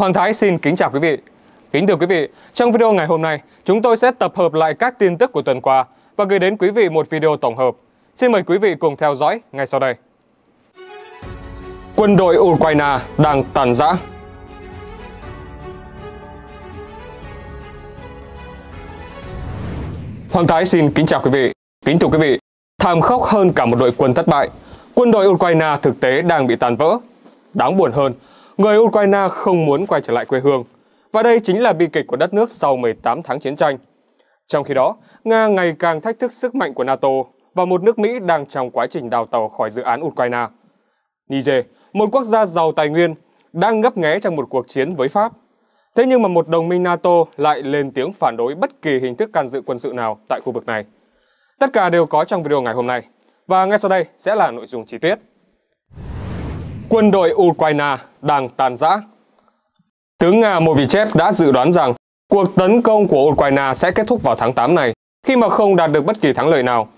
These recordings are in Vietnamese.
Hoàng Thái xin kính chào quý vị. Kính thưa quý vị, trong video ngày hôm nay, chúng tôi sẽ tập hợp lại các tin tức của tuần qua và gửi đến quý vị một video tổng hợp. Xin mời quý vị cùng theo dõi ngay sau đây. Quân đội Ukraine đang tàn rã Hoàng Thái xin kính chào quý vị. Kính thưa quý vị, thảm khốc hơn cả một đội quân thất bại, quân đội Ukraine thực tế đang bị tàn vỡ. Đáng buồn hơn, người Ukraine không muốn quay trở lại quê hương. Và đây chính là bi kịch của đất nước sau 18 tháng chiến tranh. Trong khi đó, Nga ngày càng thách thức sức mạnh của NATO và một nước Mỹ đang trong quá trình đào tàu khỏi dự án Ukraine. Niger, một quốc gia giàu tài nguyên, đang ngấp nghé trong một cuộc chiến với Pháp. Thế nhưng mà một đồng minh NATO lại lên tiếng phản đối bất kỳ hình thức can dự quân sự nào tại khu vực này. Tất cả đều có trong video ngày hôm nay. Và ngay sau đây sẽ là nội dung chi tiết quân đội Ukraine đang tàn rã. Tướng Nga Movichev đã dự đoán rằng cuộc tấn công của Ukraine sẽ kết thúc vào tháng 8 này khi mà không đạt được bất kỳ thắng lợi nào.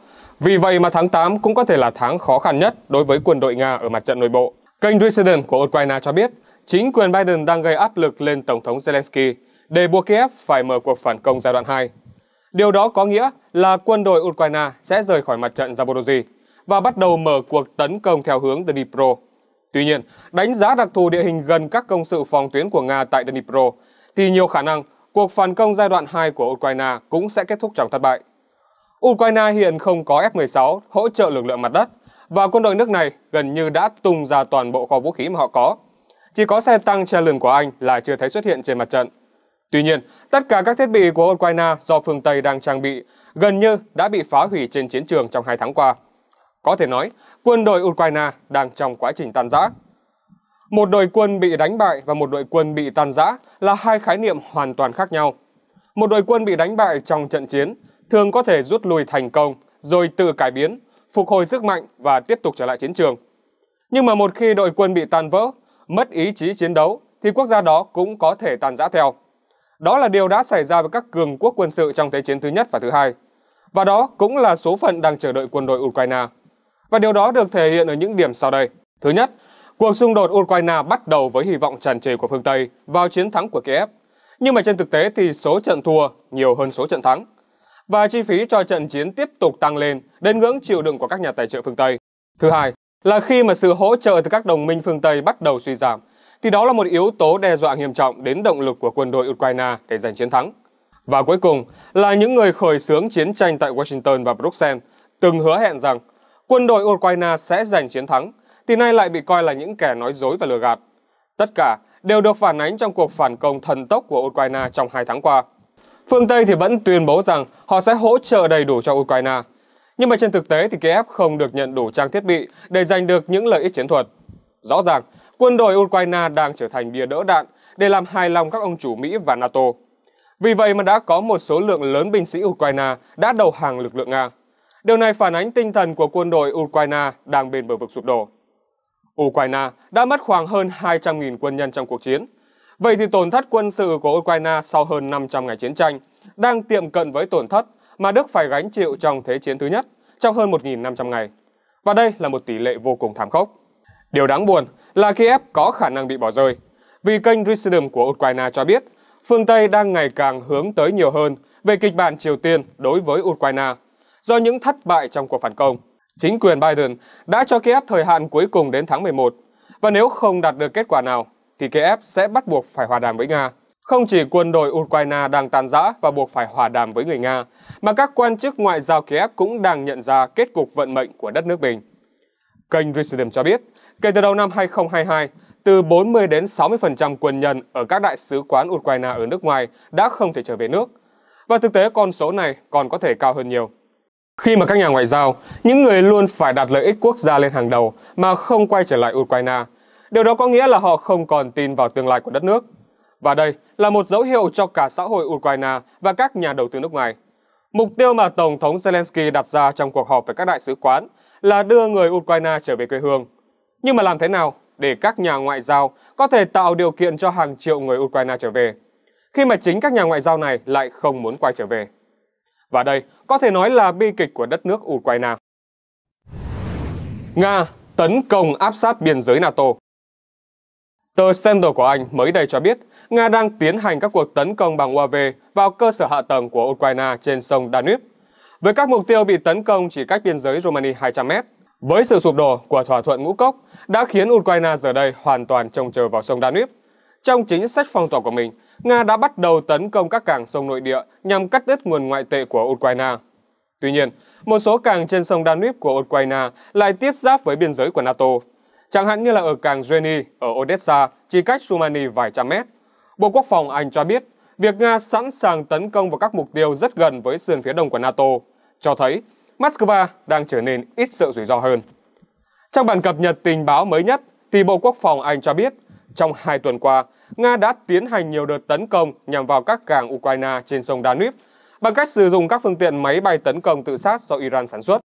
Vì vậy mà tháng 8 cũng có thể là tháng khó khăn nhất đối với quân đội Nga ở mặt trận nội bộ. Kênh Resident của Ukraine cho biết chính quyền Biden đang gây áp lực lên Tổng thống Zelensky để buộc Kiev phải mở cuộc phản công giai đoạn 2. Điều đó có nghĩa là quân đội Ukraine sẽ rời khỏi mặt trận Zaporozhye và bắt đầu mở cuộc tấn công theo hướng Dnipro. Tuy nhiên, đánh giá đặc thù địa hình gần các công sự phòng tuyến của Nga tại Dnipro, thì nhiều khả năng cuộc phản công giai đoạn 2 của Ukraine cũng sẽ kết thúc trong thất bại. Ukraine hiện không có F-16 hỗ trợ lực lượng mặt đất, và quân đội nước này gần như đã tung ra toàn bộ kho vũ khí mà họ có. Chỉ có xe tăng Challenge của Anh là chưa thấy xuất hiện trên mặt trận. Tuy nhiên, tất cả các thiết bị của Ukraine do phương Tây đang trang bị gần như đã bị phá hủy trên chiến trường trong hai tháng qua. Có thể nói, quân đội Ukraine đang trong quá trình tan rã. Một đội quân bị đánh bại và một đội quân bị tan rã là hai khái niệm hoàn toàn khác nhau. Một đội quân bị đánh bại trong trận chiến thường có thể rút lui thành công rồi tự cải biến, phục hồi sức mạnh và tiếp tục trở lại chiến trường. Nhưng mà một khi đội quân bị tan vỡ, mất ý chí chiến đấu thì quốc gia đó cũng có thể tan rã theo. Đó là điều đã xảy ra với các cường quốc quân sự trong Thế chiến thứ nhất và thứ hai. Và đó cũng là số phận đang chờ đợi quân đội Ukraine và điều đó được thể hiện ở những điểm sau đây. Thứ nhất, cuộc xung đột Ukraine bắt đầu với hy vọng tràn trề của phương Tây vào chiến thắng của Kiev. Nhưng mà trên thực tế thì số trận thua nhiều hơn số trận thắng. Và chi phí cho trận chiến tiếp tục tăng lên đến ngưỡng chịu đựng của các nhà tài trợ phương Tây. Thứ hai, là khi mà sự hỗ trợ từ các đồng minh phương Tây bắt đầu suy giảm, thì đó là một yếu tố đe dọa nghiêm trọng đến động lực của quân đội Ukraine để giành chiến thắng. Và cuối cùng là những người khởi xướng chiến tranh tại Washington và Bruxelles từng hứa hẹn rằng quân đội Ukraine sẽ giành chiến thắng, thì nay lại bị coi là những kẻ nói dối và lừa gạt. Tất cả đều được phản ánh trong cuộc phản công thần tốc của Ukraine trong hai tháng qua. Phương Tây thì vẫn tuyên bố rằng họ sẽ hỗ trợ đầy đủ cho Ukraine. Nhưng mà trên thực tế thì Kiev không được nhận đủ trang thiết bị để giành được những lợi ích chiến thuật. Rõ ràng, quân đội Ukraine đang trở thành bia đỡ đạn để làm hài lòng các ông chủ Mỹ và NATO. Vì vậy mà đã có một số lượng lớn binh sĩ Ukraine đã đầu hàng lực lượng Nga. Điều này phản ánh tinh thần của quân đội Ukraine đang bên bờ vực sụp đổ. Ukraine đã mất khoảng hơn 200.000 quân nhân trong cuộc chiến. Vậy thì tổn thất quân sự của Ukraine sau hơn 500 ngày chiến tranh đang tiệm cận với tổn thất mà Đức phải gánh chịu trong Thế chiến thứ nhất trong hơn 1.500 ngày. Và đây là một tỷ lệ vô cùng thảm khốc. Điều đáng buồn là Kiev có khả năng bị bỏ rơi, vì kênh Residum của Ukraine cho biết phương Tây đang ngày càng hướng tới nhiều hơn về kịch bản Triều Tiên đối với Ukraine do những thất bại trong cuộc phản công. Chính quyền Biden đã cho Kiev thời hạn cuối cùng đến tháng 11, và nếu không đạt được kết quả nào, thì Kiev sẽ bắt buộc phải hòa đàm với Nga. Không chỉ quân đội Ukraine đang tàn rã và buộc phải hòa đàm với người Nga, mà các quan chức ngoại giao Kiev cũng đang nhận ra kết cục vận mệnh của đất nước mình. Kênh Residem cho biết, kể từ đầu năm 2022, từ 40 đến 60% quân nhân ở các đại sứ quán Ukraine ở nước ngoài đã không thể trở về nước. Và thực tế con số này còn có thể cao hơn nhiều. Khi mà các nhà ngoại giao, những người luôn phải đặt lợi ích quốc gia lên hàng đầu mà không quay trở lại Ukraine. Điều đó có nghĩa là họ không còn tin vào tương lai của đất nước. Và đây là một dấu hiệu cho cả xã hội Ukraine và các nhà đầu tư nước ngoài. Mục tiêu mà Tổng thống Zelensky đặt ra trong cuộc họp với các đại sứ quán là đưa người Ukraine trở về quê hương. Nhưng mà làm thế nào để các nhà ngoại giao có thể tạo điều kiện cho hàng triệu người Ukraine trở về, khi mà chính các nhà ngoại giao này lại không muốn quay trở về? Và đây có thể nói là bi kịch của đất nước Ukraine. Nga tấn công áp sát biên giới NATO Tờ Sender của Anh mới đây cho biết Nga đang tiến hành các cuộc tấn công bằng UAV vào cơ sở hạ tầng của Ukraine trên sông Danube, với các mục tiêu bị tấn công chỉ cách biên giới Romania 200 m. Với sự sụp đổ của thỏa thuận ngũ cốc đã khiến Ukraine giờ đây hoàn toàn trông chờ vào sông Danube. Trong chính sách phong tỏa của mình, Nga đã bắt đầu tấn công các cảng sông nội địa nhằm cắt đứt nguồn ngoại tệ của Ukraine. Tuy nhiên, một số cảng trên sông Danube của Ukraine lại tiếp giáp với biên giới của NATO. Chẳng hạn như là ở cảng Reni ở Odessa, chỉ cách Rumani vài trăm mét. Bộ Quốc phòng Anh cho biết, việc Nga sẵn sàng tấn công vào các mục tiêu rất gần với sườn phía đông của NATO, cho thấy Moscow đang trở nên ít sợ rủi ro hơn. Trong bản cập nhật tình báo mới nhất, thì Bộ Quốc phòng Anh cho biết, trong hai tuần qua, Nga đã tiến hành nhiều đợt tấn công nhằm vào các cảng Ukraine trên sông Danube bằng cách sử dụng các phương tiện máy bay tấn công tự sát do Iran sản xuất.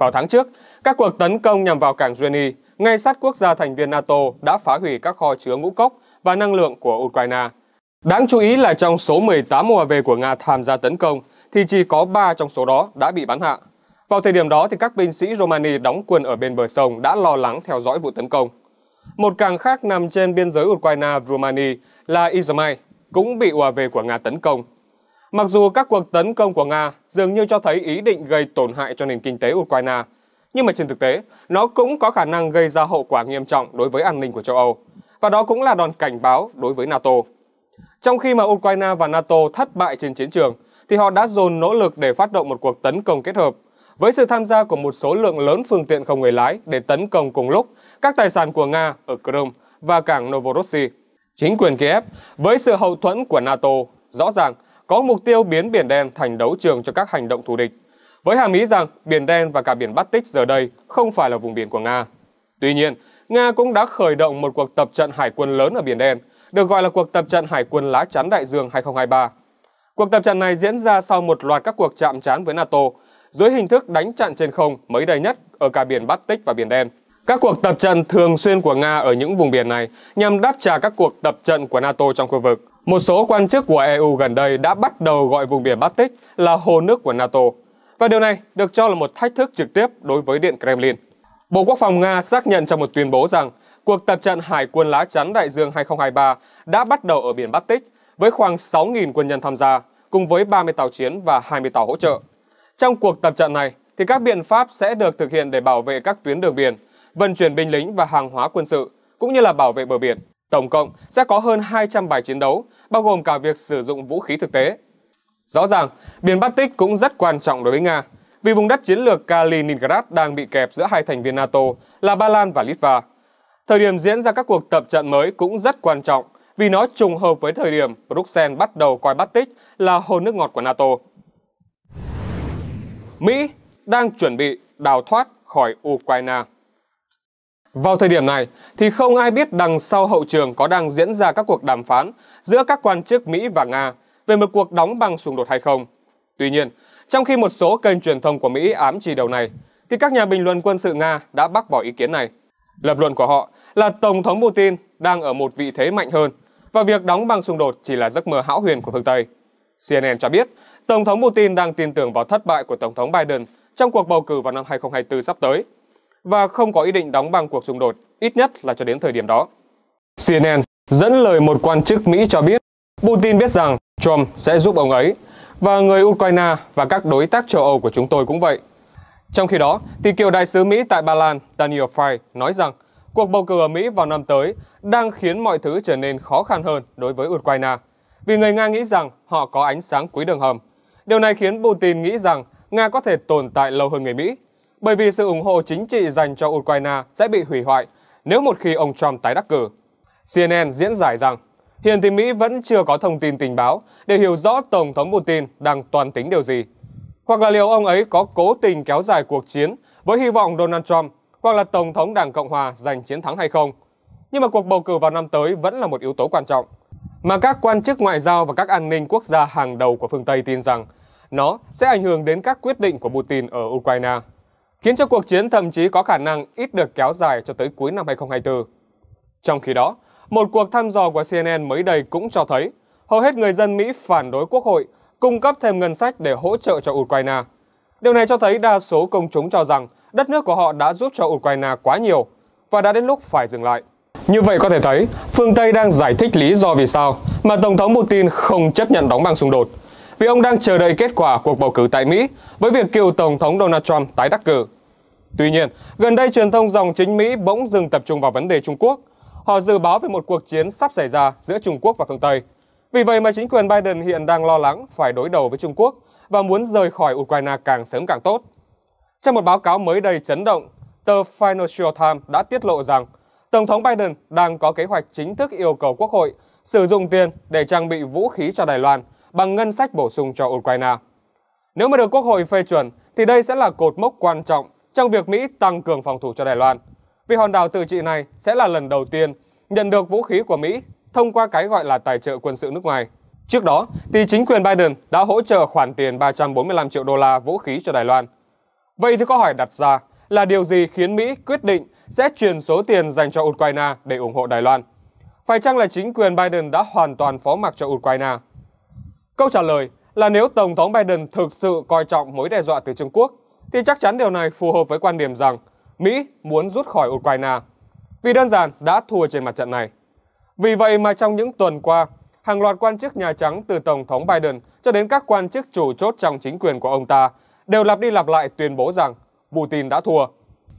Vào tháng trước, các cuộc tấn công nhằm vào cảng Jeni, ngay sát quốc gia thành viên NATO đã phá hủy các kho chứa ngũ cốc và năng lượng của Ukraine. Đáng chú ý là trong số 18 UAV của Nga tham gia tấn công, thì chỉ có 3 trong số đó đã bị bắn hạ. Vào thời điểm đó, thì các binh sĩ Romania đóng quân ở bên bờ sông đã lo lắng theo dõi vụ tấn công. Một cảng khác nằm trên biên giới Ukraine-Rumani là Izmail cũng bị UAV của Nga tấn công. Mặc dù các cuộc tấn công của Nga dường như cho thấy ý định gây tổn hại cho nền kinh tế Ukraine, nhưng mà trên thực tế, nó cũng có khả năng gây ra hậu quả nghiêm trọng đối với an ninh của châu Âu, và đó cũng là đòn cảnh báo đối với NATO. Trong khi mà Ukraine và NATO thất bại trên chiến trường, thì họ đã dồn nỗ lực để phát động một cuộc tấn công kết hợp, với sự tham gia của một số lượng lớn phương tiện không người lái để tấn công cùng lúc các tài sản của Nga ở Crimea và cảng Novorossiy. Chính quyền Kiev, với sự hậu thuẫn của NATO, rõ ràng có mục tiêu biến Biển Đen thành đấu trường cho các hành động thù địch, với hàm ý rằng Biển Đen và cả Biển Baltic giờ đây không phải là vùng biển của Nga. Tuy nhiên, Nga cũng đã khởi động một cuộc tập trận hải quân lớn ở Biển Đen, được gọi là cuộc tập trận hải quân lá chắn đại dương 2023. Cuộc tập trận này diễn ra sau một loạt các cuộc chạm trán với NATO, dưới hình thức đánh chặn trên không mới đây nhất ở cả biển Baltic và biển Đen. Các cuộc tập trận thường xuyên của Nga ở những vùng biển này nhằm đáp trả các cuộc tập trận của NATO trong khu vực. Một số quan chức của EU gần đây đã bắt đầu gọi vùng biển Baltic là hồ nước của NATO. Và điều này được cho là một thách thức trực tiếp đối với Điện Kremlin. Bộ Quốc phòng Nga xác nhận trong một tuyên bố rằng cuộc tập trận Hải quân lá chắn đại dương 2023 đã bắt đầu ở biển Baltic với khoảng 6.000 quân nhân tham gia, cùng với 30 tàu chiến và 20 tàu hỗ trợ. Trong cuộc tập trận này, thì các biện pháp sẽ được thực hiện để bảo vệ các tuyến đường biển, vận chuyển binh lính và hàng hóa quân sự, cũng như là bảo vệ bờ biển. Tổng cộng sẽ có hơn 200 bài chiến đấu, bao gồm cả việc sử dụng vũ khí thực tế. Rõ ràng, biển Baltic cũng rất quan trọng đối với Nga, vì vùng đất chiến lược Kaliningrad đang bị kẹp giữa hai thành viên NATO là Ba Lan và Litva. Thời điểm diễn ra các cuộc tập trận mới cũng rất quan trọng vì nó trùng hợp với thời điểm Bruxelles bắt đầu coi Baltic là hồ nước ngọt của NATO. Mỹ đang chuẩn bị đào thoát khỏi Ukraine. Vào thời điểm này thì không ai biết đằng sau hậu trường có đang diễn ra các cuộc đàm phán giữa các quan chức Mỹ và Nga về một cuộc đóng băng xung đột hay không. Tuy nhiên, trong khi một số kênh truyền thông của Mỹ ám chỉ điều này, thì các nhà bình luận quân sự Nga đã bác bỏ ý kiến này. Lập luận của họ là Tổng thống Putin đang ở một vị thế mạnh hơn và việc đóng băng xung đột chỉ là giấc mơ hão huyền của phương Tây. CNN cho biết, Tổng thống Putin đang tin tưởng vào thất bại của Tổng thống Biden trong cuộc bầu cử vào năm 2024 sắp tới và không có ý định đóng băng cuộc xung đột, ít nhất là cho đến thời điểm đó. CNN dẫn lời một quan chức Mỹ cho biết Putin biết rằng Trump sẽ giúp ông ấy và người Ukraine và các đối tác châu Âu của chúng tôi cũng vậy. Trong khi đó, thì kiều đại sứ Mỹ tại Ba Lan Daniel Fry nói rằng cuộc bầu cử ở Mỹ vào năm tới đang khiến mọi thứ trở nên khó khăn hơn đối với Ukraine, vì người Nga nghĩ rằng họ có ánh sáng cuối đường hầm. Điều này khiến Putin nghĩ rằng Nga có thể tồn tại lâu hơn người Mỹ bởi vì sự ủng hộ chính trị dành cho Ukraine sẽ bị hủy hoại nếu một khi ông Trump tái đắc cử. CNN diễn giải rằng, hiện thì Mỹ vẫn chưa có thông tin tình báo để hiểu rõ Tổng thống Putin đang toàn tính điều gì. Hoặc là liệu ông ấy có cố tình kéo dài cuộc chiến với hy vọng Donald Trump hoặc là Tổng thống Đảng Cộng Hòa giành chiến thắng hay không. Nhưng mà cuộc bầu cử vào năm tới vẫn là một yếu tố quan trọng, mà các quan chức ngoại giao và các an ninh quốc gia hàng đầu của phương Tây tin rằng nó sẽ ảnh hưởng đến các quyết định của Putin ở Ukraine khiến cho cuộc chiến thậm chí có khả năng ít được kéo dài cho tới cuối năm 2024. Trong khi đó, một cuộc thăm dò của CNN mới đây cũng cho thấy hầu hết người dân Mỹ phản đối quốc hội cung cấp thêm ngân sách để hỗ trợ cho Ukraine. Điều này cho thấy đa số công chúng cho rằng đất nước của họ đã giúp cho Ukraine quá nhiều và đã đến lúc phải dừng lại. Như vậy có thể thấy, phương Tây đang giải thích lý do vì sao mà Tổng thống Putin không chấp nhận đóng băng xung đột vì ông đang chờ đợi kết quả cuộc bầu cử tại Mỹ với việc cựu Tổng thống Donald Trump tái đắc cử. Tuy nhiên, gần đây truyền thông dòng chính Mỹ bỗng dừng tập trung vào vấn đề Trung Quốc. Họ dự báo về một cuộc chiến sắp xảy ra giữa Trung Quốc và phương Tây. Vì vậy mà chính quyền Biden hiện đang lo lắng phải đối đầu với Trung Quốc và muốn rời khỏi Ukraine càng sớm càng tốt. Trong một báo cáo mới đây chấn động, tờ Financial Times đã tiết lộ rằng Tổng thống Biden đang có kế hoạch chính thức yêu cầu Quốc hội sử dụng tiền để trang bị vũ khí cho Đài Loan – bằng ngân sách bổ sung cho Ukraine. Nếu mà được Quốc hội phê chuẩn, thì đây sẽ là cột mốc quan trọng trong việc Mỹ tăng cường phòng thủ cho Đài Loan, vì hòn đảo tự trị này sẽ là lần đầu tiên nhận được vũ khí của Mỹ thông qua cái gọi là tài trợ quân sự nước ngoài. Trước đó, thì chính quyền Biden đã hỗ trợ khoản tiền 345 triệu đô la vũ khí cho Đài Loan. Vậy thì câu hỏi đặt ra là điều gì khiến Mỹ quyết định sẽ chuyển số tiền dành cho Ukraine để ủng hộ Đài Loan? Phải chăng là chính quyền Biden đã hoàn toàn phó mặc cho Ukraine? Câu trả lời là nếu Tổng thống Biden thực sự coi trọng mối đe dọa từ Trung Quốc, thì chắc chắn điều này phù hợp với quan điểm rằng Mỹ muốn rút khỏi Ukraine, vì đơn giản đã thua trên mặt trận này. Vì vậy mà trong những tuần qua, hàng loạt quan chức Nhà Trắng từ Tổng thống Biden cho đến các quan chức chủ chốt trong chính quyền của ông ta đều lặp đi lặp lại tuyên bố rằng Putin đã thua.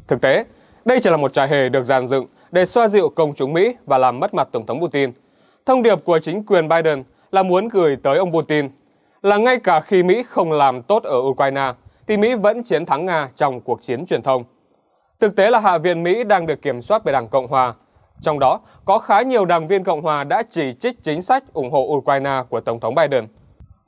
Thực tế, đây chỉ là một trò hề được dàn dựng để xoa dịu công chúng Mỹ và làm mất mặt Tổng thống Putin. Thông điệp của chính quyền Biden là muốn gửi tới ông Putin là ngay cả khi Mỹ không làm tốt ở Ukraine, thì Mỹ vẫn chiến thắng Nga trong cuộc chiến truyền thông. Thực tế là Hạ viện Mỹ đang được kiểm soát bởi Đảng Cộng Hòa. Trong đó, có khá nhiều đảng viên Cộng Hòa đã chỉ trích chính sách ủng hộ Ukraine của Tổng thống Biden.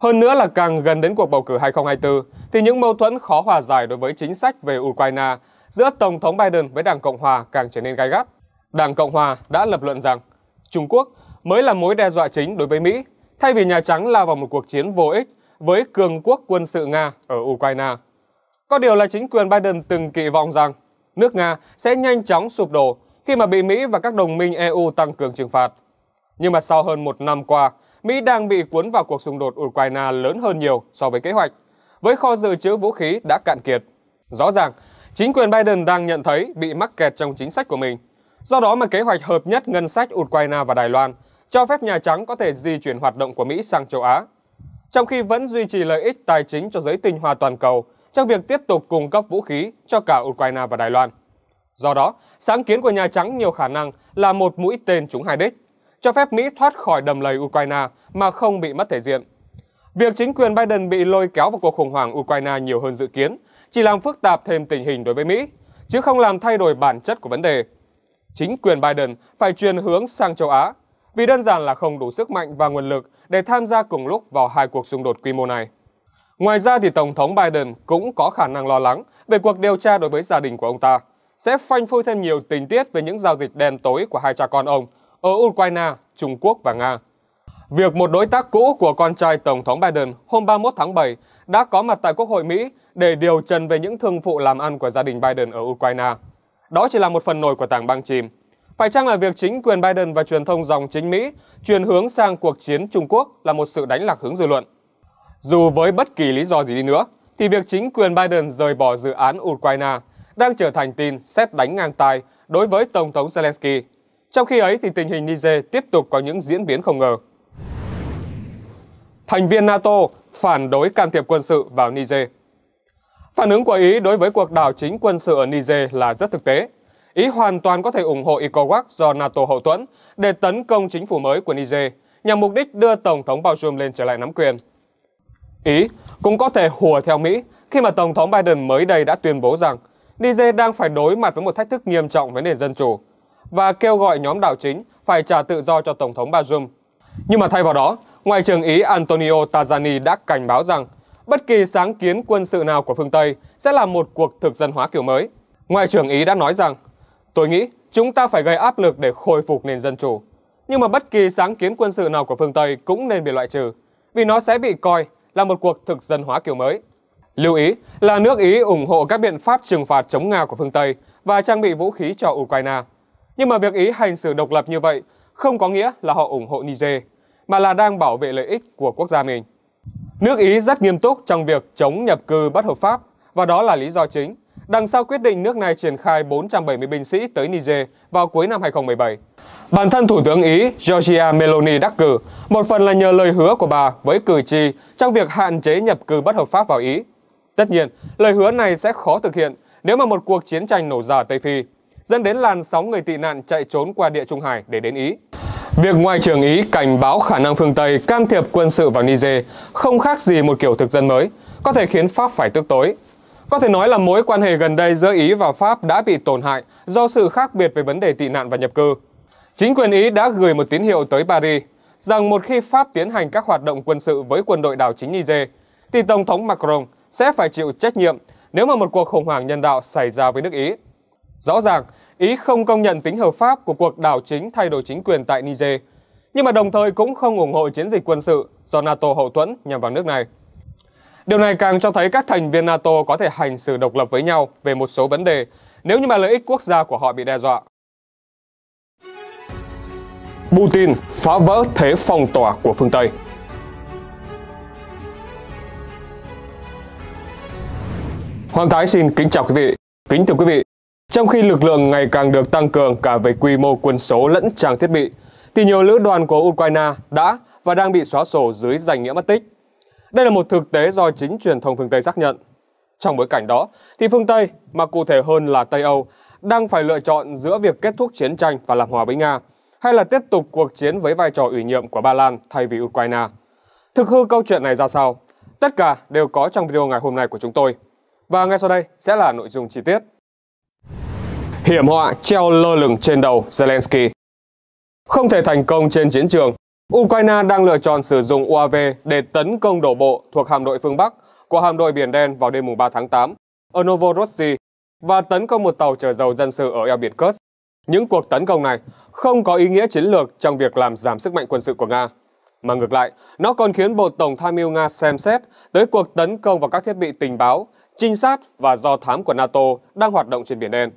Hơn nữa là càng gần đến cuộc bầu cử 2024, thì những mâu thuẫn khó hòa giải đối với chính sách về Ukraine giữa Tổng thống Biden với Đảng Cộng Hòa càng trở nên gai gắt. Đảng Cộng Hòa đã lập luận rằng Trung Quốc mới là mối đe dọa chính đối với Mỹ thay vì Nhà Trắng lao vào một cuộc chiến vô ích với cường quốc quân sự Nga ở Ukraine. Có điều là chính quyền Biden từng kỳ vọng rằng nước Nga sẽ nhanh chóng sụp đổ khi mà bị Mỹ và các đồng minh EU tăng cường trừng phạt. Nhưng mà sau hơn một năm qua, Mỹ đang bị cuốn vào cuộc xung đột Ukraine lớn hơn nhiều so với kế hoạch, với kho dự trữ vũ khí đã cạn kiệt. Rõ ràng, chính quyền Biden đang nhận thấy bị mắc kẹt trong chính sách của mình. Do đó mà kế hoạch hợp nhất ngân sách Ukraine và Đài Loan – cho phép Nhà Trắng có thể di chuyển hoạt động của Mỹ sang châu Á, trong khi vẫn duy trì lợi ích tài chính cho giới tinh hoa toàn cầu trong việc tiếp tục cung cấp vũ khí cho cả Ukraine và Đài Loan. Do đó, sáng kiến của Nhà Trắng nhiều khả năng là một mũi tên trúng hai đích, cho phép Mỹ thoát khỏi đầm lầy Ukraine mà không bị mất thể diện. Việc chính quyền Biden bị lôi kéo vào cuộc khủng hoảng Ukraine nhiều hơn dự kiến chỉ làm phức tạp thêm tình hình đối với Mỹ, chứ không làm thay đổi bản chất của vấn đề. Chính quyền Biden phải truyền hướng sang châu Á vì đơn giản là không đủ sức mạnh và nguồn lực để tham gia cùng lúc vào hai cuộc xung đột quy mô này. Ngoài ra thì Tổng thống Biden cũng có khả năng lo lắng về cuộc điều tra đối với gia đình của ông ta, sẽ phanh phui thêm nhiều tình tiết về những giao dịch đen tối của hai cha con ông ở Ukraine, Trung Quốc và Nga. Việc một đối tác cũ của con trai Tổng thống Biden hôm 31 tháng 7 đã có mặt tại Quốc hội Mỹ để điều trần về những thương vụ làm ăn của gia đình Biden ở Ukraine. Đó chỉ là một phần nổi của tảng băng chìm, phải chăng là việc chính quyền Biden và truyền thông dòng chính Mỹ chuyển hướng sang cuộc chiến Trung Quốc là một sự đánh lạc hướng dư luận? Dù với bất kỳ lý do gì đi nữa, thì việc chính quyền Biden rời bỏ dự án Ukraine đang trở thành tin xét đánh ngang tai đối với Tổng thống Zelensky. Trong khi ấy thì tình hình Niger tiếp tục có những diễn biến không ngờ. Thành viên NATO phản đối can thiệp quân sự vào Niger. Phản ứng của Ý đối với cuộc đảo chính quân sự ở Niger là rất thực tế. Ý hoàn toàn có thể ủng hộ ECOWAS do NATO hậu thuẫn để tấn công chính phủ mới của Niger nhằm mục đích đưa Tổng thống Bazoum lên trở lại nắm quyền. Ý cũng có thể hùa theo Mỹ khi mà Tổng thống Biden mới đây đã tuyên bố rằng Niger đang phải đối mặt với một thách thức nghiêm trọng với nền dân chủ và kêu gọi nhóm đảo chính phải trả tự do cho Tổng thống Bazoum. Nhưng mà thay vào đó, Ngoại trưởng Ý Antonio Tajani đã cảnh báo rằng bất kỳ sáng kiến quân sự nào của phương Tây sẽ là một cuộc thực dân hóa kiểu mới. Ngoại trưởng Ý đã nói rằng Tôi nghĩ chúng ta phải gây áp lực để khôi phục nền dân chủ. Nhưng mà bất kỳ sáng kiến quân sự nào của phương Tây cũng nên bị loại trừ, vì nó sẽ bị coi là một cuộc thực dân hóa kiểu mới. Lưu ý là nước Ý ủng hộ các biện pháp trừng phạt chống Nga của phương Tây và trang bị vũ khí cho Ukraine. Nhưng mà việc Ý hành xử độc lập như vậy không có nghĩa là họ ủng hộ Niger, mà là đang bảo vệ lợi ích của quốc gia mình. Nước Ý rất nghiêm túc trong việc chống nhập cư bất hợp pháp và đó là lý do chính đằng sau quyết định nước này triển khai 470 binh sĩ tới Niger vào cuối năm 2017. Bản thân Thủ tướng Ý Giorgia Meloni đắc cử, một phần là nhờ lời hứa của bà với cử tri trong việc hạn chế nhập cư bất hợp pháp vào Ý. Tất nhiên, lời hứa này sẽ khó thực hiện nếu mà một cuộc chiến tranh nổ ra ở Tây Phi, dẫn đến làn sóng người tị nạn chạy trốn qua địa Trung Hải để đến Ý. Việc Ngoại trưởng Ý cảnh báo khả năng phương Tây can thiệp quân sự vào Niger không khác gì một kiểu thực dân mới, có thể khiến Pháp phải tức tối có thể nói là mối quan hệ gần đây giữa Ý và Pháp đã bị tổn hại do sự khác biệt về vấn đề tị nạn và nhập cư. Chính quyền Ý đã gửi một tín hiệu tới Paris rằng một khi Pháp tiến hành các hoạt động quân sự với quân đội đảo chính Niger, thì Tổng thống Macron sẽ phải chịu trách nhiệm nếu mà một cuộc khủng hoảng nhân đạo xảy ra với nước Ý. Rõ ràng, Ý không công nhận tính hợp pháp của cuộc đảo chính thay đổi chính quyền tại Niger, nhưng mà đồng thời cũng không ủng hộ chiến dịch quân sự do NATO hậu thuẫn nhằm vào nước này. Điều này càng cho thấy các thành viên NATO có thể hành xử độc lập với nhau về một số vấn đề nếu như mà lợi ích quốc gia của họ bị đe dọa. Putin phá vỡ thế phong tỏa của phương Tây Hoàng Thái xin kính chào quý vị, kính thưa quý vị. Trong khi lực lượng ngày càng được tăng cường cả về quy mô quân số lẫn trang thiết bị, thì nhiều lữ đoàn của Ukraine đã và đang bị xóa sổ dưới danh nghĩa mất tích. Đây là một thực tế do chính truyền thông phương Tây xác nhận. Trong bối cảnh đó, thì phương Tây, mà cụ thể hơn là Tây Âu, đang phải lựa chọn giữa việc kết thúc chiến tranh và làm hòa với Nga, hay là tiếp tục cuộc chiến với vai trò ủy nhiệm của Ba Lan thay vì Ukraine. Thực hư câu chuyện này ra sao? Tất cả đều có trong video ngày hôm nay của chúng tôi. Và ngay sau đây sẽ là nội dung chi tiết. Hiểm họa treo lơ lửng trên đầu Zelensky Không thể thành công trên chiến trường Ukraine đang lựa chọn sử dụng UAV để tấn công đổ bộ thuộc hạm đội phương Bắc của hạm đội Biển Đen vào đêm 3 tháng 8 ở Novorossii và tấn công một tàu chở dầu dân sự ở eo biển Kursk. Những cuộc tấn công này không có ý nghĩa chiến lược trong việc làm giảm sức mạnh quân sự của Nga, mà ngược lại, nó còn khiến Bộ Tổng tham mưu Nga xem xét tới cuộc tấn công vào các thiết bị tình báo, trinh sát và do thám của NATO đang hoạt động trên Biển Đen.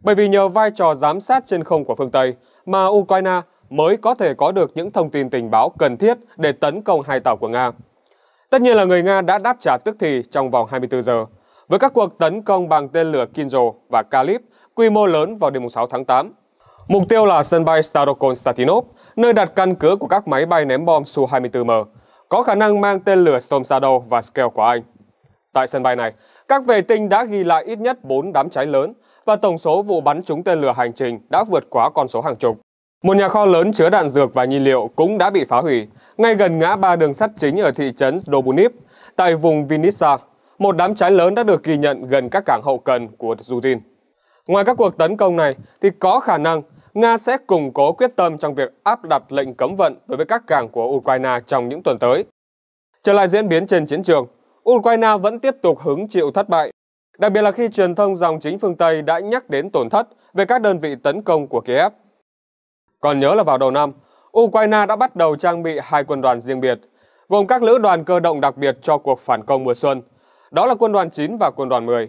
Bởi vì nhờ vai trò giám sát trên không của phương Tây mà Ukraine mới có thể có được những thông tin tình báo cần thiết để tấn công hai tàu của Nga. Tất nhiên là người Nga đã đáp trả tức thì trong vòng 24 giờ, với các cuộc tấn công bằng tên lửa Kinzhal và Kalib quy mô lớn vào đêm 6 tháng 8. Mục tiêu là sân bay Starokonstantinov, nơi đặt căn cứ của các máy bay ném bom Su-24M, có khả năng mang tên lửa Storm Shadow và Scale của Anh. Tại sân bay này, các vệ tinh đã ghi lại ít nhất 4 đám cháy lớn và tổng số vụ bắn trúng tên lửa hành trình đã vượt quá con số hàng chục. Một nhà kho lớn chứa đạn dược và nhiên liệu cũng đã bị phá hủy, ngay gần ngã ba đường sắt chính ở thị trấn Dobunip, tại vùng Vinnytsia. Một đám cháy lớn đã được ghi nhận gần các cảng hậu cần của Zuzin. Ngoài các cuộc tấn công này, thì có khả năng Nga sẽ củng cố quyết tâm trong việc áp đặt lệnh cấm vận đối với các cảng của Ukraine trong những tuần tới. Trở lại diễn biến trên chiến trường, Ukraine vẫn tiếp tục hứng chịu thất bại, đặc biệt là khi truyền thông dòng chính phương Tây đã nhắc đến tổn thất về các đơn vị tấn công của Kiev. Còn nhớ là vào đầu năm, Ukraine đã bắt đầu trang bị hai quân đoàn riêng biệt, gồm các lữ đoàn cơ động đặc biệt cho cuộc phản công mùa xuân, đó là quân đoàn 9 và quân đoàn 10.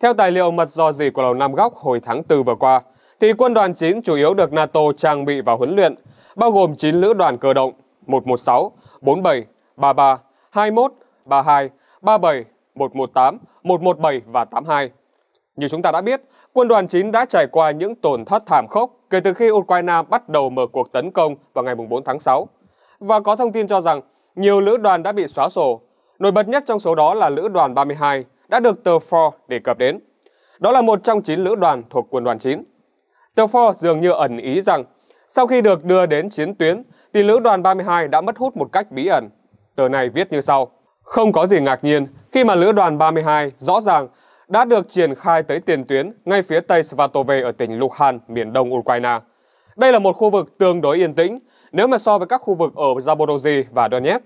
Theo tài liệu mật do gì của Lầu Năm Góc hồi tháng 4 vừa qua, thì quân đoàn 9 chủ yếu được NATO trang bị và huấn luyện, bao gồm 9 lữ đoàn cơ động 116, 47, 33, 21, 32, 37, 118, 117 và 82. Như chúng ta đã biết, quân đoàn 9 đã trải qua những tổn thất thảm khốc kể từ khi Ukraine bắt đầu mở cuộc tấn công vào ngày 4 tháng 6. Và có thông tin cho rằng nhiều lữ đoàn đã bị xóa sổ. Nổi bật nhất trong số đó là lữ đoàn 32 đã được tờ Ford đề cập đến. Đó là một trong 9 lữ đoàn thuộc quân đoàn 9. Tờ Ford dường như ẩn ý rằng sau khi được đưa đến chiến tuyến thì lữ đoàn 32 đã mất hút một cách bí ẩn. Tờ này viết như sau. Không có gì ngạc nhiên khi mà lữ đoàn 32 rõ ràng đã được triển khai tới tiền tuyến ngay phía tây Svatove ở tỉnh Luhansk miền đông Ukraine. Đây là một khu vực tương đối yên tĩnh nếu mà so với các khu vực ở Zaporozhye và Donetsk.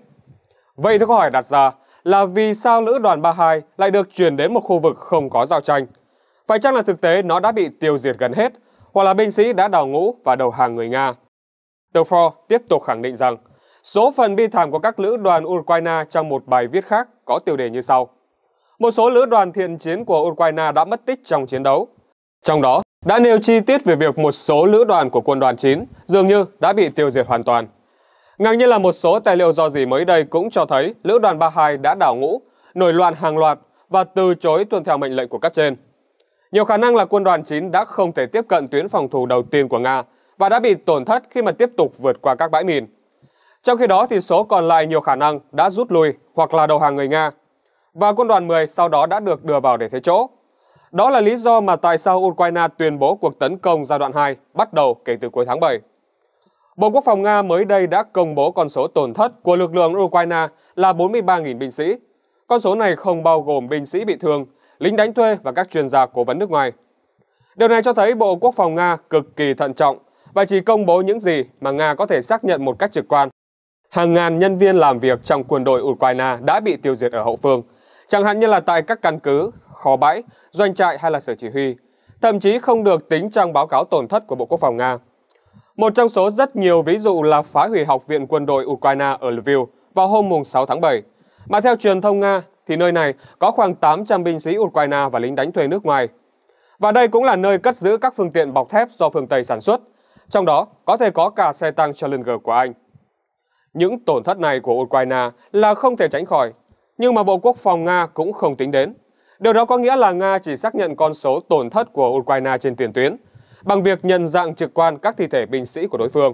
Vậy thì câu hỏi đặt ra là vì sao lữ đoàn 32 lại được chuyển đến một khu vực không có giao tranh? Phải chăng là thực tế nó đã bị tiêu diệt gần hết, hoặc là binh sĩ đã đào ngũ và đầu hàng người Nga? Tờ tiếp tục khẳng định rằng, số phần bi thảm của các lữ đoàn Ukraine trong một bài viết khác có tiêu đề như sau – một số lữ đoàn thiện chiến của Ukraine đã mất tích trong chiến đấu. Trong đó, đã nêu chi tiết về việc một số lữ đoàn của quân đoàn 9 dường như đã bị tiêu diệt hoàn toàn. Ngạc nhiên là một số tài liệu do dỉ mới đây cũng cho thấy lữ đoàn 32 đã đảo ngũ, nổi loạn hàng loạt và từ chối tuân theo mệnh lệnh của cấp trên. Nhiều khả năng là quân đoàn 9 đã không thể tiếp cận tuyến phòng thủ đầu tiên của Nga và đã bị tổn thất khi mà tiếp tục vượt qua các bãi mìn. Trong khi đó thì số còn lại nhiều khả năng đã rút lui hoặc là đầu hàng người Nga và quân đoàn 10 sau đó đã được đưa vào để thế chỗ. Đó là lý do mà tại sao Ukraine tuyên bố cuộc tấn công giai đoạn 2 bắt đầu kể từ cuối tháng 7. Bộ Quốc phòng Nga mới đây đã công bố con số tổn thất của lực lượng Ukraine là 43.000 binh sĩ. Con số này không bao gồm binh sĩ bị thương, lính đánh thuê và các chuyên gia cố vấn nước ngoài. Điều này cho thấy Bộ Quốc phòng Nga cực kỳ thận trọng và chỉ công bố những gì mà Nga có thể xác nhận một cách trực quan. Hàng ngàn nhân viên làm việc trong quân đội Ukraine đã bị tiêu diệt ở hậu phương chẳng hạn như là tại các căn cứ, kho bãi, doanh trại hay là sở chỉ huy, thậm chí không được tính trong báo cáo tổn thất của Bộ Quốc phòng Nga. Một trong số rất nhiều ví dụ là phá hủy Học viện quân đội Ukraine ở Lviv vào hôm 6 tháng 7, mà theo truyền thông Nga thì nơi này có khoảng 800 binh sĩ Ukraine và lính đánh thuê nước ngoài. Và đây cũng là nơi cất giữ các phương tiện bọc thép do phương Tây sản xuất, trong đó có thể có cả xe tăng Challenger của Anh. Những tổn thất này của Ukraine là không thể tránh khỏi nhưng mà Bộ Quốc phòng Nga cũng không tính đến. Điều đó có nghĩa là Nga chỉ xác nhận con số tổn thất của Ukraine trên tiền tuyến bằng việc nhận dạng trực quan các thi thể binh sĩ của đối phương.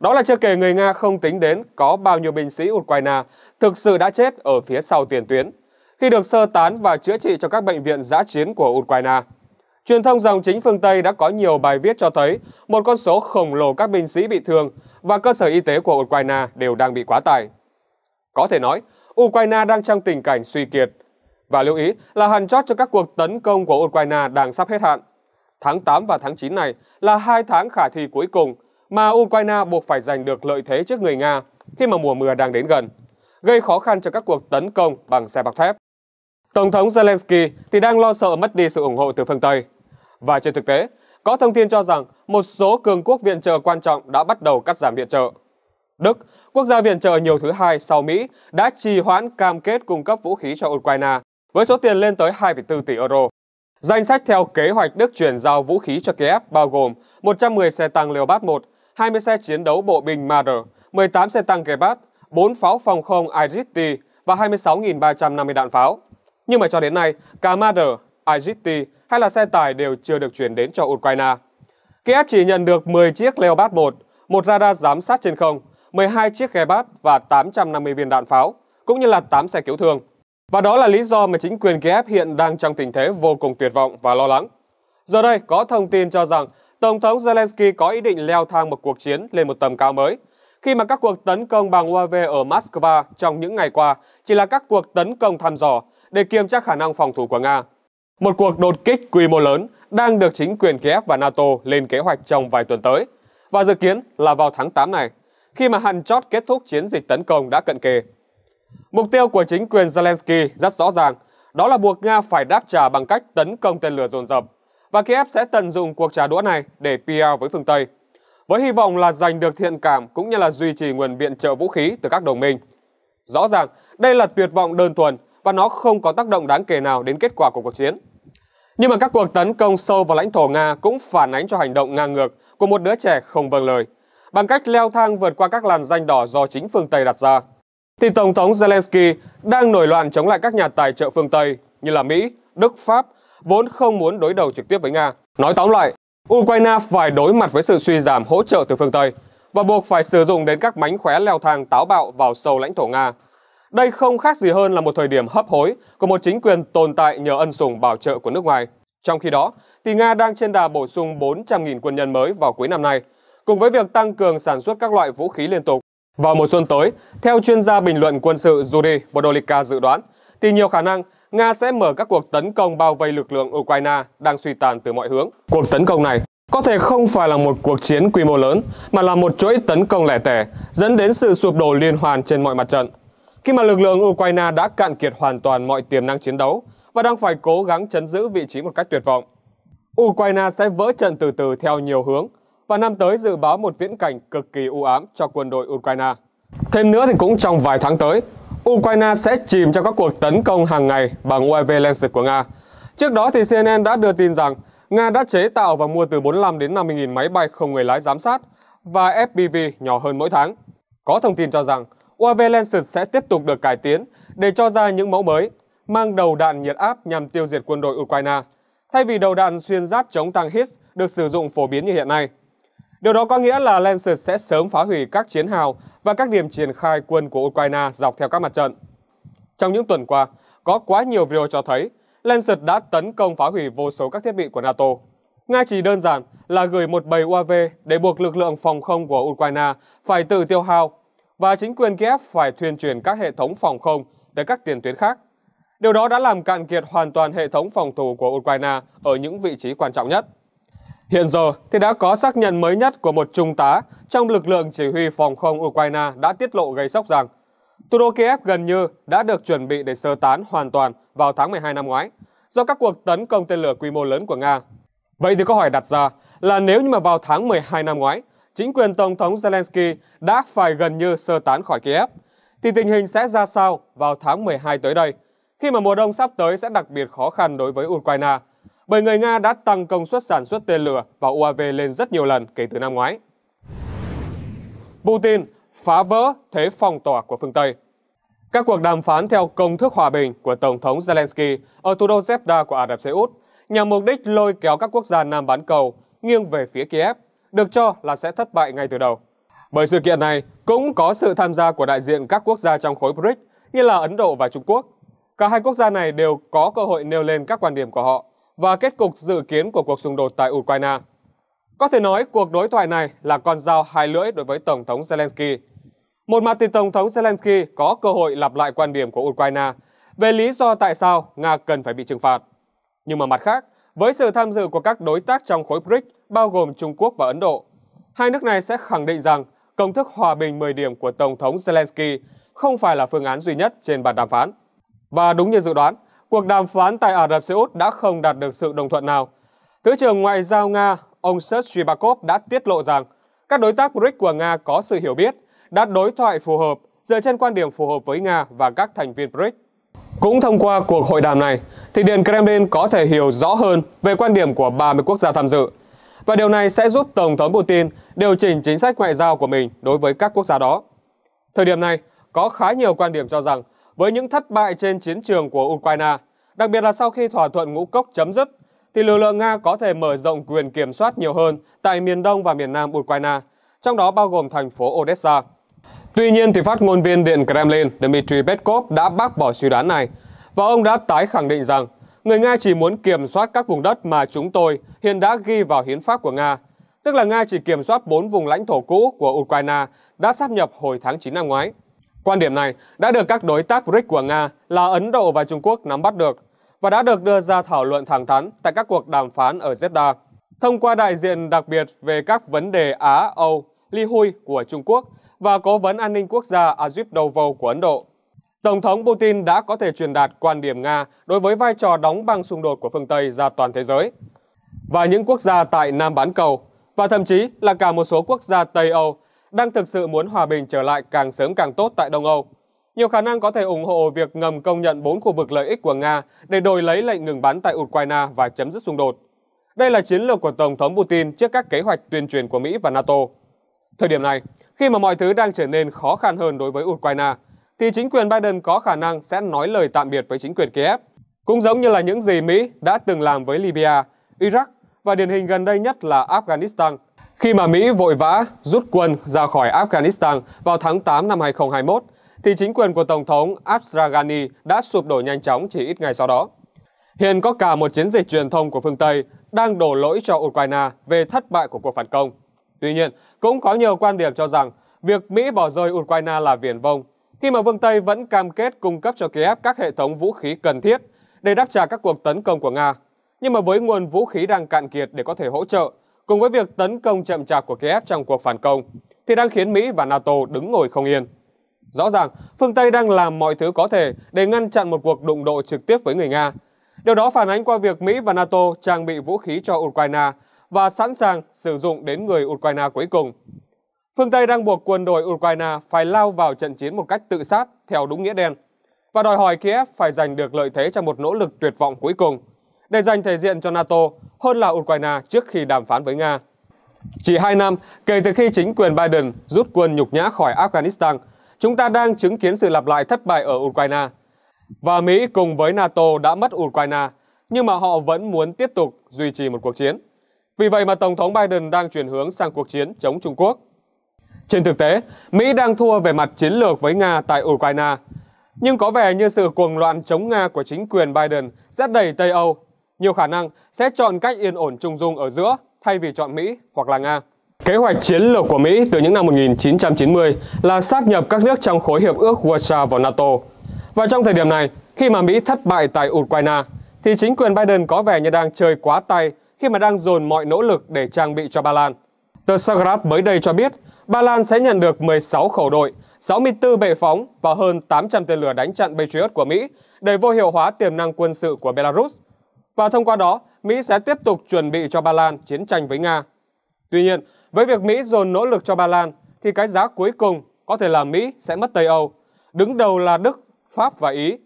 Đó là chưa kể người Nga không tính đến có bao nhiêu binh sĩ Ukraine thực sự đã chết ở phía sau tiền tuyến khi được sơ tán và chữa trị cho các bệnh viện giã chiến của Ukraine. Truyền thông dòng chính phương Tây đã có nhiều bài viết cho thấy một con số khổng lồ các binh sĩ bị thương và cơ sở y tế của Ukraine đều đang bị quá tải. Có thể nói, Ukraine đang trong tình cảnh suy kiệt. Và lưu ý là hàn chót cho các cuộc tấn công của Ukraine đang sắp hết hạn. Tháng 8 và tháng 9 này là hai tháng khả thi cuối cùng mà Ukraine buộc phải giành được lợi thế trước người Nga khi mà mùa mưa đang đến gần, gây khó khăn cho các cuộc tấn công bằng xe bọc thép. Tổng thống Zelensky thì đang lo sợ mất đi sự ủng hộ từ phương Tây. Và trên thực tế, có thông tin cho rằng một số cường quốc viện trợ quan trọng đã bắt đầu cắt giảm viện trợ. Đức, quốc gia viện trợ nhiều thứ hai sau Mỹ, đã trì hoãn cam kết cung cấp vũ khí cho Ukraine với số tiền lên tới 2,4 tỷ euro. Danh sách theo kế hoạch Đức chuyển giao vũ khí cho Kiev bao gồm 110 xe tăng Leopard 1, 20 xe chiến đấu bộ binh Marder, 18 xe tăng Gepard, 4 pháo phòng không IGT và 26.350 đạn pháo. Nhưng mà cho đến nay, cả Marder, IGT hay là xe tải đều chưa được chuyển đến cho Ukraine. Kiev chỉ nhận được 10 chiếc Leopard 1, một radar giám sát trên không 12 chiếc ghe bát và 850 viên đạn pháo, cũng như là 8 xe cứu thương. Và đó là lý do mà chính quyền Kiev hiện đang trong tình thế vô cùng tuyệt vọng và lo lắng. Giờ đây, có thông tin cho rằng Tổng thống Zelensky có ý định leo thang một cuộc chiến lên một tầm cao mới, khi mà các cuộc tấn công bằng UAV ở Moscow trong những ngày qua chỉ là các cuộc tấn công thăm dò để kiểm tra khả năng phòng thủ của Nga. Một cuộc đột kích quy mô lớn đang được chính quyền Kiev và NATO lên kế hoạch trong vài tuần tới và dự kiến là vào tháng 8 này khi mà hàn chót kết thúc chiến dịch tấn công đã cận kề. Mục tiêu của chính quyền Zelensky rất rõ ràng, đó là buộc Nga phải đáp trả bằng cách tấn công tên lửa dồn dập và Kiev sẽ tận dụng cuộc trả đũa này để PR với phương Tây, với hy vọng là giành được thiện cảm cũng như là duy trì nguồn viện trợ vũ khí từ các đồng minh. Rõ ràng, đây là tuyệt vọng đơn thuần và nó không có tác động đáng kể nào đến kết quả của cuộc chiến. Nhưng mà các cuộc tấn công sâu vào lãnh thổ Nga cũng phản ánh cho hành động ngang ngược của một đứa trẻ không vâng lời bằng cách leo thang vượt qua các làn danh đỏ do chính phương Tây đặt ra. Thì Tổng thống Zelensky đang nổi loạn chống lại các nhà tài trợ phương Tây như là Mỹ, Đức, Pháp, vốn không muốn đối đầu trực tiếp với Nga. Nói tóm lại, Ukraine phải đối mặt với sự suy giảm hỗ trợ từ phương Tây và buộc phải sử dụng đến các mánh khóe leo thang táo bạo vào sâu lãnh thổ Nga. Đây không khác gì hơn là một thời điểm hấp hối của một chính quyền tồn tại nhờ ân sủng bảo trợ của nước ngoài. Trong khi đó, thì Nga đang trên đà bổ sung 400.000 quân nhân mới vào cuối năm nay – cùng với việc tăng cường sản xuất các loại vũ khí liên tục. Vào mùa xuân tới, theo chuyên gia bình luận quân sự Yuri Bodolika dự đoán, thì nhiều khả năng Nga sẽ mở các cuộc tấn công bao vây lực lượng Ukraine đang suy tàn từ mọi hướng. Cuộc tấn công này có thể không phải là một cuộc chiến quy mô lớn, mà là một chuỗi tấn công lẻ tẻ, dẫn đến sự sụp đổ liên hoàn trên mọi mặt trận. Khi mà lực lượng Ukraine đã cạn kiệt hoàn toàn mọi tiềm năng chiến đấu và đang phải cố gắng chấn giữ vị trí một cách tuyệt vọng. Ukraine sẽ vỡ trận từ từ theo nhiều hướng, và năm tới dự báo một viễn cảnh cực kỳ u ám cho quân đội Ukraine. Thêm nữa thì cũng trong vài tháng tới, Ukraine sẽ chìm trong các cuộc tấn công hàng ngày bằng UAV Lancet của Nga. Trước đó thì CNN đã đưa tin rằng Nga đã chế tạo và mua từ 45 đến 50.000 máy bay không người lái giám sát và FPV nhỏ hơn mỗi tháng. Có thông tin cho rằng UAV Lancet sẽ tiếp tục được cải tiến để cho ra những mẫu mới mang đầu đạn nhiệt áp nhằm tiêu diệt quân đội Ukraine, thay vì đầu đạn xuyên giáp chống tăng HITS được sử dụng phổ biến như hiện nay. Điều đó có nghĩa là Lancet sẽ sớm phá hủy các chiến hào và các điểm triển khai quân của Ukraine dọc theo các mặt trận. Trong những tuần qua, có quá nhiều video cho thấy Lancet đã tấn công phá hủy vô số các thiết bị của NATO. Nga chỉ đơn giản là gửi một bầy UAV để buộc lực lượng phòng không của Ukraine phải tự tiêu hao và chính quyền Kiev phải thuyền truyền các hệ thống phòng không tới các tiền tuyến khác. Điều đó đã làm cạn kiệt hoàn toàn hệ thống phòng thủ của Ukraine ở những vị trí quan trọng nhất. Hiện giờ thì đã có xác nhận mới nhất của một trung tá trong lực lượng chỉ huy phòng không Ukraine đã tiết lộ gây sốc rằng thủ đô Kiev gần như đã được chuẩn bị để sơ tán hoàn toàn vào tháng 12 năm ngoái do các cuộc tấn công tên lửa quy mô lớn của Nga. Vậy thì câu hỏi đặt ra là nếu như mà vào tháng 12 năm ngoái, chính quyền Tổng thống Zelensky đã phải gần như sơ tán khỏi Kiev, thì tình hình sẽ ra sao vào tháng 12 tới đây, khi mà mùa đông sắp tới sẽ đặc biệt khó khăn đối với Ukraine bởi người Nga đã tăng công suất sản xuất tên lửa và UAV lên rất nhiều lần kể từ năm ngoái. Putin phá vỡ thế phòng tỏa của phương Tây Các cuộc đàm phán theo công thức hòa bình của Tổng thống Zelensky ở thủ đô Jeddah của Ả Rập Xê Út nhằm mục đích lôi kéo các quốc gia Nam bán cầu nghiêng về phía Kiev, được cho là sẽ thất bại ngay từ đầu. Bởi sự kiện này cũng có sự tham gia của đại diện các quốc gia trong khối BRICS như là Ấn Độ và Trung Quốc. Cả hai quốc gia này đều có cơ hội nêu lên các quan điểm của họ và kết cục dự kiến của cuộc xung đột tại Ukraine. Có thể nói cuộc đối thoại này là con dao hai lưỡi đối với Tổng thống Zelensky. Một mặt thì Tổng thống Zelensky có cơ hội lặp lại quan điểm của Ukraine về lý do tại sao Nga cần phải bị trừng phạt. Nhưng mà mặt khác, với sự tham dự của các đối tác trong khối BRICS bao gồm Trung Quốc và Ấn Độ, hai nước này sẽ khẳng định rằng công thức hòa bình 10 điểm của Tổng thống Zelensky không phải là phương án duy nhất trên bàn đàm phán. Và đúng như dự đoán, cuộc đàm phán tại Ả Rập Xê Út đã không đạt được sự đồng thuận nào. Thứ trưởng Ngoại giao Nga, ông Sergei Bakov đã tiết lộ rằng các đối tác BRICS của Nga có sự hiểu biết, đã đối thoại phù hợp, dựa trên quan điểm phù hợp với Nga và các thành viên BRICS. Cũng thông qua cuộc hội đàm này, thì Điện Kremlin có thể hiểu rõ hơn về quan điểm của 30 quốc gia tham dự. Và điều này sẽ giúp Tổng thống Putin điều chỉnh chính sách ngoại giao của mình đối với các quốc gia đó. Thời điểm này, có khá nhiều quan điểm cho rằng với những thất bại trên chiến trường của Ukraine, đặc biệt là sau khi thỏa thuận ngũ cốc chấm dứt, thì lực lượng Nga có thể mở rộng quyền kiểm soát nhiều hơn tại miền đông và miền nam Ukraine, trong đó bao gồm thành phố Odessa. Tuy nhiên, thì phát ngôn viên Điện Kremlin Dmitry Peskov đã bác bỏ suy đoán này, và ông đã tái khẳng định rằng người Nga chỉ muốn kiểm soát các vùng đất mà chúng tôi hiện đã ghi vào hiến pháp của Nga, tức là Nga chỉ kiểm soát 4 vùng lãnh thổ cũ của Ukraine đã sáp nhập hồi tháng 9 năm ngoái. Quan điểm này đã được các đối tác BRICS của Nga là Ấn Độ và Trung Quốc nắm bắt được và đã được đưa ra thảo luận thẳng thắn tại các cuộc đàm phán ở zeta Thông qua đại diện đặc biệt về các vấn đề Á-Âu Li Hui của Trung Quốc và Cố vấn An ninh Quốc gia Ajit Doval của Ấn Độ, Tổng thống Putin đã có thể truyền đạt quan điểm Nga đối với vai trò đóng băng xung đột của phương Tây ra toàn thế giới và những quốc gia tại Nam Bán Cầu và thậm chí là cả một số quốc gia Tây Âu đang thực sự muốn hòa bình trở lại càng sớm càng tốt tại Đông Âu. Nhiều khả năng có thể ủng hộ việc ngầm công nhận bốn khu vực lợi ích của Nga để đổi lấy lệnh ngừng bắn tại Ukraine và chấm dứt xung đột. Đây là chiến lược của Tổng thống Putin trước các kế hoạch tuyên truyền của Mỹ và NATO. Thời điểm này, khi mà mọi thứ đang trở nên khó khăn hơn đối với Ukraine, thì chính quyền Biden có khả năng sẽ nói lời tạm biệt với chính quyền Kiev. Cũng giống như là những gì Mỹ đã từng làm với Libya, Iraq và điển hình gần đây nhất là Afghanistan – khi mà Mỹ vội vã rút quân ra khỏi Afghanistan vào tháng 8 năm 2021, thì chính quyền của Tổng thống Ashraf Ghani đã sụp đổ nhanh chóng chỉ ít ngày sau đó. Hiện có cả một chiến dịch truyền thông của phương Tây đang đổ lỗi cho Ukraine về thất bại của cuộc phản công. Tuy nhiên, cũng có nhiều quan điểm cho rằng việc Mỹ bỏ rơi Ukraine là viển vông, khi mà phương Tây vẫn cam kết cung cấp cho Kiev các hệ thống vũ khí cần thiết để đáp trả các cuộc tấn công của Nga. Nhưng mà với nguồn vũ khí đang cạn kiệt để có thể hỗ trợ, cùng với việc tấn công chậm chạp của Kiev trong cuộc phản công, thì đang khiến Mỹ và NATO đứng ngồi không yên. Rõ ràng, phương Tây đang làm mọi thứ có thể để ngăn chặn một cuộc đụng độ trực tiếp với người Nga. Điều đó phản ánh qua việc Mỹ và NATO trang bị vũ khí cho Ukraine và sẵn sàng sử dụng đến người Ukraine cuối cùng. Phương Tây đang buộc quân đội Ukraine phải lao vào trận chiến một cách tự sát theo đúng nghĩa đen và đòi hỏi Kiev phải giành được lợi thế trong một nỗ lực tuyệt vọng cuối cùng – để giành thể diện cho NATO hơn là Ukraine trước khi đàm phán với Nga. Chỉ hai năm kể từ khi chính quyền Biden rút quân nhục nhã khỏi Afghanistan, chúng ta đang chứng kiến sự lặp lại thất bại ở Ukraine. Và Mỹ cùng với NATO đã mất Ukraine, nhưng mà họ vẫn muốn tiếp tục duy trì một cuộc chiến. Vì vậy mà Tổng thống Biden đang chuyển hướng sang cuộc chiến chống Trung Quốc. Trên thực tế, Mỹ đang thua về mặt chiến lược với Nga tại Ukraine. Nhưng có vẻ như sự cuồng loạn chống Nga của chính quyền Biden sẽ đẩy Tây Âu nhiều khả năng sẽ chọn cách yên ổn trung dung ở giữa thay vì chọn Mỹ hoặc là Nga. Kế hoạch chiến lược của Mỹ từ những năm 1990 là sáp nhập các nước trong khối hiệp ước Warsaw vào NATO. Và trong thời điểm này, khi mà Mỹ thất bại tại Ukraine, thì chính quyền Biden có vẻ như đang chơi quá tay khi mà đang dồn mọi nỗ lực để trang bị cho Ba Lan. Tờ Sagrad mới đây cho biết, Ba Lan sẽ nhận được 16 khẩu đội, 64 bệ phóng và hơn 800 tên lửa đánh chặn Patriot của Mỹ để vô hiệu hóa tiềm năng quân sự của Belarus – và thông qua đó, Mỹ sẽ tiếp tục chuẩn bị cho Ba Lan chiến tranh với Nga. Tuy nhiên, với việc Mỹ dồn nỗ lực cho Ba Lan, thì cái giá cuối cùng có thể là Mỹ sẽ mất Tây Âu, đứng đầu là Đức, Pháp và Ý.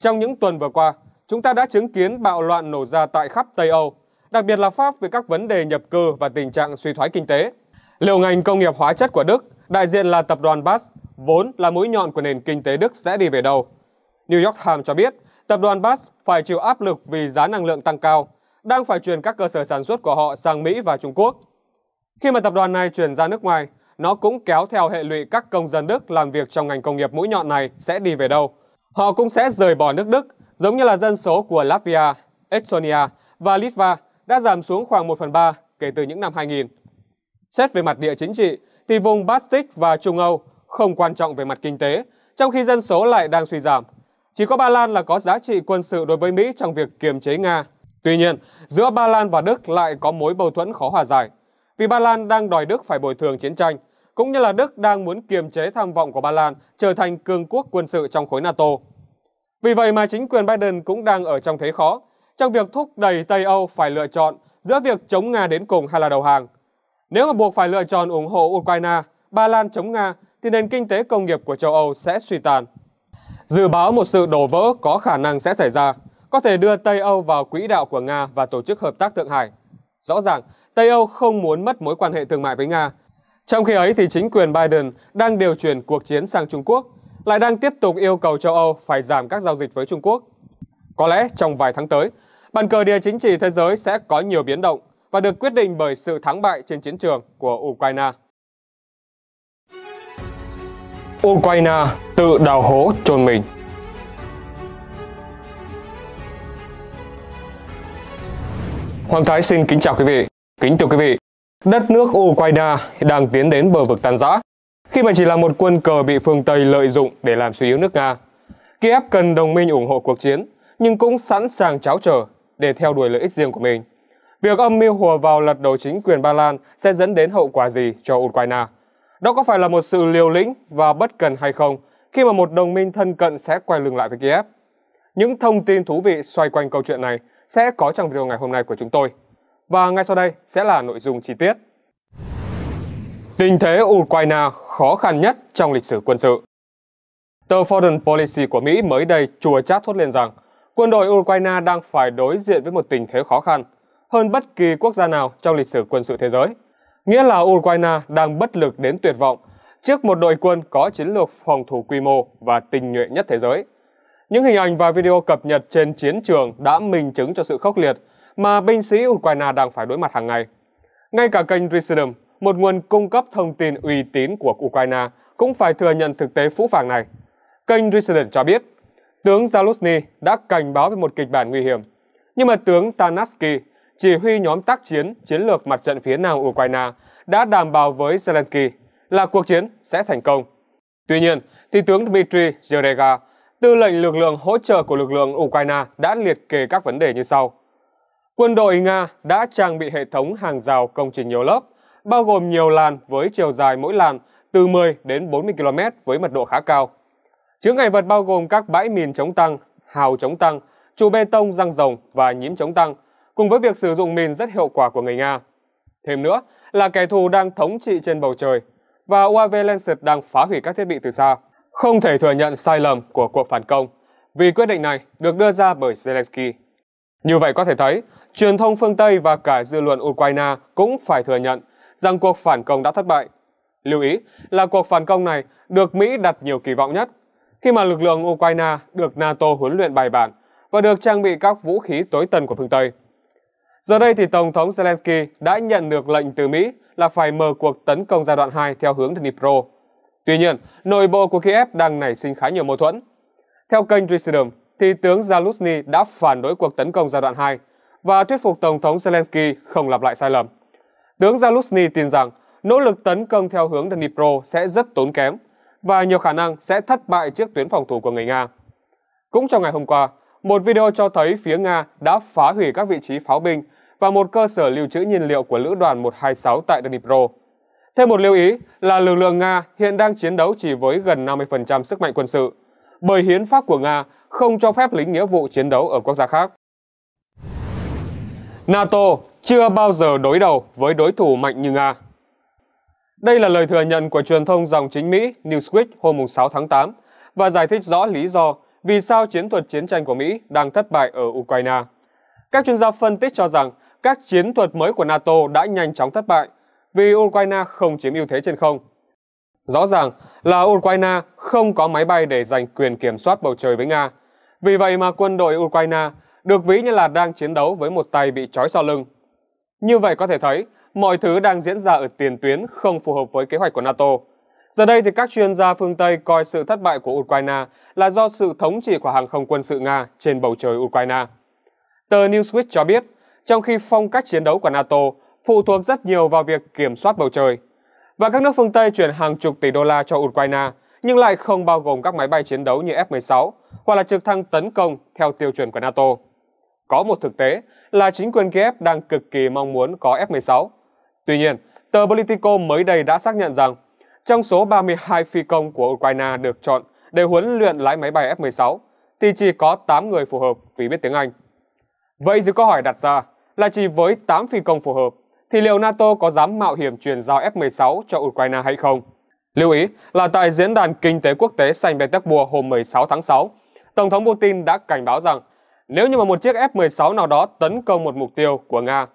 Trong những tuần vừa qua, chúng ta đã chứng kiến bạo loạn nổ ra tại khắp Tây Âu, đặc biệt là Pháp về các vấn đề nhập cư và tình trạng suy thoái kinh tế. Liệu ngành công nghiệp hóa chất của Đức, đại diện là tập đoàn BAS, vốn là mũi nhọn của nền kinh tế Đức sẽ đi về đâu? New York Times cho biết, tập đoàn BAS phải chịu áp lực vì giá năng lượng tăng cao, đang phải chuyển các cơ sở sản xuất của họ sang Mỹ và Trung Quốc. Khi mà tập đoàn này chuyển ra nước ngoài, nó cũng kéo theo hệ lụy các công dân Đức làm việc trong ngành công nghiệp mũi nhọn này sẽ đi về đâu. Họ cũng sẽ rời bỏ nước Đức, giống như là dân số của Latvia, Estonia và Litva đã giảm xuống khoảng 1 phần 3 kể từ những năm 2000. Xét về mặt địa chính trị, thì vùng Baltic và Trung Âu không quan trọng về mặt kinh tế, trong khi dân số lại đang suy giảm – chỉ có Ba Lan là có giá trị quân sự đối với Mỹ trong việc kiềm chế Nga. Tuy nhiên, giữa Ba Lan và Đức lại có mối mâu thuẫn khó hòa giải, vì Ba Lan đang đòi Đức phải bồi thường chiến tranh, cũng như là Đức đang muốn kiềm chế tham vọng của Ba Lan trở thành cường quốc quân sự trong khối NATO. Vì vậy mà chính quyền Biden cũng đang ở trong thế khó trong việc thúc đẩy Tây Âu phải lựa chọn giữa việc chống Nga đến cùng hay là đầu hàng. Nếu mà buộc phải lựa chọn ủng hộ Ukraine, Ba Lan chống Nga thì nền kinh tế công nghiệp của châu Âu sẽ suy tàn. Dự báo một sự đổ vỡ có khả năng sẽ xảy ra, có thể đưa Tây Âu vào quỹ đạo của Nga và Tổ chức Hợp tác Thượng Hải. Rõ ràng, Tây Âu không muốn mất mối quan hệ thương mại với Nga. Trong khi ấy thì chính quyền Biden đang điều chuyển cuộc chiến sang Trung Quốc, lại đang tiếp tục yêu cầu châu Âu phải giảm các giao dịch với Trung Quốc. Có lẽ trong vài tháng tới, bàn cờ địa chính trị thế giới sẽ có nhiều biến động và được quyết định bởi sự thắng bại trên chiến trường của Ukraine. Ukraine tự đào hố chôn mình. Hoàng Thái xin kính chào quý vị, kính thưa quý vị. Đất nước Ukraine đang tiến đến bờ vực tan rã, khi mà chỉ là một quân cờ bị phương Tây lợi dụng để làm suy yếu nước Nga. Kiev cần đồng minh ủng hộ cuộc chiến, nhưng cũng sẵn sàng cháo chờ để theo đuổi lợi ích riêng của mình. Việc âm mưu hùa vào lật đổ chính quyền Ba Lan sẽ dẫn đến hậu quả gì cho Ukraine? Đó có phải là một sự liều lĩnh và bất cần hay không khi mà một đồng minh thân cận sẽ quay lưng lại với Kiev? Những thông tin thú vị xoay quanh câu chuyện này sẽ có trong video ngày hôm nay của chúng tôi. Và ngay sau đây sẽ là nội dung chi tiết. Tình thế Ukraine khó khăn nhất trong lịch sử quân sự Tờ Foreign Policy của Mỹ mới đây chùa chát thốt lên rằng quân đội Ukraine đang phải đối diện với một tình thế khó khăn hơn bất kỳ quốc gia nào trong lịch sử quân sự thế giới nghĩa là Ukraine đang bất lực đến tuyệt vọng trước một đội quân có chiến lược phòng thủ quy mô và tinh nhuệ nhất thế giới. Những hình ảnh và video cập nhật trên chiến trường đã minh chứng cho sự khốc liệt mà binh sĩ Ukraine đang phải đối mặt hàng ngày. Ngay cả kênh Residum, một nguồn cung cấp thông tin uy tín của Ukraine, cũng phải thừa nhận thực tế phũ phàng này. Kênh Resident cho biết, tướng Zaluzny đã cảnh báo về một kịch bản nguy hiểm, nhưng mà tướng Tanaski chỉ huy nhóm tác chiến chiến lược mặt trận phía nam Ukraine đã đảm bảo với Zelensky là cuộc chiến sẽ thành công. Tuy nhiên, Thị tướng Dmitry Gerega, tư lệnh lực lượng hỗ trợ của lực lượng Ukraine đã liệt kê các vấn đề như sau. Quân đội Nga đã trang bị hệ thống hàng rào công trình nhiều lớp, bao gồm nhiều làn với chiều dài mỗi làn từ 10 đến 40 km với mật độ khá cao. Chướng ngại vật bao gồm các bãi mìn chống tăng, hào chống tăng, trụ bê tông răng rồng và nhím chống tăng – cùng với việc sử dụng mìn rất hiệu quả của người Nga. Thêm nữa là kẻ thù đang thống trị trên bầu trời và UAV Lancet đang phá hủy các thiết bị từ xa. Không thể thừa nhận sai lầm của cuộc phản công vì quyết định này được đưa ra bởi Zelensky. Như vậy có thể thấy, truyền thông phương Tây và cả dư luận Ukraine cũng phải thừa nhận rằng cuộc phản công đã thất bại. Lưu ý là cuộc phản công này được Mỹ đặt nhiều kỳ vọng nhất khi mà lực lượng Ukraine được NATO huấn luyện bài bản và được trang bị các vũ khí tối tân của phương Tây. Giờ đây thì Tổng thống Zelensky đã nhận được lệnh từ Mỹ là phải mở cuộc tấn công giai đoạn 2 theo hướng Dnipro. Tuy nhiên, nội bộ của Kiev đang nảy sinh khá nhiều mâu thuẫn. Theo kênh Residum, thì tướng Zaluzny đã phản đối cuộc tấn công giai đoạn 2 và thuyết phục Tổng thống Zelensky không lặp lại sai lầm. Tướng Zaluzny tin rằng nỗ lực tấn công theo hướng Dnipro sẽ rất tốn kém và nhiều khả năng sẽ thất bại trước tuyến phòng thủ của người Nga. Cũng trong ngày hôm qua, một video cho thấy phía Nga đã phá hủy các vị trí pháo binh và một cơ sở lưu trữ nhiên liệu của lữ đoàn 126 tại Dnipro. Thêm một lưu ý là lực lượng Nga hiện đang chiến đấu chỉ với gần 50% sức mạnh quân sự, bởi hiến pháp của Nga không cho phép lính nghĩa vụ chiến đấu ở quốc gia khác. NATO chưa bao giờ đối đầu với đối thủ mạnh như Nga. Đây là lời thừa nhận của truyền thông dòng chính Mỹ Newsweek hôm 6 tháng 8 và giải thích rõ lý do vì sao chiến thuật chiến tranh của Mỹ đang thất bại ở Ukraine. Các chuyên gia phân tích cho rằng các chiến thuật mới của NATO đã nhanh chóng thất bại vì Ukraine không chiếm ưu thế trên không. Rõ ràng là Ukraine không có máy bay để giành quyền kiểm soát bầu trời với Nga. Vì vậy mà quân đội Ukraine được ví như là đang chiến đấu với một tay bị trói sau lưng. Như vậy có thể thấy, mọi thứ đang diễn ra ở tiền tuyến không phù hợp với kế hoạch của NATO. Giờ đây thì các chuyên gia phương Tây coi sự thất bại của Ukraine là do sự thống trị của hàng không quân sự Nga trên bầu trời Ukraine. Tờ Newsweek cho biết, trong khi phong cách chiến đấu của NATO phụ thuộc rất nhiều vào việc kiểm soát bầu trời. Và các nước phương Tây chuyển hàng chục tỷ đô la cho Ukraine, nhưng lại không bao gồm các máy bay chiến đấu như F-16 hoặc là trực thăng tấn công theo tiêu chuẩn của NATO. Có một thực tế là chính quyền Kiev đang cực kỳ mong muốn có F-16. Tuy nhiên, tờ Politico mới đây đã xác nhận rằng trong số 32 phi công của Ukraine được chọn để huấn luyện lái máy bay F-16, thì chỉ có 8 người phù hợp vì biết tiếng Anh. Vậy thì câu hỏi đặt ra, là chỉ với 8 phi công phù hợp, thì liệu NATO có dám mạo hiểm truyền giao F-16 cho Ukraine hay không? Lưu ý là tại Diễn đàn Kinh tế Quốc tế Saint Petersburg hôm 16 tháng 6, Tổng thống Putin đã cảnh báo rằng nếu như mà một chiếc F-16 nào đó tấn công một mục tiêu của Nga,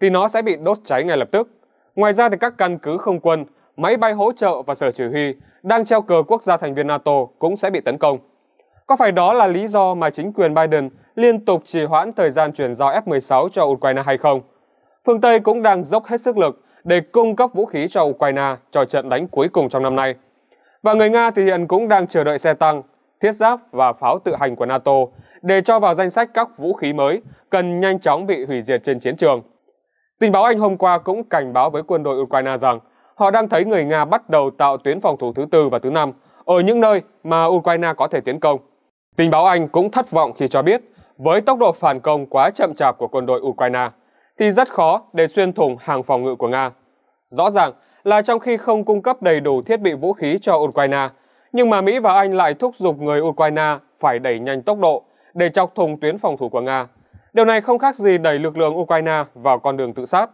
thì nó sẽ bị đốt cháy ngay lập tức. Ngoài ra thì các căn cứ không quân, máy bay hỗ trợ và sở chỉ huy đang treo cờ quốc gia thành viên NATO cũng sẽ bị tấn công. Có phải đó là lý do mà chính quyền Biden liên tục trì hoãn thời gian chuyển giao F-16 cho Ukraine hay không. Phương Tây cũng đang dốc hết sức lực để cung cấp vũ khí cho Ukraine cho trận đánh cuối cùng trong năm nay. Và người Nga thì hiện cũng đang chờ đợi xe tăng, thiết giáp và pháo tự hành của NATO để cho vào danh sách các vũ khí mới cần nhanh chóng bị hủy diệt trên chiến trường. Tình báo Anh hôm qua cũng cảnh báo với quân đội Ukraine rằng họ đang thấy người Nga bắt đầu tạo tuyến phòng thủ thứ tư và thứ năm ở những nơi mà Ukraine có thể tiến công. Tình báo Anh cũng thất vọng khi cho biết với tốc độ phản công quá chậm chạp của quân đội Ukraine, thì rất khó để xuyên thủng hàng phòng ngự của Nga. Rõ ràng là trong khi không cung cấp đầy đủ thiết bị vũ khí cho Ukraine, nhưng mà Mỹ và Anh lại thúc giục người Ukraine phải đẩy nhanh tốc độ để chọc thùng tuyến phòng thủ của Nga. Điều này không khác gì đẩy lực lượng Ukraine vào con đường tự sát.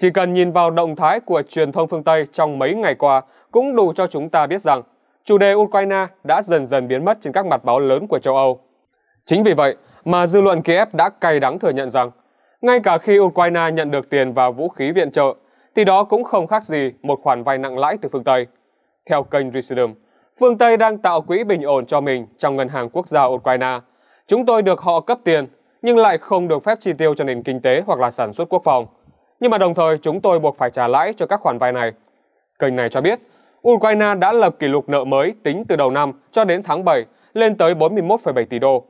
Chỉ cần nhìn vào động thái của truyền thông phương Tây trong mấy ngày qua cũng đủ cho chúng ta biết rằng chủ đề Ukraine đã dần dần biến mất trên các mặt báo lớn của châu Âu. Chính vì vậy, mà dư luận Kiev đã cay đắng thừa nhận rằng ngay cả khi Ukraine nhận được tiền và vũ khí viện trợ, thì đó cũng không khác gì một khoản vay nặng lãi từ phương Tây. Theo kênh Residum, phương Tây đang tạo quỹ bình ổn cho mình trong Ngân hàng Quốc gia Ukraine. Chúng tôi được họ cấp tiền, nhưng lại không được phép chi tiêu cho nền kinh tế hoặc là sản xuất quốc phòng. Nhưng mà đồng thời chúng tôi buộc phải trả lãi cho các khoản vay này. Kênh này cho biết, Ukraine đã lập kỷ lục nợ mới tính từ đầu năm cho đến tháng 7 lên tới 41,7 tỷ đô,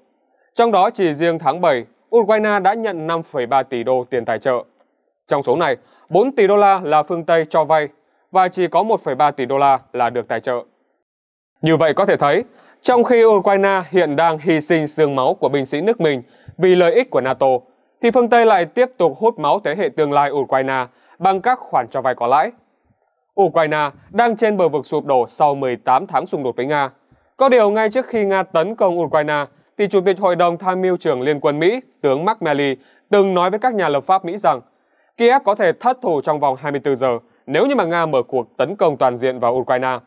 trong đó chỉ riêng tháng 7, Ukraine đã nhận 5,3 tỷ đô tiền tài trợ. Trong số này, 4 tỷ đô la là phương Tây cho vay và chỉ có 1,3 tỷ đô la là được tài trợ. Như vậy có thể thấy, trong khi Ukraine hiện đang hy sinh xương máu của binh sĩ nước mình vì lợi ích của NATO, thì phương Tây lại tiếp tục hút máu thế hệ tương lai Ukraine bằng các khoản cho vay có lãi. Ukraine đang trên bờ vực sụp đổ sau 18 tháng xung đột với Nga. Có điều ngay trước khi Nga tấn công Ukraine thì Chủ tịch Hội đồng Tham mưu trưởng Liên quân Mỹ, tướng Mark Milley, từng nói với các nhà lập pháp Mỹ rằng Kiev có thể thất thủ trong vòng 24 giờ nếu như mà Nga mở cuộc tấn công toàn diện vào Ukraine.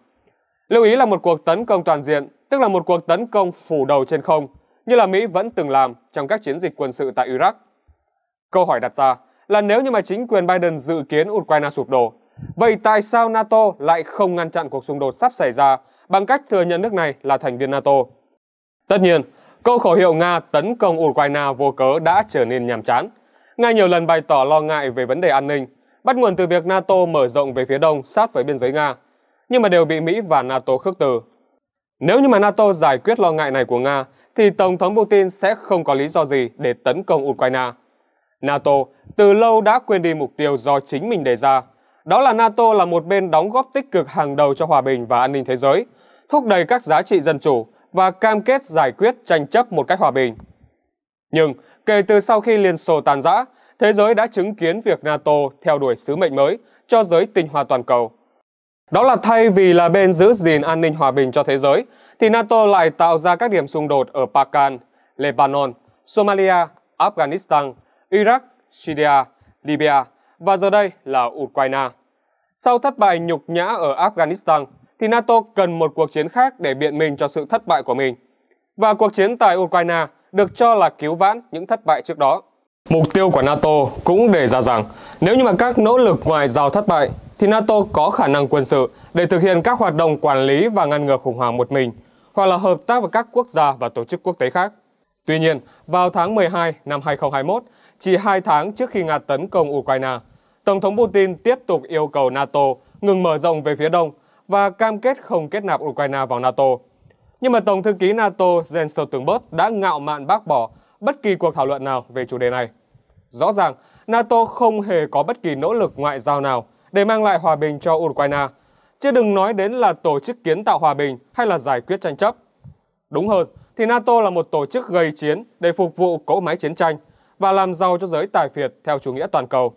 Lưu ý là một cuộc tấn công toàn diện, tức là một cuộc tấn công phủ đầu trên không, như là Mỹ vẫn từng làm trong các chiến dịch quân sự tại Iraq. Câu hỏi đặt ra là nếu như mà chính quyền Biden dự kiến Ukraine sụp đổ, vậy tại sao NATO lại không ngăn chặn cuộc xung đột sắp xảy ra bằng cách thừa nhận nước này là thành viên NATO? Tất nhiên, Câu khẩu hiệu Nga tấn công Ukraine vô cớ đã trở nên nhàm chán. Nga nhiều lần bày tỏ lo ngại về vấn đề an ninh, bắt nguồn từ việc NATO mở rộng về phía đông sát với biên giới Nga, nhưng mà đều bị Mỹ và NATO khước từ. Nếu như mà NATO giải quyết lo ngại này của Nga, thì Tổng thống Putin sẽ không có lý do gì để tấn công Ukraine. NATO từ lâu đã quên đi mục tiêu do chính mình đề ra. Đó là NATO là một bên đóng góp tích cực hàng đầu cho hòa bình và an ninh thế giới, thúc đẩy các giá trị dân chủ, và cam kết giải quyết tranh chấp một cách hòa bình. Nhưng kể từ sau khi Liên Xô tàn rã, thế giới đã chứng kiến việc NATO theo đuổi sứ mệnh mới cho giới tinh hoa toàn cầu. Đó là thay vì là bên giữ gìn an ninh hòa bình cho thế giới, thì NATO lại tạo ra các điểm xung đột ở Pakistan, Lebanon, Somalia, Afghanistan, Iraq, Syria, Libya và giờ đây là Ukraine. Sau thất bại nhục nhã ở Afghanistan, thì NATO cần một cuộc chiến khác để biện minh cho sự thất bại của mình. Và cuộc chiến tại Ukraine được cho là cứu vãn những thất bại trước đó. Mục tiêu của NATO cũng đề ra rằng nếu như mà các nỗ lực ngoại giao thất bại thì NATO có khả năng quân sự để thực hiện các hoạt động quản lý và ngăn ngừa khủng hoảng một mình hoặc là hợp tác với các quốc gia và tổ chức quốc tế khác. Tuy nhiên, vào tháng 12 năm 2021, chỉ 2 tháng trước khi Nga tấn công Ukraine, Tổng thống Putin tiếp tục yêu cầu NATO ngừng mở rộng về phía đông và cam kết không kết nạp Ukraine vào NATO. Nhưng mà Tổng thư ký NATO Jens Stoltenberg đã ngạo mạn bác bỏ bất kỳ cuộc thảo luận nào về chủ đề này. Rõ ràng, NATO không hề có bất kỳ nỗ lực ngoại giao nào để mang lại hòa bình cho Ukraine, chứ đừng nói đến là tổ chức kiến tạo hòa bình hay là giải quyết tranh chấp. Đúng hơn, thì NATO là một tổ chức gây chiến để phục vụ cỗ máy chiến tranh và làm giàu cho giới tài phiệt theo chủ nghĩa toàn cầu.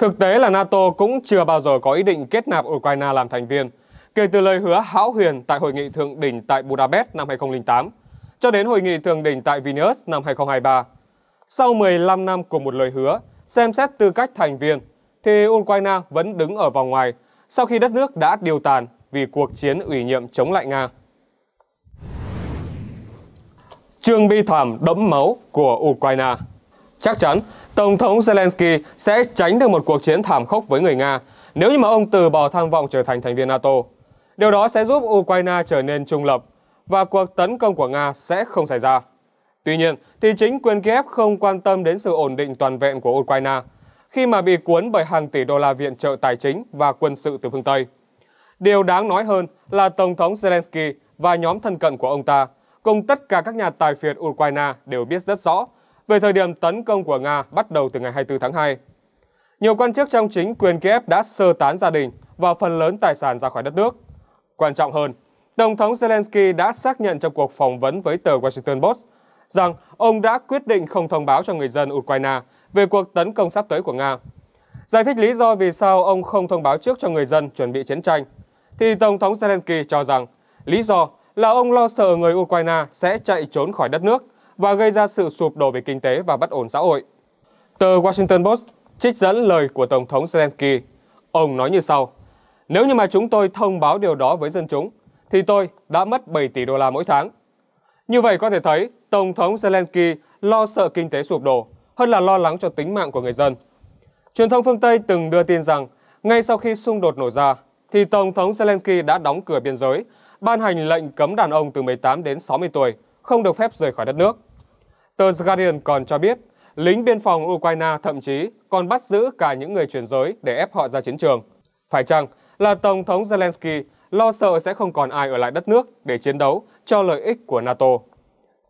Thực tế là NATO cũng chưa bao giờ có ý định kết nạp Ukraine làm thành viên, kể từ lời hứa hão huyền tại hội nghị thượng đỉnh tại Budapest năm 2008 cho đến hội nghị thượng đỉnh tại Vilnius năm 2023. Sau 15 năm của một lời hứa xem xét tư cách thành viên, thì Ukraine vẫn đứng ở vòng ngoài sau khi đất nước đã điều tàn vì cuộc chiến ủy nhiệm chống lại Nga. Chương bi thảm đẫm máu của Ukraine Chắc chắn, Tổng thống Zelensky sẽ tránh được một cuộc chiến thảm khốc với người Nga nếu như mà ông từ bỏ tham vọng trở thành thành viên NATO. Điều đó sẽ giúp Ukraine trở nên trung lập và cuộc tấn công của Nga sẽ không xảy ra. Tuy nhiên, thì chính quyền Kiev không quan tâm đến sự ổn định toàn vẹn của Ukraine khi mà bị cuốn bởi hàng tỷ đô la viện trợ tài chính và quân sự từ phương Tây. Điều đáng nói hơn là Tổng thống Zelensky và nhóm thân cận của ông ta cùng tất cả các nhà tài phiệt Ukraine đều biết rất rõ về thời điểm tấn công của Nga bắt đầu từ ngày 24 tháng 2. Nhiều quan chức trong chính quyền Kiev đã sơ tán gia đình và phần lớn tài sản ra khỏi đất nước. Quan trọng hơn, Tổng thống Zelensky đã xác nhận trong cuộc phỏng vấn với tờ Washington Post rằng ông đã quyết định không thông báo cho người dân Ukraine về cuộc tấn công sắp tới của Nga. Giải thích lý do vì sao ông không thông báo trước cho người dân chuẩn bị chiến tranh, thì Tổng thống Zelensky cho rằng lý do là ông lo sợ người Ukraine sẽ chạy trốn khỏi đất nước và gây ra sự sụp đổ về kinh tế và bất ổn xã hội. Tờ Washington Post trích dẫn lời của Tổng thống Zelensky. Ông nói như sau, nếu như mà chúng tôi thông báo điều đó với dân chúng, thì tôi đã mất 7 tỷ đô la mỗi tháng. Như vậy có thể thấy, Tổng thống Zelensky lo sợ kinh tế sụp đổ hơn là lo lắng cho tính mạng của người dân. Truyền thông phương Tây từng đưa tin rằng, ngay sau khi xung đột nổ ra, thì Tổng thống Zelensky đã đóng cửa biên giới, ban hành lệnh cấm đàn ông từ 18 đến 60 tuổi không được phép rời khỏi đất nước. Tờ The Guardian còn cho biết, lính biên phòng Ukraine thậm chí còn bắt giữ cả những người chuyển giới để ép họ ra chiến trường. Phải chăng là Tổng thống Zelensky lo sợ sẽ không còn ai ở lại đất nước để chiến đấu cho lợi ích của NATO?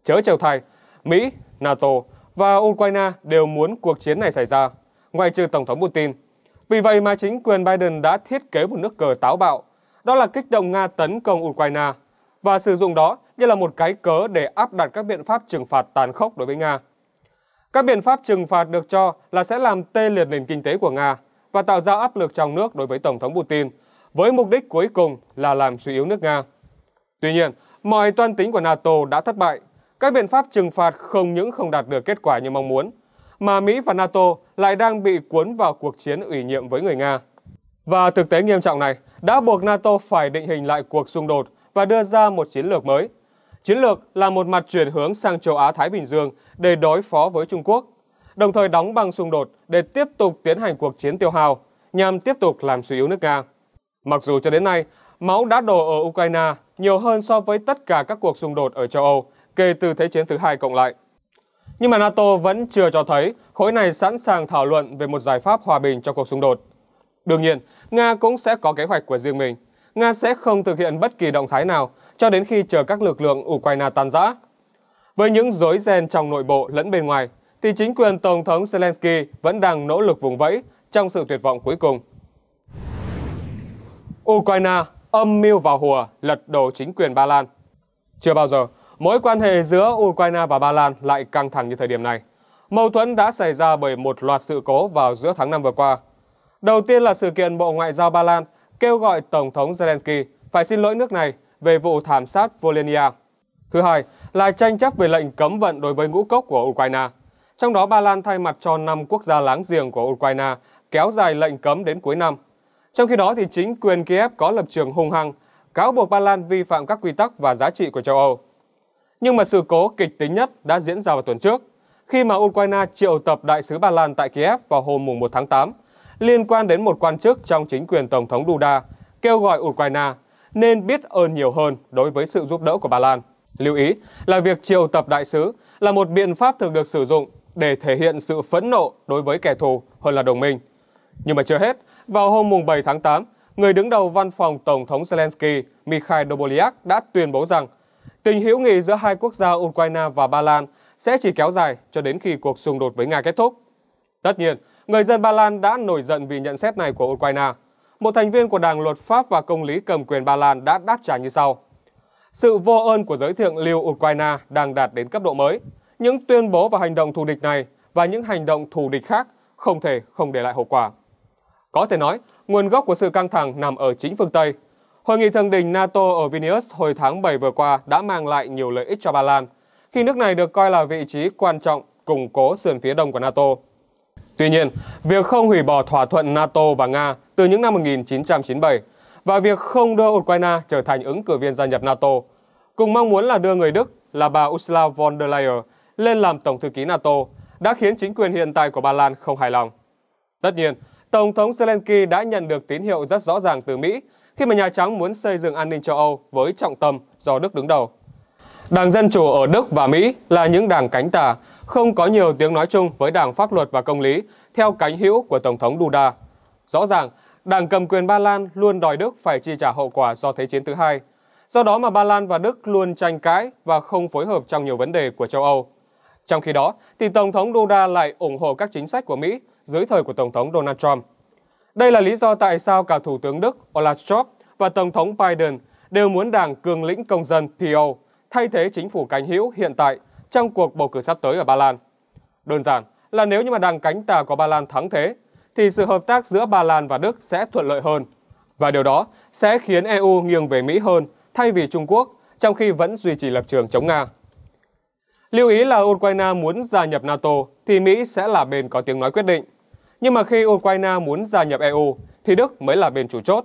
Chớ trêu thay, Mỹ, NATO và Ukraine đều muốn cuộc chiến này xảy ra, ngoài trừ Tổng thống Putin. Vì vậy mà chính quyền Biden đã thiết kế một nước cờ táo bạo, đó là kích động Nga tấn công Ukraine và sử dụng đó như là một cái cớ để áp đặt các biện pháp trừng phạt tàn khốc đối với Nga. Các biện pháp trừng phạt được cho là sẽ làm tê liệt nền kinh tế của Nga và tạo ra áp lực trong nước đối với Tổng thống Putin, với mục đích cuối cùng là làm suy yếu nước Nga. Tuy nhiên, mọi toan tính của NATO đã thất bại. Các biện pháp trừng phạt không những không đạt được kết quả như mong muốn, mà Mỹ và NATO lại đang bị cuốn vào cuộc chiến ủy nhiệm với người Nga. Và thực tế nghiêm trọng này đã buộc NATO phải định hình lại cuộc xung đột và đưa ra một chiến lược mới – Chiến lược là một mặt chuyển hướng sang châu Á-Thái Bình Dương để đối phó với Trung Quốc, đồng thời đóng băng xung đột để tiếp tục tiến hành cuộc chiến tiêu hao nhằm tiếp tục làm suy yếu nước Nga. Mặc dù cho đến nay, máu đã đổ ở Ukraine nhiều hơn so với tất cả các cuộc xung đột ở châu Âu kể từ Thế chiến thứ hai cộng lại. Nhưng mà NATO vẫn chưa cho thấy khối này sẵn sàng thảo luận về một giải pháp hòa bình cho cuộc xung đột. Đương nhiên, Nga cũng sẽ có kế hoạch của riêng mình. Nga sẽ không thực hiện bất kỳ động thái nào cho đến khi chờ các lực lượng Ukraine tan rã. Với những rối ren trong nội bộ lẫn bên ngoài, thì chính quyền Tổng thống Zelensky vẫn đang nỗ lực vùng vẫy trong sự tuyệt vọng cuối cùng. Ukraine âm mưu vào hùa lật đổ chính quyền Ba Lan. Chưa bao giờ, mối quan hệ giữa Ukraine và Ba Lan lại căng thẳng như thời điểm này. Mâu thuẫn đã xảy ra bởi một loạt sự cố vào giữa tháng 5 vừa qua. Đầu tiên là sự kiện Bộ Ngoại giao Ba Lan kêu gọi Tổng thống Zelensky phải xin lỗi nước này về vụ thảm sát Volenia. Thứ hai là tranh chấp về lệnh cấm vận đối với ngũ cốc của Ukraine. Trong đó, Ba Lan thay mặt cho 5 quốc gia láng giềng của Ukraine kéo dài lệnh cấm đến cuối năm. Trong khi đó, thì chính quyền Kiev có lập trường hung hăng, cáo buộc Ba Lan vi phạm các quy tắc và giá trị của châu Âu. Nhưng mà sự cố kịch tính nhất đã diễn ra vào tuần trước, khi mà Ukraine triệu tập đại sứ Ba Lan tại Kiev vào hôm 1 tháng 8, liên quan đến một quan chức trong chính quyền Tổng thống Duda kêu gọi Ukraine nên biết ơn nhiều hơn đối với sự giúp đỡ của Ba Lan. Lưu ý là việc triệu tập đại sứ là một biện pháp thường được sử dụng để thể hiện sự phẫn nộ đối với kẻ thù hơn là đồng minh. Nhưng mà chưa hết, vào hôm mùng 7 tháng 8, người đứng đầu văn phòng Tổng thống Zelensky Mikhail Doboliak đã tuyên bố rằng tình hữu nghị giữa hai quốc gia Ukraine và Ba Lan sẽ chỉ kéo dài cho đến khi cuộc xung đột với Nga kết thúc. Tất nhiên, người dân Ba Lan đã nổi giận vì nhận xét này của Ukraine một thành viên của Đảng Luật pháp và Công lý cầm quyền Ba Lan đã đáp trả như sau. Sự vô ơn của giới thượng lưu Ukraine đang đạt đến cấp độ mới. Những tuyên bố và hành động thù địch này và những hành động thù địch khác không thể không để lại hậu quả. Có thể nói, nguồn gốc của sự căng thẳng nằm ở chính phương Tây. Hội nghị thượng đỉnh NATO ở Vilnius hồi tháng 7 vừa qua đã mang lại nhiều lợi ích cho Ba Lan, khi nước này được coi là vị trí quan trọng củng cố sườn phía đông của NATO. Tuy nhiên, việc không hủy bỏ thỏa thuận NATO và Nga từ những năm 1997 và việc không đưa Ukraine trở thành ứng cử viên gia nhập NATO, cùng mong muốn là đưa người Đức là bà Ursula von der Leyen lên làm Tổng thư ký NATO đã khiến chính quyền hiện tại của Ba Lan không hài lòng. Tất nhiên, Tổng thống Zelensky đã nhận được tín hiệu rất rõ ràng từ Mỹ khi mà Nhà Trắng muốn xây dựng an ninh châu Âu với trọng tâm do Đức đứng đầu. Đảng Dân Chủ ở Đức và Mỹ là những đảng cánh tả không có nhiều tiếng nói chung với Đảng Pháp luật và Công lý theo cánh hữu của Tổng thống Duda. Rõ ràng, Đảng cầm quyền Ba Lan luôn đòi Đức phải chi trả hậu quả do Thế chiến thứ hai. Do đó mà Ba Lan và Đức luôn tranh cãi và không phối hợp trong nhiều vấn đề của châu Âu. Trong khi đó, thì Tổng thống Duda lại ủng hộ các chính sách của Mỹ dưới thời của Tổng thống Donald Trump. Đây là lý do tại sao cả Thủ tướng Đức Olaf Scholz và Tổng thống Biden đều muốn đảng cường lĩnh công dân PO thay thế chính phủ cánh hữu hiện tại – trong cuộc bầu cử sắp tới ở Ba Lan. Đơn giản là nếu như mà đảng cánh tả của Ba Lan thắng thế, thì sự hợp tác giữa Ba Lan và Đức sẽ thuận lợi hơn. Và điều đó sẽ khiến EU nghiêng về Mỹ hơn thay vì Trung Quốc, trong khi vẫn duy trì lập trường chống Nga. Lưu ý là Ukraine muốn gia nhập NATO thì Mỹ sẽ là bên có tiếng nói quyết định. Nhưng mà khi Ukraine muốn gia nhập EU thì Đức mới là bên chủ chốt.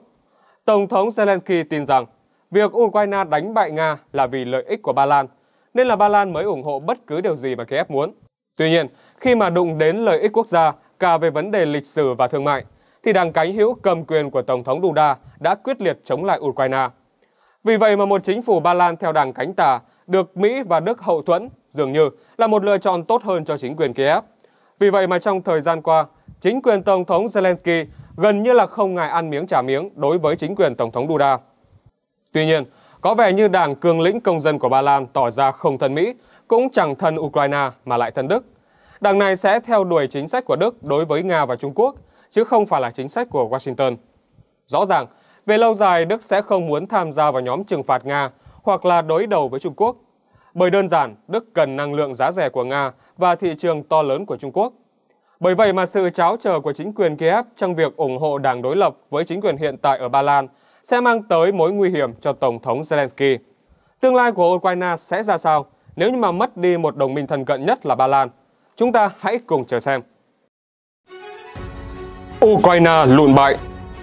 Tổng thống Zelensky tin rằng việc Ukraine đánh bại Nga là vì lợi ích của Ba Lan – nên là Ba Lan mới ủng hộ bất cứ điều gì mà Kiev muốn. Tuy nhiên, khi mà đụng đến lợi ích quốc gia, cả về vấn đề lịch sử và thương mại, thì đảng cánh hữu cầm quyền của Tổng thống Duda đã quyết liệt chống lại Ukraine. Vì vậy mà một chính phủ Ba Lan theo đảng cánh tả được Mỹ và Đức hậu thuẫn dường như là một lựa chọn tốt hơn cho chính quyền Kiev. Vì vậy mà trong thời gian qua, chính quyền Tổng thống Zelensky gần như là không ngại ăn miếng trả miếng đối với chính quyền Tổng thống Duda. Tuy nhiên, có vẻ như đảng cường lĩnh công dân của Ba Lan tỏ ra không thân Mỹ, cũng chẳng thân Ukraine mà lại thân Đức. Đảng này sẽ theo đuổi chính sách của Đức đối với Nga và Trung Quốc, chứ không phải là chính sách của Washington. Rõ ràng, về lâu dài Đức sẽ không muốn tham gia vào nhóm trừng phạt Nga hoặc là đối đầu với Trung Quốc. Bởi đơn giản, Đức cần năng lượng giá rẻ của Nga và thị trường to lớn của Trung Quốc. Bởi vậy mà sự cháo chờ của chính quyền Kiev trong việc ủng hộ đảng đối lập với chính quyền hiện tại ở Ba Lan – sẽ mang tới mối nguy hiểm cho Tổng thống Zelensky. Tương lai của Ukraine sẽ ra sao nếu như mà mất đi một đồng minh thân cận nhất là Ba Lan? Chúng ta hãy cùng chờ xem. Ukraine lụn bại,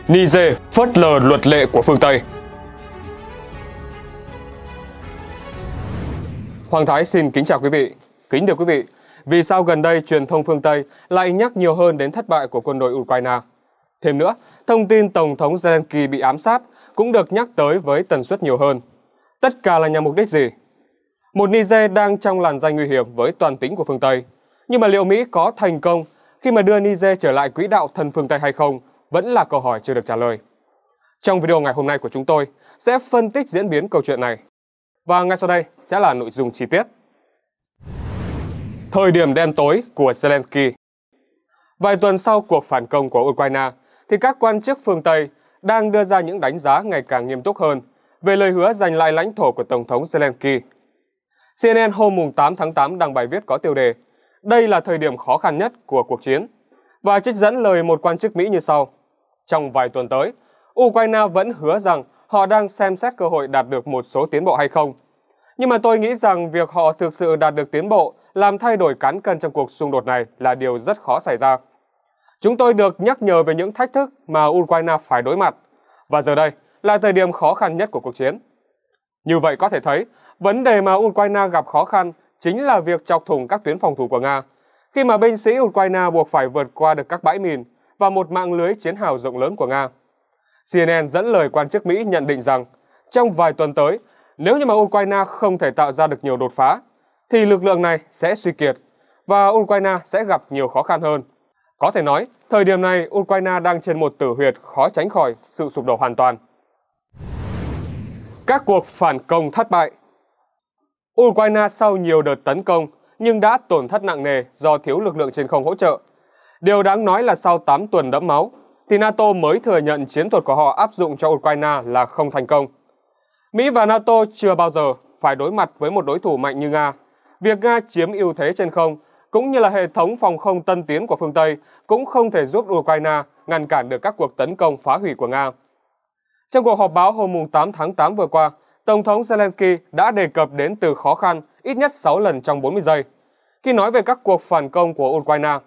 Niger phớt lờ luật lệ của phương Tây. Hoàng Thái xin kính chào quý vị. Kính thưa quý vị, vì sao gần đây truyền thông phương Tây lại nhắc nhiều hơn đến thất bại của quân đội Ukraine? Thêm nữa, thông tin Tổng thống Zelensky bị ám sát cũng được nhắc tới với tần suất nhiều hơn. Tất cả là nhằm mục đích gì? Một Niger đang trong làn danh nguy hiểm với toàn tính của phương Tây. Nhưng mà liệu Mỹ có thành công khi mà đưa Niger trở lại quỹ đạo thần phương Tây hay không vẫn là câu hỏi chưa được trả lời. Trong video ngày hôm nay của chúng tôi sẽ phân tích diễn biến câu chuyện này. Và ngay sau đây sẽ là nội dung chi tiết. Thời điểm đen tối của Zelensky Vài tuần sau cuộc phản công của Ukraine, thì các quan chức phương Tây đang đưa ra những đánh giá ngày càng nghiêm túc hơn về lời hứa giành lại lãnh thổ của Tổng thống Zelensky. CNN hôm 8 tháng 8 đăng bài viết có tiêu đề Đây là thời điểm khó khăn nhất của cuộc chiến và trích dẫn lời một quan chức Mỹ như sau. Trong vài tuần tới, Ukraine vẫn hứa rằng họ đang xem xét cơ hội đạt được một số tiến bộ hay không. Nhưng mà tôi nghĩ rằng việc họ thực sự đạt được tiến bộ làm thay đổi cán cân trong cuộc xung đột này là điều rất khó xảy ra. Chúng tôi được nhắc nhở về những thách thức mà Ukraine phải đối mặt, và giờ đây là thời điểm khó khăn nhất của cuộc chiến. Như vậy có thể thấy, vấn đề mà Ukraine gặp khó khăn chính là việc chọc thủng các tuyến phòng thủ của Nga, khi mà binh sĩ Ukraine buộc phải vượt qua được các bãi mìn và một mạng lưới chiến hào rộng lớn của Nga. CNN dẫn lời quan chức Mỹ nhận định rằng, trong vài tuần tới, nếu như mà Ukraine không thể tạo ra được nhiều đột phá, thì lực lượng này sẽ suy kiệt và Ukraine sẽ gặp nhiều khó khăn hơn có thể nói, thời điểm này Ukraine đang trên một tử huyệt khó tránh khỏi sự sụp đổ hoàn toàn. Các cuộc phản công thất bại Ukraine sau nhiều đợt tấn công nhưng đã tổn thất nặng nề do thiếu lực lượng trên không hỗ trợ. Điều đáng nói là sau 8 tuần đẫm máu, thì NATO mới thừa nhận chiến thuật của họ áp dụng cho Ukraine là không thành công. Mỹ và NATO chưa bao giờ phải đối mặt với một đối thủ mạnh như Nga. Việc Nga chiếm ưu thế trên không cũng như là hệ thống phòng không tân tiến của phương Tây cũng không thể giúp Ukraine ngăn cản được các cuộc tấn công phá hủy của Nga. Trong cuộc họp báo hôm 8 tháng 8 vừa qua, Tổng thống Zelensky đã đề cập đến từ khó khăn ít nhất 6 lần trong 40 giây khi nói về các cuộc phản công của Ukraine.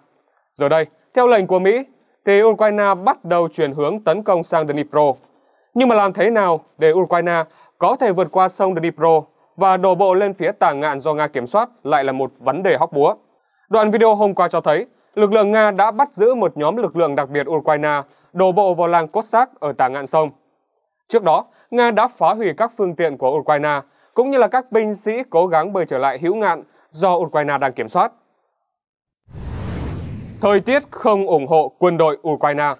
Giờ đây, theo lệnh của Mỹ, thì Ukraine bắt đầu chuyển hướng tấn công sang Dnipro. Nhưng mà làm thế nào để Ukraine có thể vượt qua sông Dnipro và đổ bộ lên phía tảng ngạn do Nga kiểm soát lại là một vấn đề hóc búa. Đoạn video hôm qua cho thấy, lực lượng Nga đã bắt giữ một nhóm lực lượng đặc biệt Ukraine đổ bộ vào làng Cossack ở tà ngạn sông. Trước đó, Nga đã phá hủy các phương tiện của Ukraine, cũng như là các binh sĩ cố gắng bơi trở lại hữu ngạn do Ukraine đang kiểm soát. Thời tiết không ủng hộ quân đội Ukraine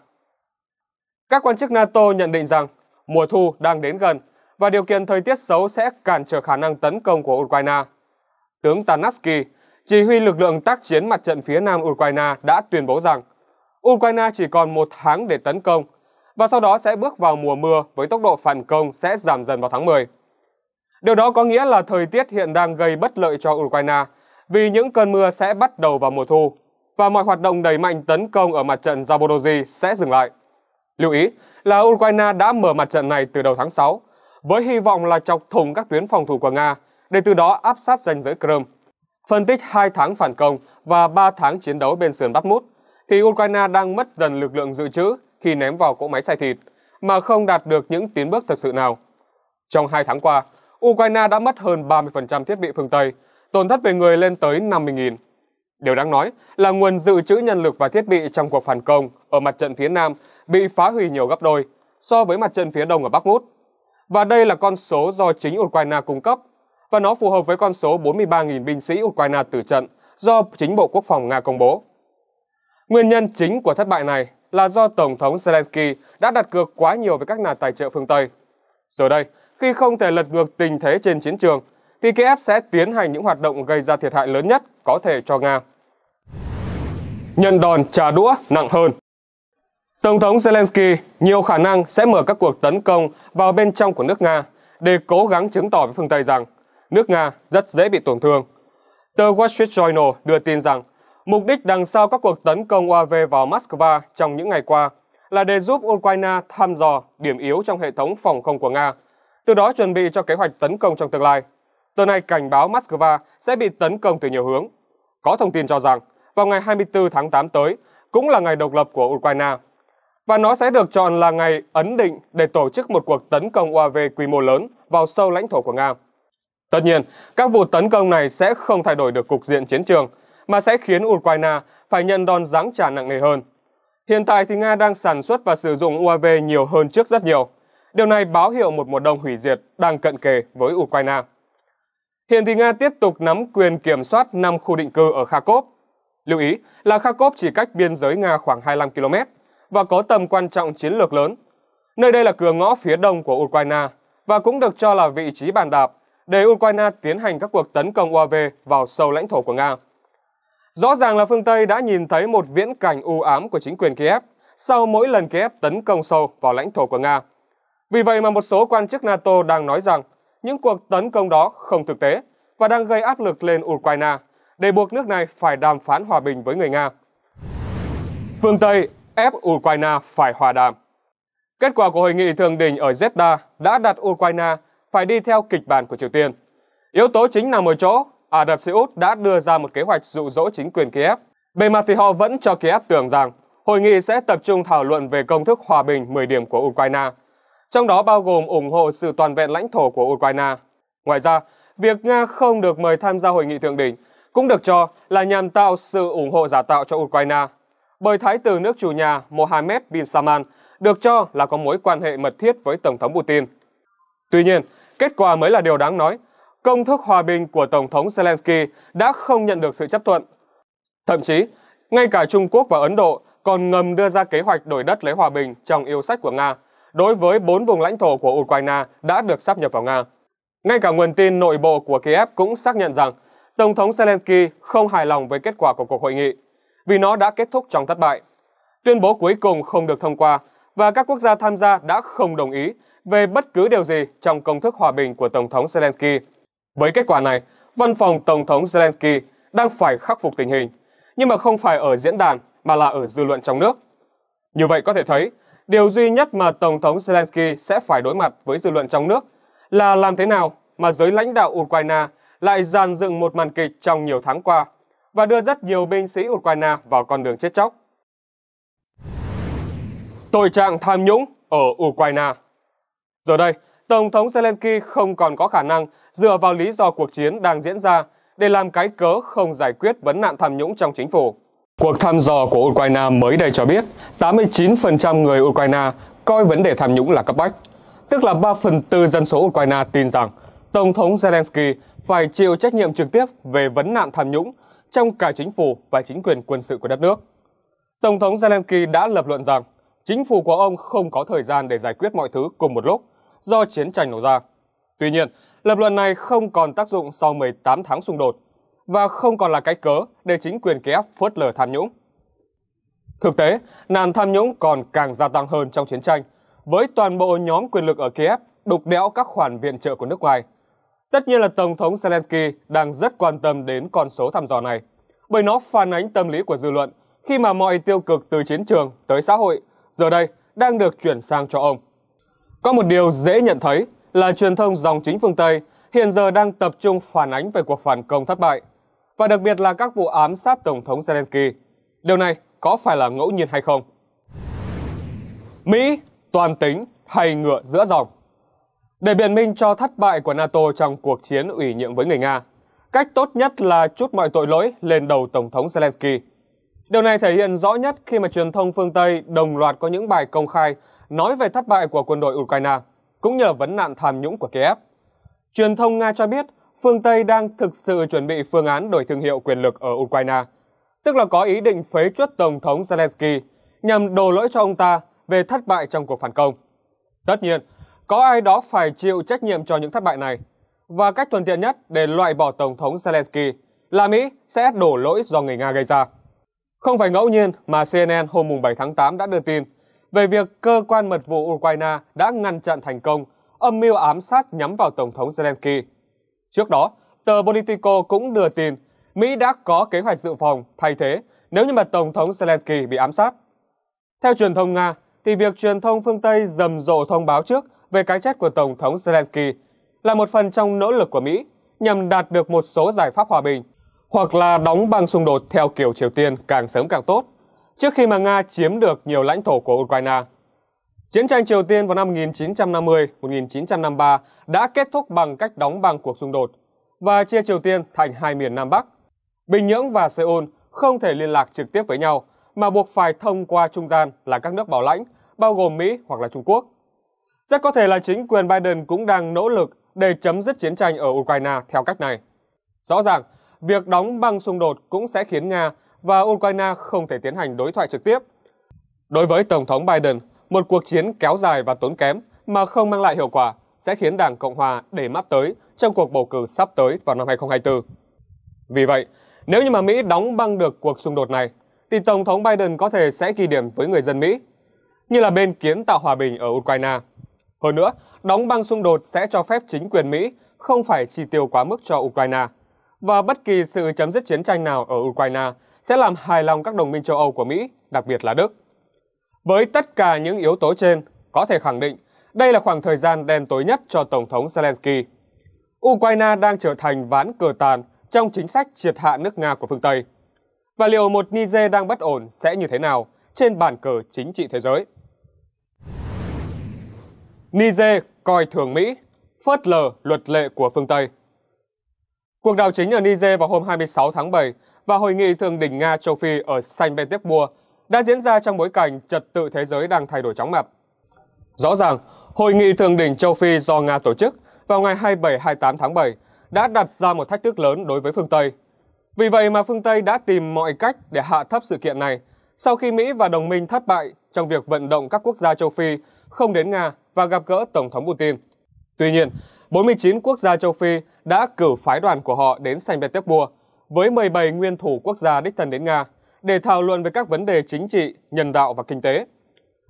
Các quan chức NATO nhận định rằng mùa thu đang đến gần và điều kiện thời tiết xấu sẽ cản trở khả năng tấn công của Ukraine. Tướng Tanaski, chỉ huy lực lượng tác chiến mặt trận phía nam Ukraine đã tuyên bố rằng Ukraine chỉ còn một tháng để tấn công và sau đó sẽ bước vào mùa mưa với tốc độ phản công sẽ giảm dần vào tháng 10. Điều đó có nghĩa là thời tiết hiện đang gây bất lợi cho Ukraine vì những cơn mưa sẽ bắt đầu vào mùa thu và mọi hoạt động đẩy mạnh tấn công ở mặt trận Zaporozhye sẽ dừng lại. Lưu ý là Ukraine đã mở mặt trận này từ đầu tháng 6 với hy vọng là chọc thủng các tuyến phòng thủ của Nga để từ đó áp sát ranh giới Crimea phân tích 2 tháng phản công và 3 tháng chiến đấu bên sườn Bakhmut, thì Ukraine đang mất dần lực lượng dự trữ khi ném vào cỗ máy xay thịt, mà không đạt được những tiến bước thực sự nào. Trong 2 tháng qua, Ukraine đã mất hơn 30% thiết bị phương Tây, tổn thất về người lên tới 50.000. Điều đáng nói là nguồn dự trữ nhân lực và thiết bị trong cuộc phản công ở mặt trận phía Nam bị phá hủy nhiều gấp đôi so với mặt trận phía Đông ở Bắc Mút. Và đây là con số do chính Ukraine cung cấp và nó phù hợp với con số 43.000 binh sĩ Ukraine tử trận do chính Bộ Quốc phòng Nga công bố. Nguyên nhân chính của thất bại này là do Tổng thống Zelensky đã đặt cược quá nhiều với các nhà tài trợ phương Tây. Giờ đây, khi không thể lật ngược tình thế trên chiến trường, thì Kiev sẽ tiến hành những hoạt động gây ra thiệt hại lớn nhất có thể cho Nga. Nhận đòn trả đũa nặng hơn Tổng thống Zelensky nhiều khả năng sẽ mở các cuộc tấn công vào bên trong của nước Nga để cố gắng chứng tỏ với phương Tây rằng nước Nga rất dễ bị tổn thương. Tờ Wall Street Journal đưa tin rằng mục đích đằng sau các cuộc tấn công UAV vào Moscow trong những ngày qua là để giúp Ukraine thăm dò điểm yếu trong hệ thống phòng không của Nga, từ đó chuẩn bị cho kế hoạch tấn công trong tương lai. Tờ này cảnh báo Moscow sẽ bị tấn công từ nhiều hướng. Có thông tin cho rằng, vào ngày 24 tháng 8 tới cũng là ngày độc lập của Ukraine, và nó sẽ được chọn là ngày ấn định để tổ chức một cuộc tấn công UAV quy mô lớn vào sâu lãnh thổ của Nga. Tất nhiên, các vụ tấn công này sẽ không thay đổi được cục diện chiến trường, mà sẽ khiến Ukraine phải nhận đòn giáng trả nặng nề hơn. Hiện tại thì Nga đang sản xuất và sử dụng UAV nhiều hơn trước rất nhiều. Điều này báo hiệu một mùa đông hủy diệt đang cận kề với Ukraine. Hiện thì Nga tiếp tục nắm quyền kiểm soát 5 khu định cư ở Kharkov. Lưu ý là Kharkov chỉ cách biên giới Nga khoảng 25 km và có tầm quan trọng chiến lược lớn. Nơi đây là cửa ngõ phía đông của Ukraine và cũng được cho là vị trí bàn đạp để Ukraine tiến hành các cuộc tấn công UAV vào sâu lãnh thổ của Nga. Rõ ràng là phương Tây đã nhìn thấy một viễn cảnh u ám của chính quyền Kiev sau mỗi lần Kiev tấn công sâu vào lãnh thổ của Nga. Vì vậy mà một số quan chức NATO đang nói rằng những cuộc tấn công đó không thực tế và đang gây áp lực lên Ukraine để buộc nước này phải đàm phán hòa bình với người Nga. Phương Tây ép Ukraine phải hòa đàm. Kết quả của hội nghị thượng đỉnh ở Zeta đã đặt Ukraine phải đi theo kịch bản của Triều Tiên. Yếu tố chính nằm ở chỗ Ả Rập Xê Út đã đưa ra một kế hoạch dụ dỗ chính quyền Kiev. Bề mặt thì họ vẫn cho Kiev tưởng rằng hội nghị sẽ tập trung thảo luận về công thức hòa bình 10 điểm của Ukraine, trong đó bao gồm ủng hộ sự toàn vẹn lãnh thổ của Ukraine. Ngoài ra, việc Nga không được mời tham gia hội nghị thượng đỉnh cũng được cho là nhằm tạo sự ủng hộ giả tạo cho Ukraine, bởi thái tử nước chủ nhà Mohammed bin Salman được cho là có mối quan hệ mật thiết với Tổng thống Putin. Tuy nhiên, Kết quả mới là điều đáng nói. Công thức hòa bình của Tổng thống Zelensky đã không nhận được sự chấp thuận. Thậm chí, ngay cả Trung Quốc và Ấn Độ còn ngầm đưa ra kế hoạch đổi đất lấy hòa bình trong yêu sách của Nga đối với bốn vùng lãnh thổ của Ukraine đã được sắp nhập vào Nga. Ngay cả nguồn tin nội bộ của Kiev cũng xác nhận rằng Tổng thống Zelensky không hài lòng với kết quả của cuộc hội nghị vì nó đã kết thúc trong thất bại. Tuyên bố cuối cùng không được thông qua và các quốc gia tham gia đã không đồng ý về bất cứ điều gì trong công thức hòa bình của Tổng thống Zelensky. Với kết quả này, văn phòng Tổng thống Zelensky đang phải khắc phục tình hình, nhưng mà không phải ở diễn đàn mà là ở dư luận trong nước. Như vậy có thể thấy, điều duy nhất mà Tổng thống Zelensky sẽ phải đối mặt với dư luận trong nước là làm thế nào mà giới lãnh đạo Ukraine lại dàn dựng một màn kịch trong nhiều tháng qua và đưa rất nhiều binh sĩ Ukraine vào con đường chết chóc. Tội trạng tham nhũng ở Ukraine Giờ đây, Tổng thống Zelensky không còn có khả năng dựa vào lý do cuộc chiến đang diễn ra để làm cái cớ không giải quyết vấn nạn tham nhũng trong chính phủ. Cuộc thăm dò của Ukraine mới đây cho biết 89% người Ukraine coi vấn đề tham nhũng là cấp bách, tức là 3 phần tư dân số Ukraine tin rằng Tổng thống Zelensky phải chịu trách nhiệm trực tiếp về vấn nạn tham nhũng trong cả chính phủ và chính quyền quân sự của đất nước. Tổng thống Zelensky đã lập luận rằng chính phủ của ông không có thời gian để giải quyết mọi thứ cùng một lúc – do chiến tranh nổ ra. Tuy nhiên, lập luận này không còn tác dụng sau 18 tháng xung đột và không còn là cái cớ để chính quyền Kiev phớt lờ tham nhũng. Thực tế, nạn tham nhũng còn càng gia tăng hơn trong chiến tranh, với toàn bộ nhóm quyền lực ở Kiev đục đẽo các khoản viện trợ của nước ngoài. Tất nhiên là Tổng thống Zelensky đang rất quan tâm đến con số thăm dò này, bởi nó phản ánh tâm lý của dư luận khi mà mọi tiêu cực từ chiến trường tới xã hội giờ đây đang được chuyển sang cho ông. Có một điều dễ nhận thấy là truyền thông dòng chính phương Tây hiện giờ đang tập trung phản ánh về cuộc phản công thất bại, và đặc biệt là các vụ ám sát Tổng thống Zelensky. Điều này có phải là ngẫu nhiên hay không? Mỹ toàn tính hay ngựa giữa dòng? Để biện minh cho thất bại của NATO trong cuộc chiến ủy nhiệm với người Nga, cách tốt nhất là chút mọi tội lỗi lên đầu Tổng thống Zelensky. Điều này thể hiện rõ nhất khi mà truyền thông phương Tây đồng loạt có những bài công khai nói về thất bại của quân đội Ukraine, cũng nhờ vấn nạn tham nhũng của Kiev. Truyền thông Nga cho biết phương Tây đang thực sự chuẩn bị phương án đổi thương hiệu quyền lực ở Ukraine, tức là có ý định phế chuất Tổng thống Zelensky nhằm đổ lỗi cho ông ta về thất bại trong cuộc phản công. Tất nhiên, có ai đó phải chịu trách nhiệm cho những thất bại này. Và cách thuận tiện nhất để loại bỏ Tổng thống Zelensky là Mỹ sẽ đổ lỗi do người Nga gây ra. Không phải ngẫu nhiên mà CNN hôm 7 tháng 8 đã đưa tin về việc cơ quan mật vụ Ukraine đã ngăn chặn thành công âm mưu ám sát nhắm vào Tổng thống Zelensky. Trước đó, tờ Politico cũng đưa tin Mỹ đã có kế hoạch dự phòng thay thế nếu như mà Tổng thống Zelensky bị ám sát. Theo truyền thông Nga, thì việc truyền thông phương Tây rầm rộ thông báo trước về cái chết của Tổng thống Zelensky là một phần trong nỗ lực của Mỹ nhằm đạt được một số giải pháp hòa bình hoặc là đóng băng xung đột theo kiểu Triều Tiên càng sớm càng tốt trước khi mà Nga chiếm được nhiều lãnh thổ của Ukraine. Chiến tranh Triều Tiên vào năm 1950-1953 đã kết thúc bằng cách đóng băng cuộc xung đột và chia Triều Tiên thành hai miền Nam Bắc. Bình Nhưỡng và Seoul không thể liên lạc trực tiếp với nhau mà buộc phải thông qua trung gian là các nước bảo lãnh, bao gồm Mỹ hoặc là Trung Quốc. Rất có thể là chính quyền Biden cũng đang nỗ lực để chấm dứt chiến tranh ở Ukraine theo cách này. Rõ ràng, việc đóng băng xung đột cũng sẽ khiến Nga và Ukraine không thể tiến hành đối thoại trực tiếp. Đối với Tổng thống Biden, một cuộc chiến kéo dài và tốn kém mà không mang lại hiệu quả sẽ khiến Đảng Cộng Hòa để mắt tới trong cuộc bầu cử sắp tới vào năm 2024. Vì vậy, nếu như mà Mỹ đóng băng được cuộc xung đột này, thì Tổng thống Biden có thể sẽ ghi điểm với người dân Mỹ, như là bên kiến tạo hòa bình ở Ukraine. Hơn nữa, đóng băng xung đột sẽ cho phép chính quyền Mỹ không phải chi tiêu quá mức cho Ukraine, và bất kỳ sự chấm dứt chiến tranh nào ở Ukraine sẽ làm hài lòng các đồng minh châu Âu của Mỹ, đặc biệt là Đức. Với tất cả những yếu tố trên, có thể khẳng định đây là khoảng thời gian đen tối nhất cho Tổng thống Zelensky. Ukraine đang trở thành ván cờ tàn trong chính sách triệt hạ nước Nga của phương Tây. Và liệu một Niger đang bất ổn sẽ như thế nào trên bàn cờ chính trị thế giới? Niger coi thường Mỹ, phớt lờ luật lệ của phương Tây. Cuộc đảo chính ở Niger vào hôm 26 tháng 7 và hội nghị thượng đỉnh Nga châu Phi ở Saint Petersburg đã diễn ra trong bối cảnh trật tự thế giới đang thay đổi chóng mặt. Rõ ràng, hội nghị thượng đỉnh châu Phi do Nga tổ chức vào ngày 27-28 tháng 7 đã đặt ra một thách thức lớn đối với phương Tây. Vì vậy mà phương Tây đã tìm mọi cách để hạ thấp sự kiện này sau khi Mỹ và đồng minh thất bại trong việc vận động các quốc gia châu Phi không đến Nga và gặp gỡ Tổng thống Putin. Tuy nhiên, 49 quốc gia châu Phi đã cử phái đoàn của họ đến Saint Petersburg với 17 nguyên thủ quốc gia đích thân đến Nga để thảo luận về các vấn đề chính trị, nhân đạo và kinh tế.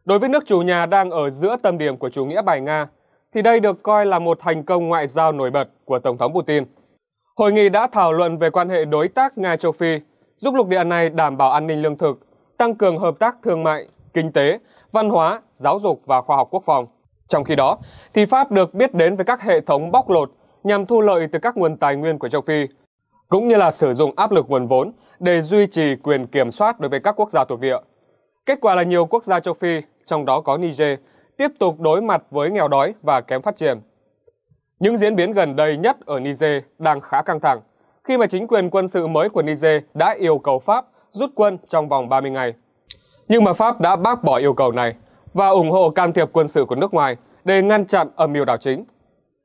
Đối với nước chủ nhà đang ở giữa tâm điểm của chủ nghĩa bài Nga, thì đây được coi là một thành công ngoại giao nổi bật của Tổng thống Putin. Hội nghị đã thảo luận về quan hệ đối tác Nga-Châu Phi, giúp lục địa này đảm bảo an ninh lương thực, tăng cường hợp tác thương mại, kinh tế, văn hóa, giáo dục và khoa học quốc phòng. Trong khi đó, thì Pháp được biết đến với các hệ thống bóc lột nhằm thu lợi từ các nguồn tài nguyên của châu Phi, cũng như là sử dụng áp lực nguồn vốn để duy trì quyền kiểm soát đối với các quốc gia thuộc địa. Kết quả là nhiều quốc gia châu Phi, trong đó có Niger, tiếp tục đối mặt với nghèo đói và kém phát triển. Những diễn biến gần đây nhất ở Niger đang khá căng thẳng, khi mà chính quyền quân sự mới của Niger đã yêu cầu Pháp rút quân trong vòng 30 ngày. Nhưng mà Pháp đã bác bỏ yêu cầu này và ủng hộ can thiệp quân sự của nước ngoài để ngăn chặn âm mưu đảo chính.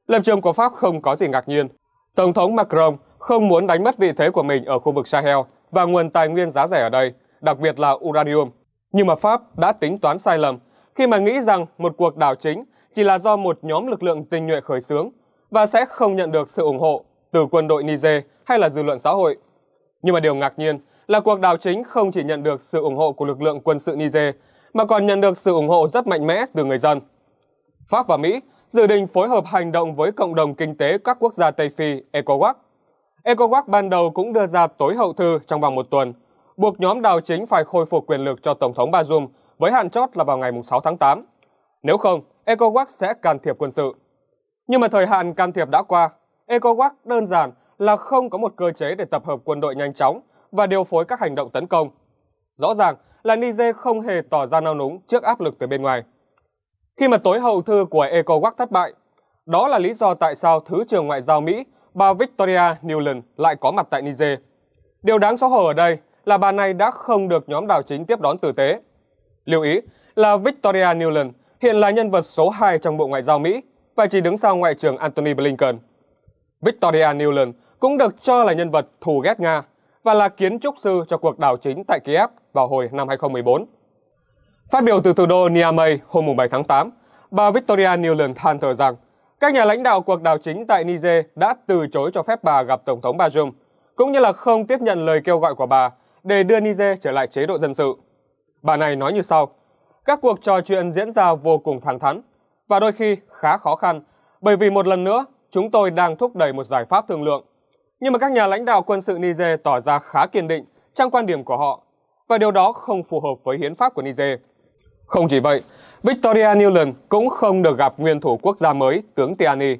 Lập trường của Pháp không có gì ngạc nhiên. Tổng thống Macron không muốn đánh mất vị thế của mình ở khu vực Sahel và nguồn tài nguyên giá rẻ ở đây, đặc biệt là uranium. Nhưng mà Pháp đã tính toán sai lầm khi mà nghĩ rằng một cuộc đảo chính chỉ là do một nhóm lực lượng tinh nhuệ khởi xướng và sẽ không nhận được sự ủng hộ từ quân đội Niger hay là dư luận xã hội. Nhưng mà điều ngạc nhiên là cuộc đảo chính không chỉ nhận được sự ủng hộ của lực lượng quân sự Niger mà còn nhận được sự ủng hộ rất mạnh mẽ từ người dân. Pháp và Mỹ dự định phối hợp hành động với cộng đồng kinh tế các quốc gia Tây Phi ECOWAS ECOWAS ban đầu cũng đưa ra tối hậu thư trong vòng một tuần, buộc nhóm đảo chính phải khôi phục quyền lực cho Tổng thống Bazoum với hạn chót là vào ngày 6 tháng 8. Nếu không, ECOWAS sẽ can thiệp quân sự. Nhưng mà thời hạn can thiệp đã qua, ECOWAS đơn giản là không có một cơ chế để tập hợp quân đội nhanh chóng và điều phối các hành động tấn công. Rõ ràng là Niger không hề tỏ ra nao núng trước áp lực từ bên ngoài. Khi mà tối hậu thư của ECOWAS thất bại, đó là lý do tại sao Thứ trưởng Ngoại giao Mỹ bà Victoria Newland lại có mặt tại Niger. Điều đáng xấu hổ ở đây là bà này đã không được nhóm đảo chính tiếp đón tử tế. Lưu ý là Victoria Newland hiện là nhân vật số 2 trong Bộ Ngoại giao Mỹ và chỉ đứng sau Ngoại trưởng Antony Blinken. Victoria Newland cũng được cho là nhân vật thù ghét Nga và là kiến trúc sư cho cuộc đảo chính tại Kiev vào hồi năm 2014. Phát biểu từ thủ đô Niamey hôm 7 tháng 8, bà Victoria Newland than thở rằng các nhà lãnh đạo cuộc đảo chính tại Niger đã từ chối cho phép bà gặp Tổng thống Bazoum, cũng như là không tiếp nhận lời kêu gọi của bà để đưa Niger trở lại chế độ dân sự. Bà này nói như sau, các cuộc trò chuyện diễn ra vô cùng thẳng thắn và đôi khi khá khó khăn bởi vì một lần nữa chúng tôi đang thúc đẩy một giải pháp thương lượng. Nhưng mà các nhà lãnh đạo quân sự Niger tỏ ra khá kiên định trong quan điểm của họ và điều đó không phù hợp với hiến pháp của Niger. Không chỉ vậy, Victoria Newland cũng không được gặp nguyên thủ quốc gia mới, tướng Tiani.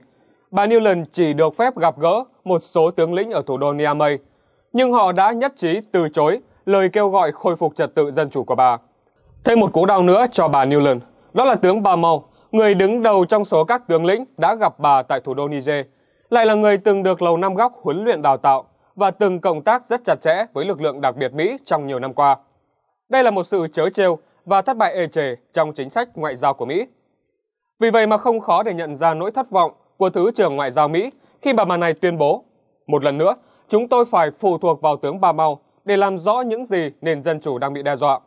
Bà Newland chỉ được phép gặp gỡ một số tướng lĩnh ở thủ đô Niamey, nhưng họ đã nhất trí từ chối lời kêu gọi khôi phục trật tự dân chủ của bà. Thêm một cú đau nữa cho bà Newland, đó là tướng Ba Mau, người đứng đầu trong số các tướng lĩnh đã gặp bà tại thủ đô Niger, lại là người từng được Lầu Năm Góc huấn luyện đào tạo và từng cộng tác rất chặt chẽ với lực lượng đặc biệt Mỹ trong nhiều năm qua. Đây là một sự chớ trêu và thất bại ê chề trong chính sách ngoại giao của Mỹ. Vì vậy mà không khó để nhận ra nỗi thất vọng của Thứ trưởng Ngoại giao Mỹ khi bà bà này tuyên bố, một lần nữa, chúng tôi phải phụ thuộc vào tướng Ba Mau để làm rõ những gì nền dân chủ đang bị đe dọa.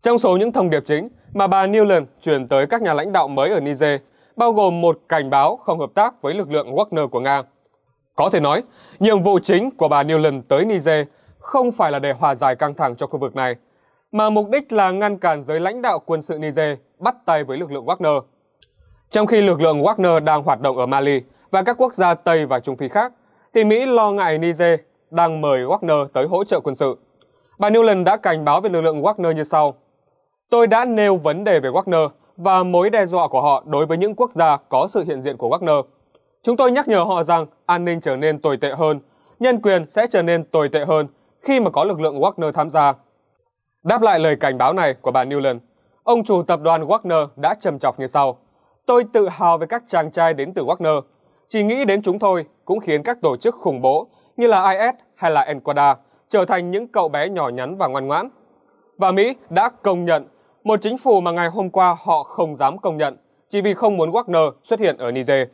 Trong số những thông điệp chính mà bà Newland truyền tới các nhà lãnh đạo mới ở Niger, bao gồm một cảnh báo không hợp tác với lực lượng Wagner của Nga. Có thể nói, nhiệm vụ chính của bà Newland tới Niger không phải là để hòa giải căng thẳng cho khu vực này, mà mục đích là ngăn cản giới lãnh đạo quân sự Niger bắt tay với lực lượng Wagner. Trong khi lực lượng Wagner đang hoạt động ở Mali và các quốc gia Tây và Trung Phi khác, thì Mỹ lo ngại Niger đang mời Wagner tới hỗ trợ quân sự. Bà Newland đã cảnh báo về lực lượng Wagner như sau. Tôi đã nêu vấn đề về Wagner và mối đe dọa của họ đối với những quốc gia có sự hiện diện của Wagner. Chúng tôi nhắc nhở họ rằng an ninh trở nên tồi tệ hơn, nhân quyền sẽ trở nên tồi tệ hơn khi mà có lực lượng Wagner tham gia Đáp lại lời cảnh báo này của bà Newland, ông chủ tập đoàn Wagner đã trầm chọc như sau. Tôi tự hào về các chàng trai đến từ Wagner. Chỉ nghĩ đến chúng thôi cũng khiến các tổ chức khủng bố như là IS hay là Enquada trở thành những cậu bé nhỏ nhắn và ngoan ngoãn. Và Mỹ đã công nhận một chính phủ mà ngày hôm qua họ không dám công nhận chỉ vì không muốn Wagner xuất hiện ở Niger.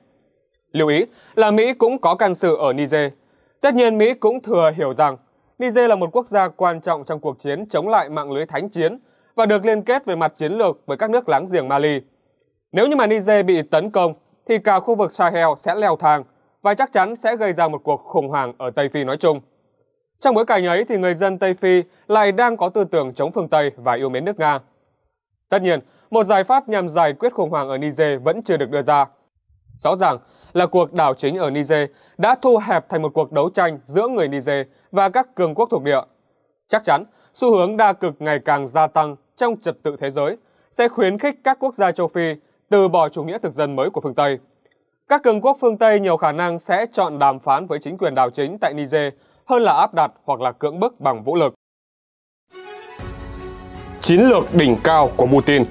Lưu ý là Mỹ cũng có can sự ở Niger. Tất nhiên Mỹ cũng thừa hiểu rằng Niger là một quốc gia quan trọng trong cuộc chiến chống lại mạng lưới thánh chiến và được liên kết về mặt chiến lược với các nước láng giềng Mali. Nếu như mà Niger bị tấn công, thì cả khu vực Sahel sẽ leo thang và chắc chắn sẽ gây ra một cuộc khủng hoảng ở Tây Phi nói chung. Trong bối cảnh ấy thì người dân Tây Phi lại đang có tư tưởng chống phương Tây và yêu mến nước Nga. Tất nhiên, một giải pháp nhằm giải quyết khủng hoảng ở Niger vẫn chưa được đưa ra. Rõ ràng là cuộc đảo chính ở Niger đã thu hẹp thành một cuộc đấu tranh giữa người Niger và các cường quốc thuộc địa. Chắc chắn, xu hướng đa cực ngày càng gia tăng trong trật tự thế giới sẽ khuyến khích các quốc gia châu Phi từ bỏ chủ nghĩa thực dân mới của phương Tây. Các cường quốc phương Tây nhiều khả năng sẽ chọn đàm phán với chính quyền đảo chính tại Niger hơn là áp đặt hoặc là cưỡng bức bằng vũ lực. Chiến lược đỉnh cao của Putin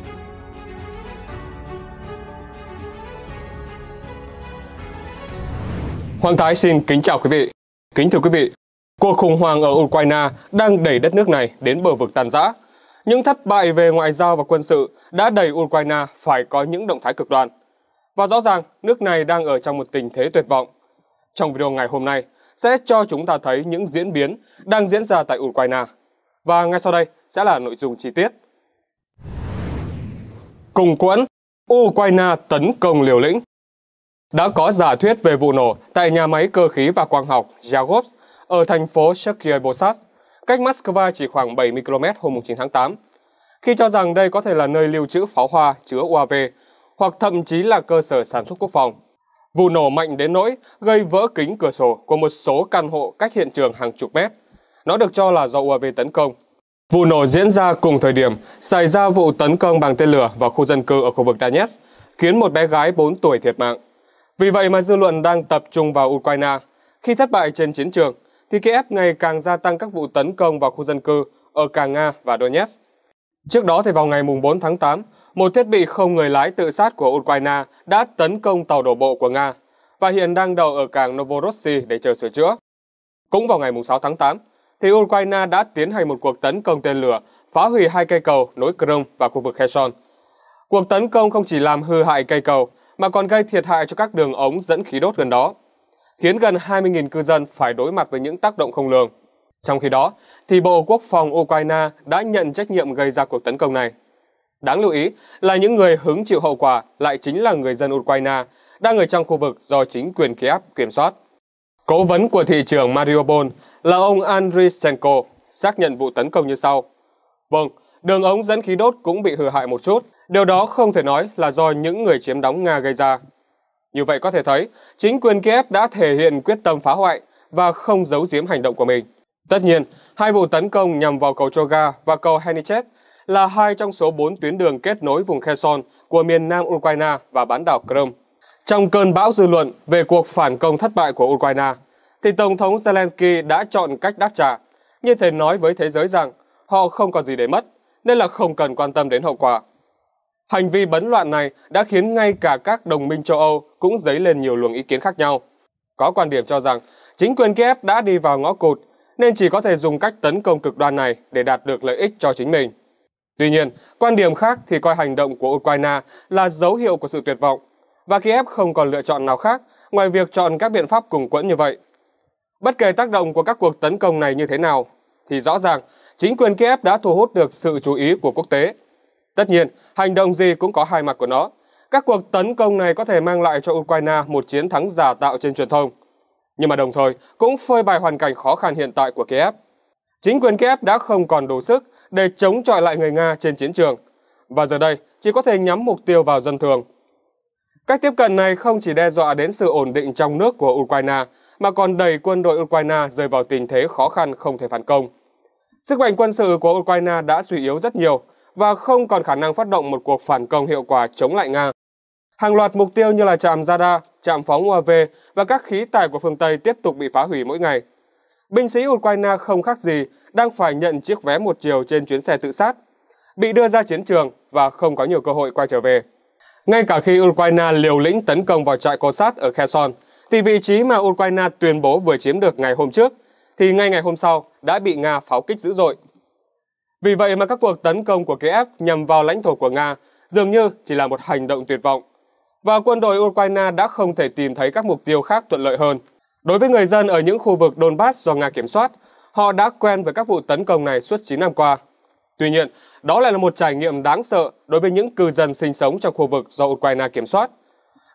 Hoàng Thái xin kính chào quý vị. Kính thưa quý vị, Cuộc khủng hoảng ở Ukraine đang đẩy đất nước này đến bờ vực tàn rã. Những thất bại về ngoại giao và quân sự đã đẩy Ukraine phải có những động thái cực đoan. Và rõ ràng, nước này đang ở trong một tình thế tuyệt vọng. Trong video ngày hôm nay, sẽ cho chúng ta thấy những diễn biến đang diễn ra tại Ukraine. Và ngay sau đây sẽ là nội dung chi tiết. Cùng quẫn, Ukraine tấn công liều lĩnh. Đã có giả thuyết về vụ nổ tại nhà máy cơ khí và quang học Yagobs ở thành phố Sergei Bosas, cách Moscow chỉ khoảng 70 km hôm 9 tháng 8, khi cho rằng đây có thể là nơi lưu trữ pháo hoa chứa UAV hoặc thậm chí là cơ sở sản xuất quốc phòng. Vụ nổ mạnh đến nỗi gây vỡ kính cửa sổ của một số căn hộ cách hiện trường hàng chục mét. Nó được cho là do UAV tấn công. Vụ nổ diễn ra cùng thời điểm xảy ra vụ tấn công bằng tên lửa vào khu dân cư ở khu vực Donetsk, khiến một bé gái 4 tuổi thiệt mạng. Vì vậy mà dư luận đang tập trung vào Ukraine khi thất bại trên chiến trường thì Kiev ngày càng gia tăng các vụ tấn công vào khu dân cư ở cả Nga và Donetsk. Trước đó thì vào ngày 4 tháng 8, một thiết bị không người lái tự sát của Ukraine đã tấn công tàu đổ bộ của Nga và hiện đang đậu ở cảng Novorossii để chờ sửa chữa. Cũng vào ngày 6 tháng 8, thì Ukraine đã tiến hành một cuộc tấn công tên lửa phá hủy hai cây cầu nối Crimea và khu vực Kherson. Cuộc tấn công không chỉ làm hư hại cây cầu mà còn gây thiệt hại cho các đường ống dẫn khí đốt gần đó khiến gần 20.000 cư dân phải đối mặt với những tác động không lường. Trong khi đó, thì Bộ Quốc phòng Ukraine đã nhận trách nhiệm gây ra cuộc tấn công này. Đáng lưu ý là những người hứng chịu hậu quả lại chính là người dân Ukraine đang ở trong khu vực do chính quyền Kiev kiểm soát. Cố vấn của thị trưởng Mariupol là ông Andriy Stenko xác nhận vụ tấn công như sau. Vâng, đường ống dẫn khí đốt cũng bị hư hại một chút. Điều đó không thể nói là do những người chiếm đóng Nga gây ra. Như vậy có thể thấy, chính quyền Kiev đã thể hiện quyết tâm phá hoại và không giấu giếm hành động của mình. Tất nhiên, hai vụ tấn công nhằm vào cầu Choga và cầu Henichet là hai trong số bốn tuyến đường kết nối vùng Kherson của miền nam Ukraine và bán đảo Crimea. Trong cơn bão dư luận về cuộc phản công thất bại của Ukraine, thì Tổng thống Zelensky đã chọn cách đáp trả, như thể nói với thế giới rằng họ không còn gì để mất, nên là không cần quan tâm đến hậu quả. Hành vi bấn loạn này đã khiến ngay cả các đồng minh châu Âu cũng dấy lên nhiều luồng ý kiến khác nhau. Có quan điểm cho rằng chính quyền Kiev đã đi vào ngõ cụt nên chỉ có thể dùng cách tấn công cực đoan này để đạt được lợi ích cho chính mình. Tuy nhiên, quan điểm khác thì coi hành động của Ukraine là dấu hiệu của sự tuyệt vọng và Kiev không còn lựa chọn nào khác ngoài việc chọn các biện pháp cùng quẫn như vậy. Bất kể tác động của các cuộc tấn công này như thế nào, thì rõ ràng chính quyền Kiev đã thu hút được sự chú ý của quốc tế. Tất nhiên, hành động gì cũng có hai mặt của nó. Các cuộc tấn công này có thể mang lại cho Ukraine một chiến thắng giả tạo trên truyền thông, nhưng mà đồng thời cũng phơi bày hoàn cảnh khó khăn hiện tại của Kiev. Chính quyền Kiev đã không còn đủ sức để chống chọi lại người Nga trên chiến trường, và giờ đây chỉ có thể nhắm mục tiêu vào dân thường. Cách tiếp cận này không chỉ đe dọa đến sự ổn định trong nước của Ukraine, mà còn đẩy quân đội Ukraine rơi vào tình thế khó khăn không thể phản công. Sức mạnh quân sự của Ukraine đã suy yếu rất nhiều và không còn khả năng phát động một cuộc phản công hiệu quả chống lại Nga. Hàng loạt mục tiêu như là trạm radar, trạm phóng UAV và các khí tài của phương Tây tiếp tục bị phá hủy mỗi ngày. Binh sĩ Ukraine không khác gì đang phải nhận chiếc vé một chiều trên chuyến xe tự sát, bị đưa ra chiến trường và không có nhiều cơ hội quay trở về. Ngay cả khi Ukraine liều lĩnh tấn công vào trại cô sát ở Kherson, thì vị trí mà Ukraine tuyên bố vừa chiếm được ngày hôm trước, thì ngay ngày hôm sau đã bị Nga pháo kích dữ dội vì vậy mà các cuộc tấn công của Kiev nhằm vào lãnh thổ của Nga dường như chỉ là một hành động tuyệt vọng. Và quân đội Ukraine đã không thể tìm thấy các mục tiêu khác thuận lợi hơn. Đối với người dân ở những khu vực Donbass do Nga kiểm soát, họ đã quen với các vụ tấn công này suốt 9 năm qua. Tuy nhiên, đó lại là một trải nghiệm đáng sợ đối với những cư dân sinh sống trong khu vực do Ukraine kiểm soát.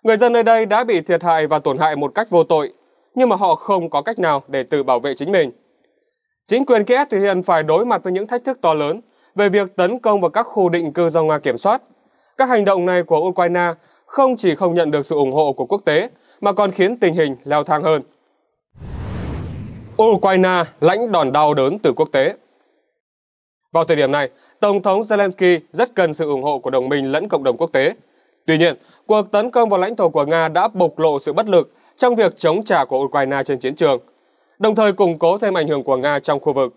Người dân nơi đây đã bị thiệt hại và tổn hại một cách vô tội, nhưng mà họ không có cách nào để tự bảo vệ chính mình. Chính quyền Kiev thì hiện phải đối mặt với những thách thức to lớn về việc tấn công vào các khu định cư do Nga kiểm soát. Các hành động này của Ukraine không chỉ không nhận được sự ủng hộ của quốc tế mà còn khiến tình hình leo thang hơn. Ukraine lãnh đòn đau đớn từ quốc tế. Vào thời điểm này, Tổng thống Zelensky rất cần sự ủng hộ của đồng minh lẫn cộng đồng quốc tế. Tuy nhiên, cuộc tấn công vào lãnh thổ của Nga đã bộc lộ sự bất lực trong việc chống trả của Ukraine trên chiến trường – đồng thời củng cố thêm ảnh hưởng của Nga trong khu vực.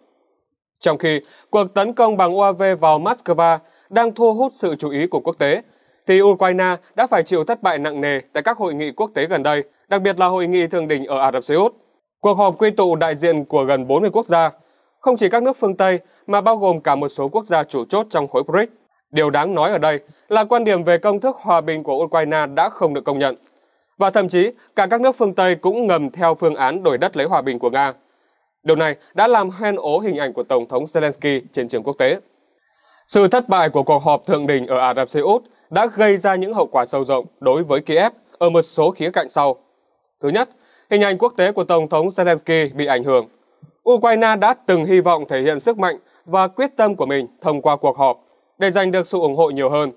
Trong khi cuộc tấn công bằng UAV vào Moscow đang thu hút sự chú ý của quốc tế, thì Ukraine đã phải chịu thất bại nặng nề tại các hội nghị quốc tế gần đây, đặc biệt là hội nghị thượng đỉnh ở Ả Rập Xê Út. Cuộc họp quy tụ đại diện của gần 40 quốc gia, không chỉ các nước phương Tây mà bao gồm cả một số quốc gia chủ chốt trong khối BRICS. Điều đáng nói ở đây là quan điểm về công thức hòa bình của Ukraine đã không được công nhận. Và thậm chí, cả các nước phương Tây cũng ngầm theo phương án đổi đất lấy hòa bình của Nga. Điều này đã làm hoen ố hình ảnh của Tổng thống Zelensky trên trường quốc tế. Sự thất bại của cuộc họp thượng đỉnh ở Ả Rập Xê Út đã gây ra những hậu quả sâu rộng đối với Kiev ở một số khía cạnh sau. Thứ nhất, hình ảnh quốc tế của Tổng thống Zelensky bị ảnh hưởng. Ukraine đã từng hy vọng thể hiện sức mạnh và quyết tâm của mình thông qua cuộc họp để giành được sự ủng hộ nhiều hơn.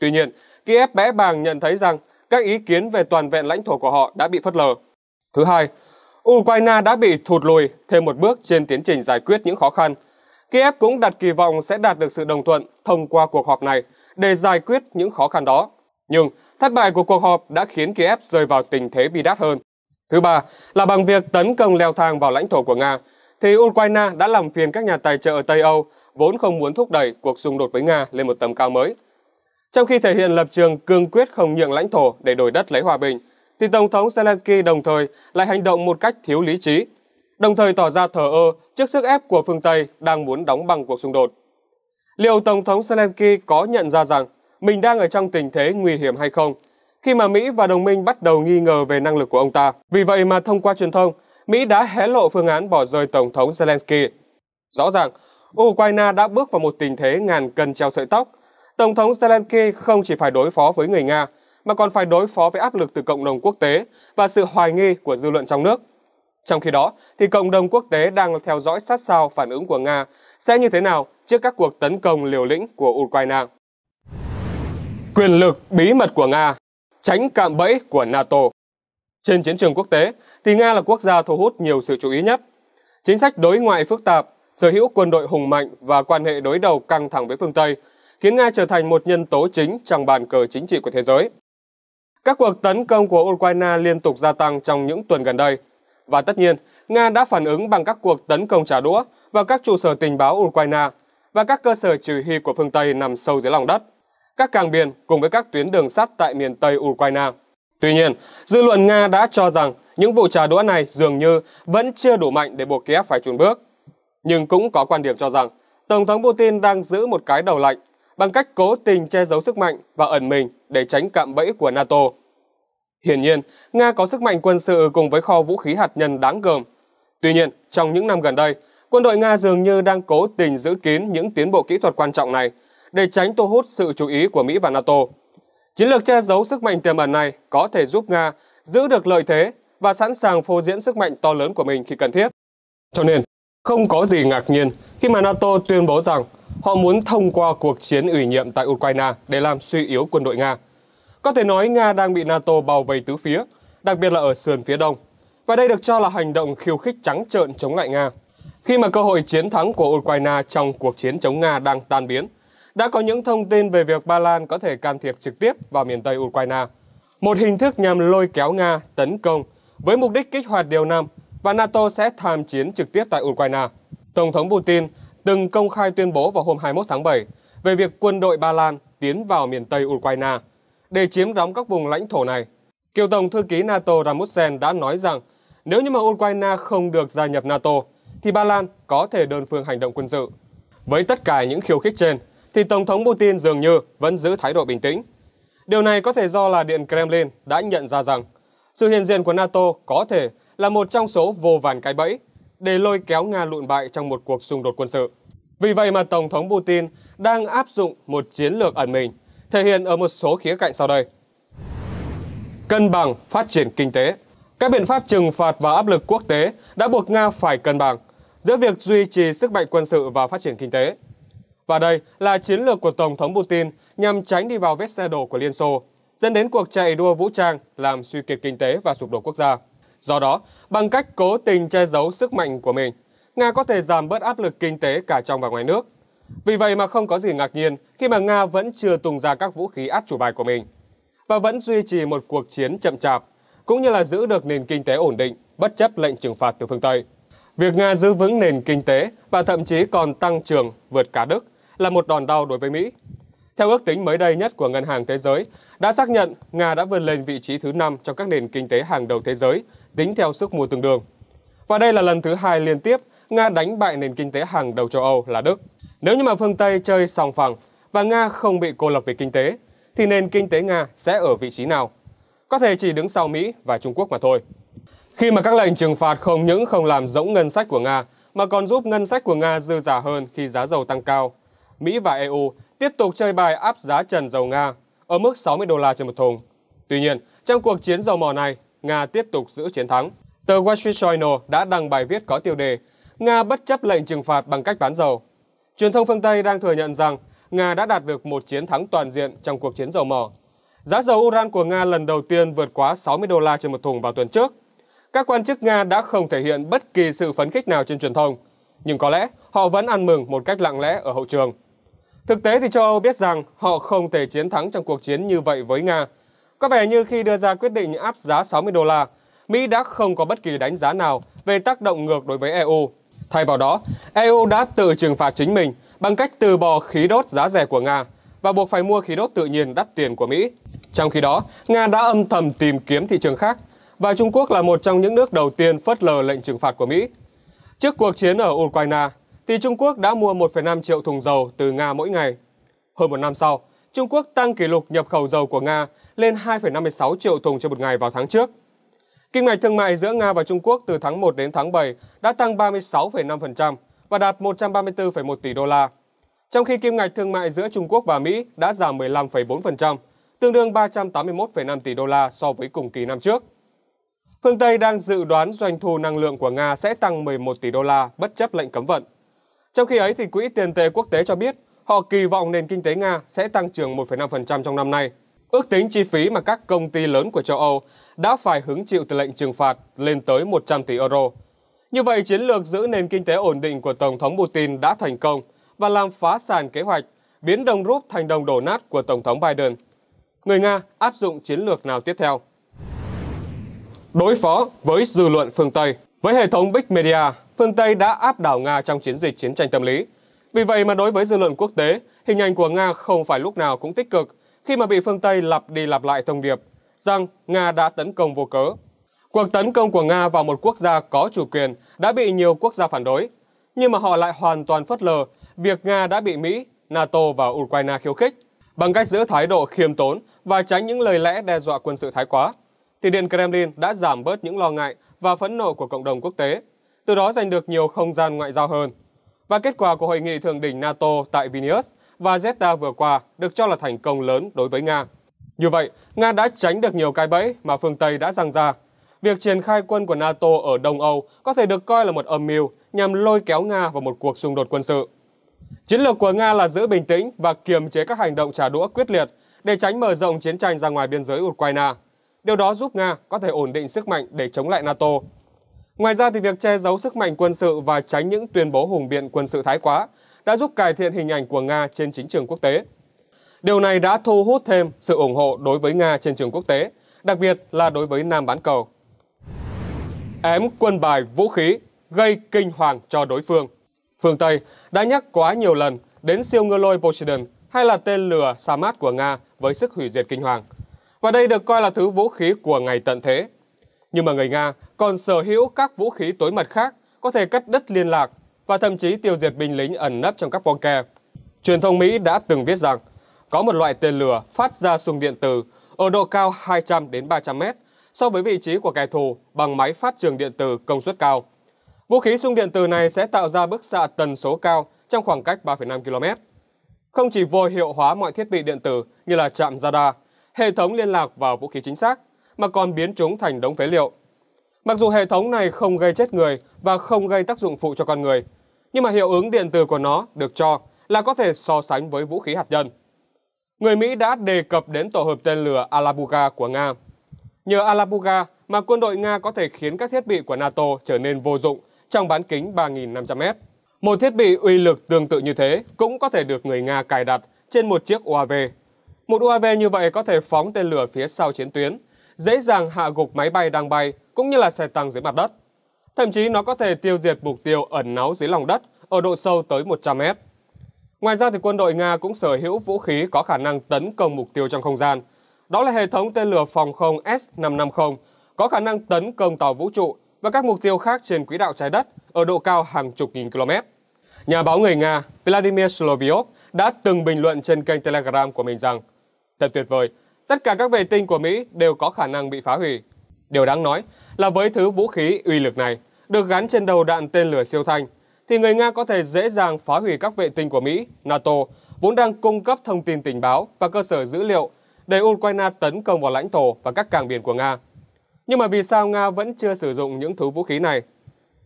Tuy nhiên, Kiev bẽ bàng nhận thấy rằng các ý kiến về toàn vẹn lãnh thổ của họ đã bị phớt lờ. Thứ hai, Ukraine đã bị thụt lùi thêm một bước trên tiến trình giải quyết những khó khăn. Kiev cũng đặt kỳ vọng sẽ đạt được sự đồng thuận thông qua cuộc họp này để giải quyết những khó khăn đó. Nhưng thất bại của cuộc họp đã khiến Kiev rơi vào tình thế bi đát hơn. Thứ ba là bằng việc tấn công leo thang vào lãnh thổ của Nga, thì Ukraine đã làm phiền các nhà tài trợ ở Tây Âu vốn không muốn thúc đẩy cuộc xung đột với Nga lên một tầm cao mới. Trong khi thể hiện lập trường cương quyết không nhượng lãnh thổ để đổi đất lấy hòa bình, thì Tổng thống Zelensky đồng thời lại hành động một cách thiếu lý trí, đồng thời tỏ ra thờ ơ trước sức ép của phương Tây đang muốn đóng băng cuộc xung đột. Liệu Tổng thống Zelensky có nhận ra rằng mình đang ở trong tình thế nguy hiểm hay không khi mà Mỹ và đồng minh bắt đầu nghi ngờ về năng lực của ông ta? Vì vậy mà thông qua truyền thông, Mỹ đã hé lộ phương án bỏ rơi Tổng thống Zelensky. Rõ ràng, Ukraine đã bước vào một tình thế ngàn cân treo sợi tóc Tổng thống Zelensky không chỉ phải đối phó với người Nga, mà còn phải đối phó với áp lực từ cộng đồng quốc tế và sự hoài nghi của dư luận trong nước. Trong khi đó, thì cộng đồng quốc tế đang theo dõi sát sao phản ứng của Nga sẽ như thế nào trước các cuộc tấn công liều lĩnh của Ukraine. Quyền lực bí mật của Nga, tránh cạm bẫy của NATO. Trên chiến trường quốc tế, thì Nga là quốc gia thu hút nhiều sự chú ý nhất. Chính sách đối ngoại phức tạp, sở hữu quân đội hùng mạnh và quan hệ đối đầu căng thẳng với phương Tây – khiến Nga trở thành một nhân tố chính trong bàn cờ chính trị của thế giới. Các cuộc tấn công của Ukraine liên tục gia tăng trong những tuần gần đây. Và tất nhiên, Nga đã phản ứng bằng các cuộc tấn công trả đũa vào các trụ sở tình báo Ukraine và các cơ sở trừ hy của phương Tây nằm sâu dưới lòng đất, các càng biển cùng với các tuyến đường sắt tại miền Tây Ukraine. Tuy nhiên, dư luận Nga đã cho rằng những vụ trả đũa này dường như vẫn chưa đủ mạnh để buộc Kiev phải chùn bước. Nhưng cũng có quan điểm cho rằng Tổng thống Putin đang giữ một cái đầu lạnh bằng cách cố tình che giấu sức mạnh và ẩn mình để tránh cạm bẫy của NATO. Hiển nhiên, Nga có sức mạnh quân sự cùng với kho vũ khí hạt nhân đáng gờm. Tuy nhiên, trong những năm gần đây, quân đội Nga dường như đang cố tình giữ kín những tiến bộ kỹ thuật quan trọng này để tránh thu hút sự chú ý của Mỹ và NATO. Chiến lược che giấu sức mạnh tiềm ẩn này có thể giúp Nga giữ được lợi thế và sẵn sàng phô diễn sức mạnh to lớn của mình khi cần thiết. Cho nên, không có gì ngạc nhiên khi mà NATO tuyên bố rằng Họ muốn thông qua cuộc chiến ủy nhiệm tại Ukraine để làm suy yếu quân đội Nga. Có thể nói Nga đang bị NATO bao vây tứ phía, đặc biệt là ở sườn phía đông. Và đây được cho là hành động khiêu khích trắng trợn chống lại Nga. Khi mà cơ hội chiến thắng của Ukraine trong cuộc chiến chống Nga đang tan biến, đã có những thông tin về việc Ba Lan có thể can thiệp trực tiếp vào miền Tây Ukraine. Một hình thức nhằm lôi kéo Nga tấn công với mục đích kích hoạt điều năm và NATO sẽ tham chiến trực tiếp tại Ukraine. Tổng thống Putin từng công khai tuyên bố vào hôm 21 tháng 7 về việc quân đội Ba Lan tiến vào miền Tây Ukraine để chiếm đóng các vùng lãnh thổ này. Kiều Tổng thư ký NATO Ramusen đã nói rằng nếu như mà Ukraine không được gia nhập NATO, thì Ba Lan có thể đơn phương hành động quân sự. Với tất cả những khiêu khích trên, thì Tổng thống Putin dường như vẫn giữ thái độ bình tĩnh. Điều này có thể do là Điện Kremlin đã nhận ra rằng sự hiện diện của NATO có thể là một trong số vô vàn cái bẫy để lôi kéo Nga lụn bại trong một cuộc xung đột quân sự. Vì vậy mà Tổng thống Putin đang áp dụng một chiến lược ẩn mình, thể hiện ở một số khía cạnh sau đây. Cân bằng phát triển kinh tế Các biện pháp trừng phạt và áp lực quốc tế đã buộc Nga phải cân bằng giữa việc duy trì sức mạnh quân sự và phát triển kinh tế. Và đây là chiến lược của Tổng thống Putin nhằm tránh đi vào vết xe đổ của Liên Xô, dẫn đến cuộc chạy đua vũ trang làm suy kiệt kinh tế và sụp đổ quốc gia. Do đó, bằng cách cố tình che giấu sức mạnh của mình, Nga có thể giảm bớt áp lực kinh tế cả trong và ngoài nước. Vì vậy mà không có gì ngạc nhiên khi mà Nga vẫn chưa tung ra các vũ khí át chủ bài của mình và vẫn duy trì một cuộc chiến chậm chạp, cũng như là giữ được nền kinh tế ổn định bất chấp lệnh trừng phạt từ phương Tây. Việc Nga giữ vững nền kinh tế và thậm chí còn tăng trưởng vượt cả Đức là một đòn đau đối với Mỹ. Theo ước tính mới đây nhất của Ngân hàng Thế giới, đã xác nhận Nga đã vươn lên vị trí thứ 5 trong các nền kinh tế hàng đầu thế giới tính theo sức mua tương đương. Và đây là lần thứ hai liên tiếp Nga đánh bại nền kinh tế hàng đầu châu Âu là Đức. Nếu như mà phương Tây chơi sòng phẳng và Nga không bị cô lập về kinh tế, thì nền kinh tế Nga sẽ ở vị trí nào? Có thể chỉ đứng sau Mỹ và Trung Quốc mà thôi. Khi mà các lệnh trừng phạt không những không làm rỗng ngân sách của Nga, mà còn giúp ngân sách của Nga dư giả hơn khi giá dầu tăng cao, Mỹ và EU tiếp tục chơi bài áp giá trần dầu Nga ở mức 60 đô la trên một thùng. Tuy nhiên, trong cuộc chiến dầu mỏ này, Nga tiếp tục giữ chiến thắng. Tờ Washington Street Journal đã đăng bài viết có tiêu đề Nga bất chấp lệnh trừng phạt bằng cách bán dầu. Truyền thông phương Tây đang thừa nhận rằng Nga đã đạt được một chiến thắng toàn diện trong cuộc chiến dầu mỏ. Giá dầu uran của Nga lần đầu tiên vượt quá 60 đô la trên một thùng vào tuần trước. Các quan chức Nga đã không thể hiện bất kỳ sự phấn khích nào trên truyền thông, nhưng có lẽ họ vẫn ăn mừng một cách lặng lẽ ở hậu trường. Thực tế thì châu Âu biết rằng họ không thể chiến thắng trong cuộc chiến như vậy với Nga, có vẻ như khi đưa ra quyết định áp giá 60 đô la, Mỹ đã không có bất kỳ đánh giá nào về tác động ngược đối với EU. Thay vào đó, EU đã tự trừng phạt chính mình bằng cách từ bỏ khí đốt giá rẻ của Nga và buộc phải mua khí đốt tự nhiên đắt tiền của Mỹ. Trong khi đó, Nga đã âm thầm tìm kiếm thị trường khác và Trung Quốc là một trong những nước đầu tiên phớt lờ lệnh trừng phạt của Mỹ. Trước cuộc chiến ở Ukraine, thì Trung Quốc đã mua 1,5 triệu thùng dầu từ Nga mỗi ngày. Hơn một năm sau, Trung Quốc tăng kỷ lục nhập khẩu dầu của Nga lên 2,56 triệu thùng trên một ngày vào tháng trước. Kim ngạch thương mại giữa Nga và Trung Quốc từ tháng 1 đến tháng 7 đã tăng 36,5% và đạt 134,1 tỷ đô la, trong khi kim ngạch thương mại giữa Trung Quốc và Mỹ đã giảm 15,4%, tương đương 381,5 tỷ đô la so với cùng kỳ năm trước. Phương Tây đang dự đoán doanh thu năng lượng của Nga sẽ tăng 11 tỷ đô la bất chấp lệnh cấm vận. Trong khi ấy, thì Quỹ tiền tệ quốc tế cho biết Họ kỳ vọng nền kinh tế Nga sẽ tăng trưởng 1,5% trong năm nay. Ước tính chi phí mà các công ty lớn của châu Âu đã phải hứng chịu từ lệnh trừng phạt lên tới 100 tỷ euro. Như vậy, chiến lược giữ nền kinh tế ổn định của Tổng thống Putin đã thành công và làm phá sản kế hoạch biến đồng rúp thành đồng đổ nát của Tổng thống Biden. Người Nga áp dụng chiến lược nào tiếp theo? Đối phó với dư luận phương Tây Với hệ thống Big Media, phương Tây đã áp đảo Nga trong chiến dịch chiến tranh tâm lý – vì vậy mà đối với dư luận quốc tế, hình ảnh của Nga không phải lúc nào cũng tích cực khi mà bị phương Tây lặp đi lặp lại thông điệp rằng Nga đã tấn công vô cớ. Cuộc tấn công của Nga vào một quốc gia có chủ quyền đã bị nhiều quốc gia phản đối, nhưng mà họ lại hoàn toàn phớt lờ việc Nga đã bị Mỹ, NATO và Ukraine khiêu khích bằng cách giữ thái độ khiêm tốn và tránh những lời lẽ đe dọa quân sự thái quá. Thì Điện Kremlin đã giảm bớt những lo ngại và phẫn nộ của cộng đồng quốc tế, từ đó giành được nhiều không gian ngoại giao hơn và kết quả của hội nghị thượng đỉnh NATO tại Vilnius và Zeta vừa qua được cho là thành công lớn đối với Nga. Như vậy, Nga đã tránh được nhiều cái bẫy mà phương Tây đã giăng ra. Việc triển khai quân của NATO ở Đông Âu có thể được coi là một âm mưu nhằm lôi kéo Nga vào một cuộc xung đột quân sự. Chiến lược của Nga là giữ bình tĩnh và kiềm chế các hành động trả đũa quyết liệt để tránh mở rộng chiến tranh ra ngoài biên giới Ukraine. Điều đó giúp Nga có thể ổn định sức mạnh để chống lại NATO Ngoài ra thì việc che giấu sức mạnh quân sự và tránh những tuyên bố hùng biện quân sự thái quá đã giúp cải thiện hình ảnh của Nga trên chính trường quốc tế. Điều này đã thu hút thêm sự ủng hộ đối với Nga trên trường quốc tế, đặc biệt là đối với Nam bán cầu. Ém quân bài vũ khí gây kinh hoàng cho đối phương. Phương Tây đã nhắc quá nhiều lần đến siêu ngư lôi Poseidon hay là tên lửa Samat của Nga với sức hủy diệt kinh hoàng. Và đây được coi là thứ vũ khí của ngày tận thế. Nhưng mà người Nga còn sở hữu các vũ khí tối mật khác có thể cắt đứt liên lạc và thậm chí tiêu diệt binh lính ẩn nấp trong các bong ke. Truyền thông Mỹ đã từng viết rằng có một loại tên lửa phát ra xung điện từ ở độ cao 200 đến 300 mét so với vị trí của kẻ thù bằng máy phát trường điện từ công suất cao. Vũ khí xung điện từ này sẽ tạo ra bức xạ tần số cao trong khoảng cách 3,5 km. Không chỉ vô hiệu hóa mọi thiết bị điện tử như là trạm radar, hệ thống liên lạc và vũ khí chính xác, mà còn biến chúng thành đống phế liệu Mặc dù hệ thống này không gây chết người và không gây tác dụng phụ cho con người, nhưng mà hiệu ứng điện từ của nó được cho là có thể so sánh với vũ khí hạt nhân. Người Mỹ đã đề cập đến tổ hợp tên lửa Alabuga của Nga. Nhờ Alabuga mà quân đội Nga có thể khiến các thiết bị của NATO trở nên vô dụng trong bán kính 3.500m. Một thiết bị uy lực tương tự như thế cũng có thể được người Nga cài đặt trên một chiếc UAV. Một UAV như vậy có thể phóng tên lửa phía sau chiến tuyến dễ dàng hạ gục máy bay đang bay cũng như là xe tăng dưới mặt đất. Thậm chí nó có thể tiêu diệt mục tiêu ẩn náu dưới lòng đất ở độ sâu tới 100 mét. Ngoài ra thì quân đội Nga cũng sở hữu vũ khí có khả năng tấn công mục tiêu trong không gian. Đó là hệ thống tên lửa phòng không S-550 có khả năng tấn công tàu vũ trụ và các mục tiêu khác trên quỹ đạo trái đất ở độ cao hàng chục nghìn km. Nhà báo người Nga Vladimir Solovyov đã từng bình luận trên kênh Telegram của mình rằng Thật tuyệt vời, tất cả các vệ tinh của Mỹ đều có khả năng bị phá hủy. Điều đáng nói là với thứ vũ khí uy lực này được gắn trên đầu đạn tên lửa siêu thanh, thì người Nga có thể dễ dàng phá hủy các vệ tinh của Mỹ, NATO, vốn đang cung cấp thông tin tình báo và cơ sở dữ liệu để Ukraine tấn công vào lãnh thổ và các cảng biển của Nga. Nhưng mà vì sao Nga vẫn chưa sử dụng những thứ vũ khí này?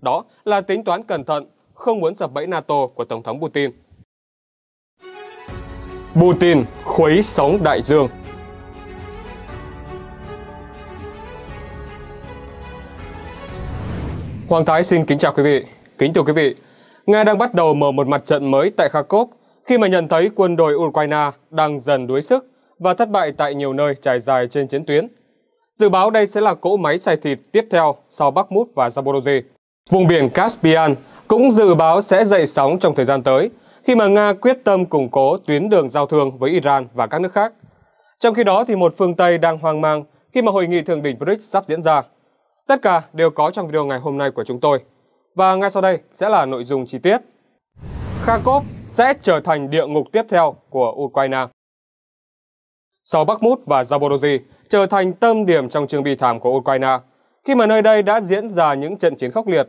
Đó là tính toán cẩn thận, không muốn sập bẫy NATO của Tổng thống Putin. Putin khuấy sóng đại dương Hoàng Thái xin kính chào quý vị. Kính thưa quý vị, Nga đang bắt đầu mở một mặt trận mới tại Kharkov khi mà nhận thấy quân đội Ukraine đang dần đuối sức và thất bại tại nhiều nơi trải dài trên chiến tuyến. Dự báo đây sẽ là cỗ máy xay thịt tiếp theo sau Bakhmut và Zaporozhye. Vùng biển Caspian cũng dự báo sẽ dậy sóng trong thời gian tới khi mà Nga quyết tâm củng cố tuyến đường giao thương với Iran và các nước khác. Trong khi đó thì một phương Tây đang hoang mang khi mà hội nghị thượng đỉnh BRICS sắp diễn ra Tất cả đều có trong video ngày hôm nay của chúng tôi. Và ngay sau đây sẽ là nội dung chi tiết. Kharkov sẽ trở thành địa ngục tiếp theo của Ukraine. Sau Bakhmut và Zaporozhye trở thành tâm điểm trong chương bi thảm của Ukraine, khi mà nơi đây đã diễn ra những trận chiến khốc liệt.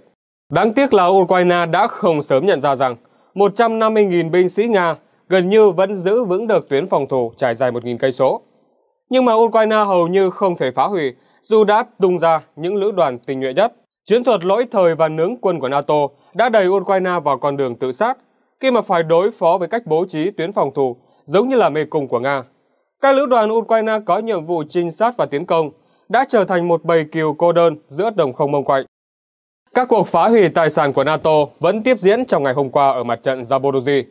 Đáng tiếc là Ukraine đã không sớm nhận ra rằng 150.000 binh sĩ Nga gần như vẫn giữ vững được tuyến phòng thủ trải dài 1.000 cây số. Nhưng mà Ukraine hầu như không thể phá hủy dù đã tung ra những lữ đoàn tình nhuệ nhất. Chiến thuật lỗi thời và nướng quân của NATO đã đẩy Ukraine vào con đường tự sát khi mà phải đối phó với cách bố trí tuyến phòng thủ giống như là mê cung của Nga. Các lữ đoàn Ukraine có nhiệm vụ trinh sát và tiến công đã trở thành một bầy kiều cô đơn giữa đồng không mông quạnh. Các cuộc phá hủy tài sản của NATO vẫn tiếp diễn trong ngày hôm qua ở mặt trận Zaporozhye.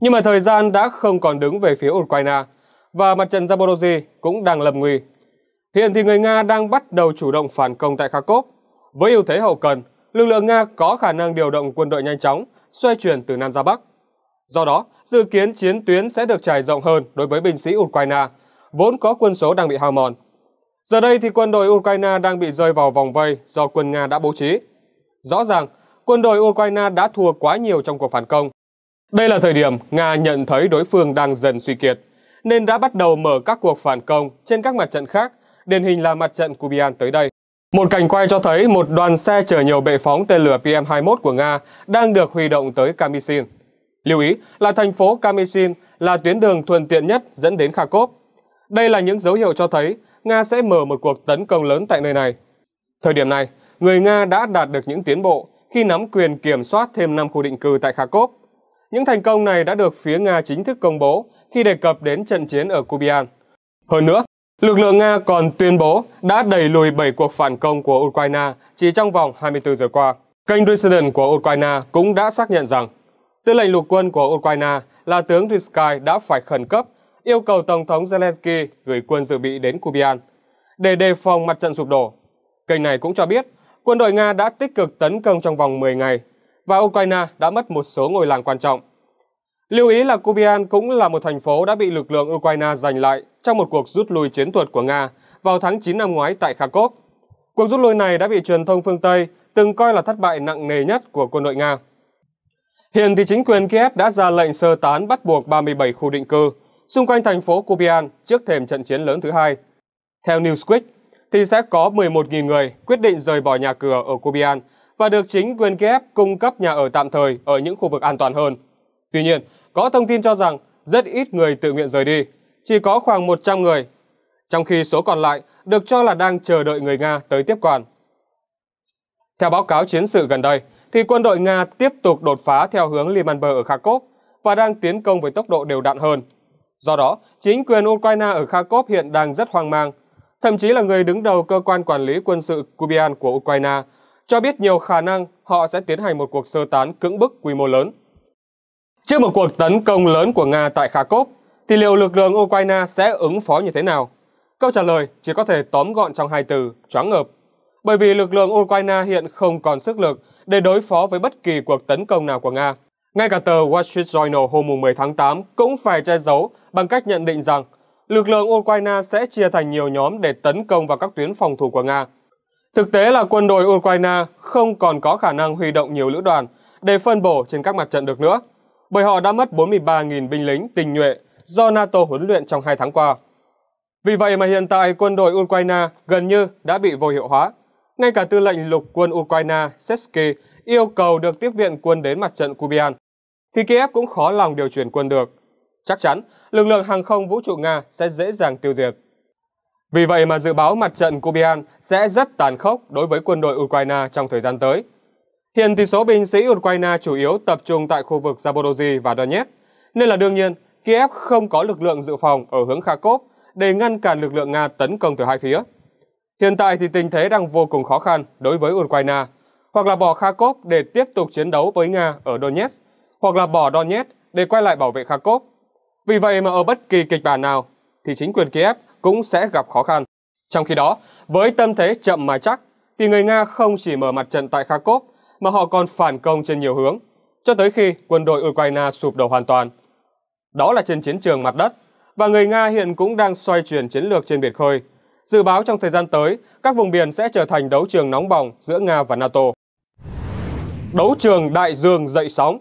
Nhưng mà thời gian đã không còn đứng về phía Ukraine và mặt trận Zaporozhye cũng đang lầm nguy Hiện thì người Nga đang bắt đầu chủ động phản công tại Kharkov. Với ưu thế hậu cần, lực lượng Nga có khả năng điều động quân đội nhanh chóng, xoay chuyển từ Nam ra Bắc. Do đó, dự kiến chiến tuyến sẽ được trải rộng hơn đối với binh sĩ Ukraine, vốn có quân số đang bị hao mòn. Giờ đây thì quân đội Ukraine đang bị rơi vào vòng vây do quân Nga đã bố trí. Rõ ràng, quân đội Ukraine đã thua quá nhiều trong cuộc phản công. Đây là thời điểm Nga nhận thấy đối phương đang dần suy kiệt, nên đã bắt đầu mở các cuộc phản công trên các mặt trận khác điển hình là mặt trận Kubian tới đây. Một cảnh quay cho thấy một đoàn xe chở nhiều bệ phóng tên lửa PM-21 của Nga đang được huy động tới Kamysin. Lưu ý là thành phố Kamysin là tuyến đường thuận tiện nhất dẫn đến Kharkov. Đây là những dấu hiệu cho thấy Nga sẽ mở một cuộc tấn công lớn tại nơi này. Thời điểm này, người Nga đã đạt được những tiến bộ khi nắm quyền kiểm soát thêm 5 khu định cư tại Kharkov. Những thành công này đã được phía Nga chính thức công bố khi đề cập đến trận chiến ở Kubian. Hơn nữa, Lực lượng Nga còn tuyên bố đã đẩy lùi 7 cuộc phản công của Ukraine chỉ trong vòng 24 giờ qua. Kênh Resident của Ukraine cũng đã xác nhận rằng tư lệnh lục quân của Ukraine là tướng Ryskay đã phải khẩn cấp yêu cầu Tổng thống Zelensky gửi quân dự bị đến Kubian để đề phòng mặt trận sụp đổ. Kênh này cũng cho biết quân đội Nga đã tích cực tấn công trong vòng 10 ngày và Ukraine đã mất một số ngôi làng quan trọng. Lưu ý là Kubian cũng là một thành phố đã bị lực lượng Ukraine giành lại trong một cuộc rút lui chiến thuật của Nga vào tháng 9 năm ngoái tại Kharkov. Cuộc rút lui này đã bị truyền thông phương Tây từng coi là thất bại nặng nề nhất của quân đội Nga. Hiện thì chính quyền Kiev đã ra lệnh sơ tán bắt buộc 37 khu định cư xung quanh thành phố Kupian trước thềm trận chiến lớn thứ hai. Theo Newsweek, thì sẽ có 11.000 người quyết định rời bỏ nhà cửa ở Kupian và được chính quyền Kiev cung cấp nhà ở tạm thời ở những khu vực an toàn hơn. Tuy nhiên, có thông tin cho rằng rất ít người tự nguyện rời đi chỉ có khoảng 100 người, trong khi số còn lại được cho là đang chờ đợi người Nga tới tiếp quản. Theo báo cáo chiến sự gần đây, thì quân đội Nga tiếp tục đột phá theo hướng Limanber ở Kharkov và đang tiến công với tốc độ đều đặn hơn. Do đó, chính quyền Ukraine ở Kharkov hiện đang rất hoang mang. Thậm chí là người đứng đầu cơ quan quản lý quân sự Kubian của Ukraine cho biết nhiều khả năng họ sẽ tiến hành một cuộc sơ tán cưỡng bức quy mô lớn. Trước một cuộc tấn công lớn của Nga tại Kharkov, thì liệu lực lượng Ukraine sẽ ứng phó như thế nào? Câu trả lời chỉ có thể tóm gọn trong hai từ choáng ngợp. Bởi vì lực lượng Ukraine hiện không còn sức lực để đối phó với bất kỳ cuộc tấn công nào của Nga. Ngay cả tờ Wall Street Journal hôm 10 tháng 8 cũng phải che giấu bằng cách nhận định rằng lực lượng Ukraine sẽ chia thành nhiều nhóm để tấn công vào các tuyến phòng thủ của Nga. Thực tế là quân đội Ukraine không còn có khả năng huy động nhiều lữ đoàn để phân bổ trên các mặt trận được nữa, bởi họ đã mất 43.000 binh lính tình nhuệ do NATO huấn luyện trong hai tháng qua. Vì vậy mà hiện tại quân đội Ukraine gần như đã bị vô hiệu hóa. Ngay cả tư lệnh lục quân Ukraine Sesky yêu cầu được tiếp viện quân đến mặt trận Kubian, thì Kiev cũng khó lòng điều chuyển quân được. Chắc chắn, lực lượng hàng không vũ trụ Nga sẽ dễ dàng tiêu diệt. Vì vậy mà dự báo mặt trận Kubian sẽ rất tàn khốc đối với quân đội Ukraine trong thời gian tới. Hiện thì số binh sĩ Ukraine chủ yếu tập trung tại khu vực Zaporozhye và Donetsk, nên là đương nhiên Kiev không có lực lượng dự phòng ở hướng Kharkov để ngăn cản lực lượng Nga tấn công từ hai phía. Hiện tại thì tình thế đang vô cùng khó khăn đối với Ukraine, hoặc là bỏ Kharkov để tiếp tục chiến đấu với Nga ở Donetsk, hoặc là bỏ Donetsk để quay lại bảo vệ Kharkov. Vì vậy mà ở bất kỳ kịch bản nào thì chính quyền Kiev cũng sẽ gặp khó khăn. Trong khi đó, với tâm thế chậm mà chắc thì người Nga không chỉ mở mặt trận tại Kharkov mà họ còn phản công trên nhiều hướng cho tới khi quân đội Ukraine sụp đổ hoàn toàn đó là trên chiến trường mặt đất, và người Nga hiện cũng đang xoay chuyển chiến lược trên biển khơi. Dự báo trong thời gian tới, các vùng biển sẽ trở thành đấu trường nóng bỏng giữa Nga và NATO. Đấu trường đại dương dậy sóng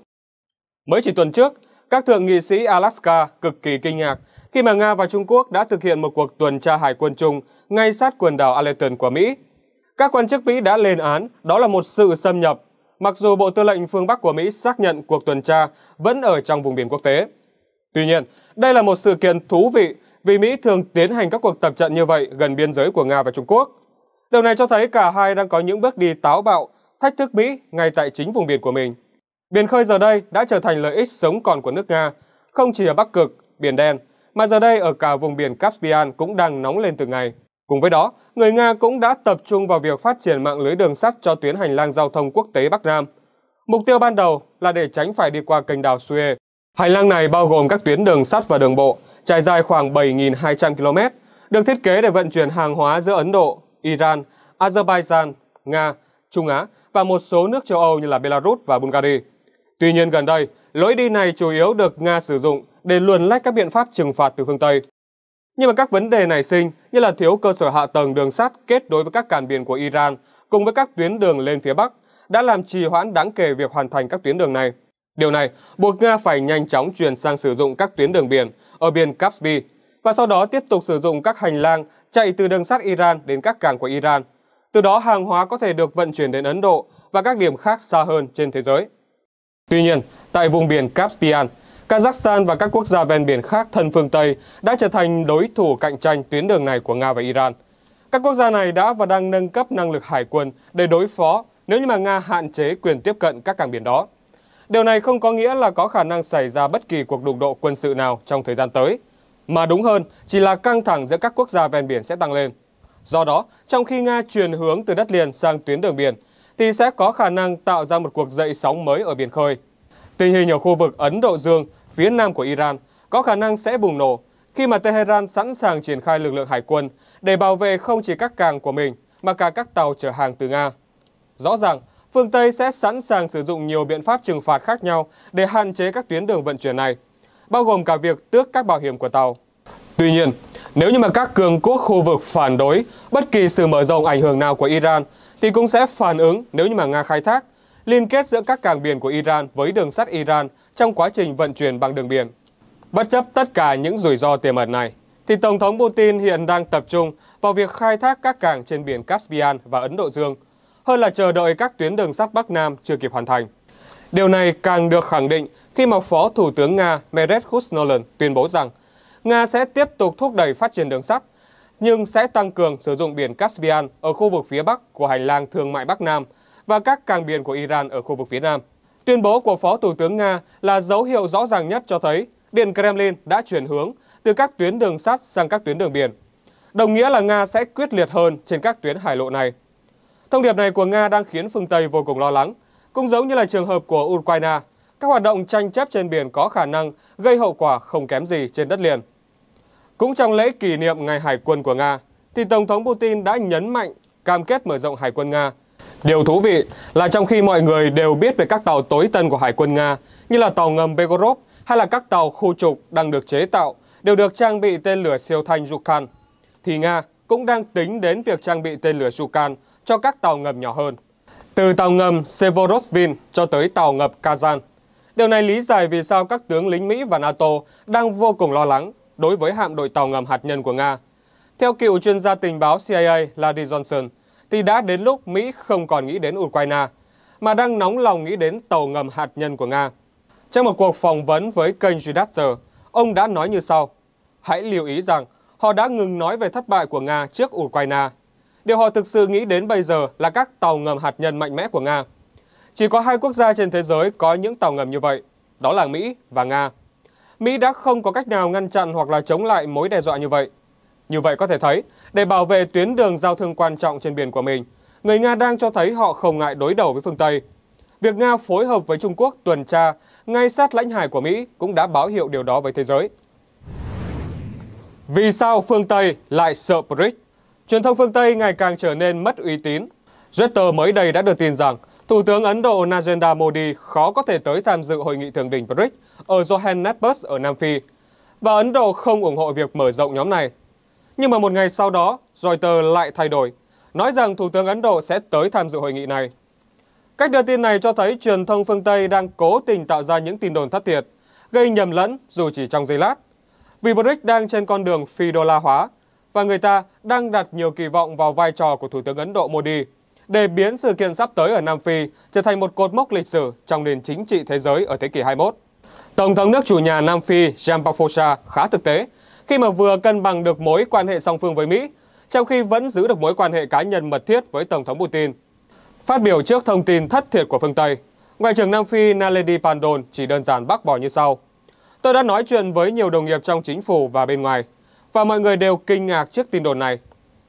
Mới chỉ tuần trước, các thượng nghị sĩ Alaska cực kỳ kinh ngạc khi mà Nga và Trung Quốc đã thực hiện một cuộc tuần tra hải quân chung ngay sát quần đảo Aleuten của Mỹ. Các quan chức Mỹ đã lên án đó là một sự xâm nhập, mặc dù Bộ Tư lệnh phương Bắc của Mỹ xác nhận cuộc tuần tra vẫn ở trong vùng biển quốc tế. Tuy nhiên, đây là một sự kiện thú vị vì Mỹ thường tiến hành các cuộc tập trận như vậy gần biên giới của Nga và Trung Quốc. Điều này cho thấy cả hai đang có những bước đi táo bạo, thách thức Mỹ ngay tại chính vùng biển của mình. Biển khơi giờ đây đã trở thành lợi ích sống còn của nước Nga, không chỉ ở Bắc Cực, Biển Đen, mà giờ đây ở cả vùng biển Caspian cũng đang nóng lên từng ngày. Cùng với đó, người Nga cũng đã tập trung vào việc phát triển mạng lưới đường sắt cho tuyến hành lang giao thông quốc tế Bắc Nam. Mục tiêu ban đầu là để tránh phải đi qua kênh đảo Suez Hành lang này bao gồm các tuyến đường sắt và đường bộ, trải dài khoảng 7.200 km, được thiết kế để vận chuyển hàng hóa giữa Ấn Độ, Iran, Azerbaijan, Nga, Trung Á và một số nước châu Âu như là Belarus và Bulgaria. Tuy nhiên gần đây, lối đi này chủ yếu được Nga sử dụng để luồn lách các biện pháp trừng phạt từ phương Tây. Nhưng mà các vấn đề nảy sinh như là thiếu cơ sở hạ tầng đường sắt kết nối với các cảng biển của Iran cùng với các tuyến đường lên phía Bắc đã làm trì hoãn đáng kể việc hoàn thành các tuyến đường này. Điều này buộc Nga phải nhanh chóng chuyển sang sử dụng các tuyến đường biển ở biển Kaspi và sau đó tiếp tục sử dụng các hành lang chạy từ đường sắt Iran đến các cảng của Iran. Từ đó hàng hóa có thể được vận chuyển đến Ấn Độ và các điểm khác xa hơn trên thế giới. Tuy nhiên, tại vùng biển Caspian, Kazakhstan và các quốc gia ven biển khác thân phương Tây đã trở thành đối thủ cạnh tranh tuyến đường này của Nga và Iran. Các quốc gia này đã và đang nâng cấp năng lực hải quân để đối phó nếu như mà Nga hạn chế quyền tiếp cận các cảng biển đó. Điều này không có nghĩa là có khả năng xảy ra bất kỳ cuộc đụng độ quân sự nào trong thời gian tới, mà đúng hơn chỉ là căng thẳng giữa các quốc gia ven biển sẽ tăng lên. Do đó, trong khi Nga chuyển hướng từ đất liền sang tuyến đường biển, thì sẽ có khả năng tạo ra một cuộc dậy sóng mới ở biển khơi. Tình hình ở khu vực Ấn Độ Dương, phía nam của Iran, có khả năng sẽ bùng nổ khi mà Tehran sẵn sàng triển khai lực lượng hải quân để bảo vệ không chỉ các càng của mình mà cả các tàu chở hàng từ Nga. Rõ ràng, phương Tây sẽ sẵn sàng sử dụng nhiều biện pháp trừng phạt khác nhau để hạn chế các tuyến đường vận chuyển này, bao gồm cả việc tước các bảo hiểm của tàu. Tuy nhiên, nếu như mà các cường quốc khu vực phản đối bất kỳ sự mở rộng ảnh hưởng nào của Iran, thì cũng sẽ phản ứng nếu như mà Nga khai thác liên kết giữa các cảng biển của Iran với đường sắt Iran trong quá trình vận chuyển bằng đường biển. Bất chấp tất cả những rủi ro tiềm ẩn này, thì Tổng thống Putin hiện đang tập trung vào việc khai thác các cảng trên biển Caspian và Ấn Độ Dương – hơn là chờ đợi các tuyến đường sắt Bắc Nam chưa kịp hoàn thành. Điều này càng được khẳng định khi mà Phó Thủ tướng Nga Meret Khusnolan tuyên bố rằng Nga sẽ tiếp tục thúc đẩy phát triển đường sắt, nhưng sẽ tăng cường sử dụng biển Caspian ở khu vực phía Bắc của hành lang thương mại Bắc Nam và các càng biển của Iran ở khu vực phía Nam. Tuyên bố của Phó Thủ tướng Nga là dấu hiệu rõ ràng nhất cho thấy Điện Kremlin đã chuyển hướng từ các tuyến đường sắt sang các tuyến đường biển. Đồng nghĩa là Nga sẽ quyết liệt hơn trên các tuyến hải lộ này. Thông điệp này của Nga đang khiến phương Tây vô cùng lo lắng. Cũng giống như là trường hợp của Ukraine, các hoạt động tranh chấp trên biển có khả năng gây hậu quả không kém gì trên đất liền. Cũng trong lễ kỷ niệm Ngày Hải quân của Nga, thì Tổng thống Putin đã nhấn mạnh cam kết mở rộng Hải quân Nga. Điều thú vị là trong khi mọi người đều biết về các tàu tối tân của Hải quân Nga, như là tàu ngầm Begorov hay là các tàu khu trục đang được chế tạo, đều được trang bị tên lửa siêu thanh Yukon, thì Nga cũng đang tính đến việc trang bị tên lửa Yukon cho các tàu ngầm nhỏ hơn, từ tàu ngầm Severosvin cho tới tàu ngầm Kazan. Điều này lý giải vì sao các tướng lính Mỹ và NATO đang vô cùng lo lắng đối với hạm đội tàu ngầm hạt nhân của Nga. Theo cựu chuyên gia tình báo CIA Larry Johnson, thì đã đến lúc Mỹ không còn nghĩ đến Ukraine, mà đang nóng lòng nghĩ đến tàu ngầm hạt nhân của Nga. Trong một cuộc phỏng vấn với kênh Redaster, ông đã nói như sau. Hãy lưu ý rằng họ đã ngừng nói về thất bại của Nga trước Ukraine Điều họ thực sự nghĩ đến bây giờ là các tàu ngầm hạt nhân mạnh mẽ của Nga. Chỉ có hai quốc gia trên thế giới có những tàu ngầm như vậy, đó là Mỹ và Nga. Mỹ đã không có cách nào ngăn chặn hoặc là chống lại mối đe dọa như vậy. Như vậy có thể thấy, để bảo vệ tuyến đường giao thương quan trọng trên biển của mình, người Nga đang cho thấy họ không ngại đối đầu với phương Tây. Việc Nga phối hợp với Trung Quốc tuần tra ngay sát lãnh hải của Mỹ cũng đã báo hiệu điều đó với thế giới. Vì sao phương Tây lại sợ BRICS? truyền thông phương Tây ngày càng trở nên mất uy tín. Reuters mới đây đã được tin rằng Thủ tướng Ấn Độ Narendra Modi khó có thể tới tham dự hội nghị thượng đỉnh BRICS ở Johannesburg ở Nam Phi và Ấn Độ không ủng hộ việc mở rộng nhóm này. Nhưng mà một ngày sau đó, Reuters lại thay đổi, nói rằng Thủ tướng Ấn Độ sẽ tới tham dự hội nghị này. Cách đưa tin này cho thấy truyền thông phương Tây đang cố tình tạo ra những tin đồn thất thiệt, gây nhầm lẫn dù chỉ trong giây lát. Vì BRICS đang trên con đường phi đô la hóa, và người ta đang đặt nhiều kỳ vọng vào vai trò của Thủ tướng Ấn Độ Modi để biến sự kiện sắp tới ở Nam Phi trở thành một cột mốc lịch sử trong nền chính trị thế giới ở thế kỷ 21. Tổng thống nước chủ nhà Nam Phi Ramaphosa khá thực tế khi mà vừa cân bằng được mối quan hệ song phương với Mỹ, trong khi vẫn giữ được mối quan hệ cá nhân mật thiết với Tổng thống Putin. Phát biểu trước thông tin thất thiệt của phương Tây, Ngoại trưởng Nam Phi Naledi Pandon chỉ đơn giản bác bỏ như sau. Tôi đã nói chuyện với nhiều đồng nghiệp trong chính phủ và bên ngoài. Và mọi người đều kinh ngạc trước tin đồn này.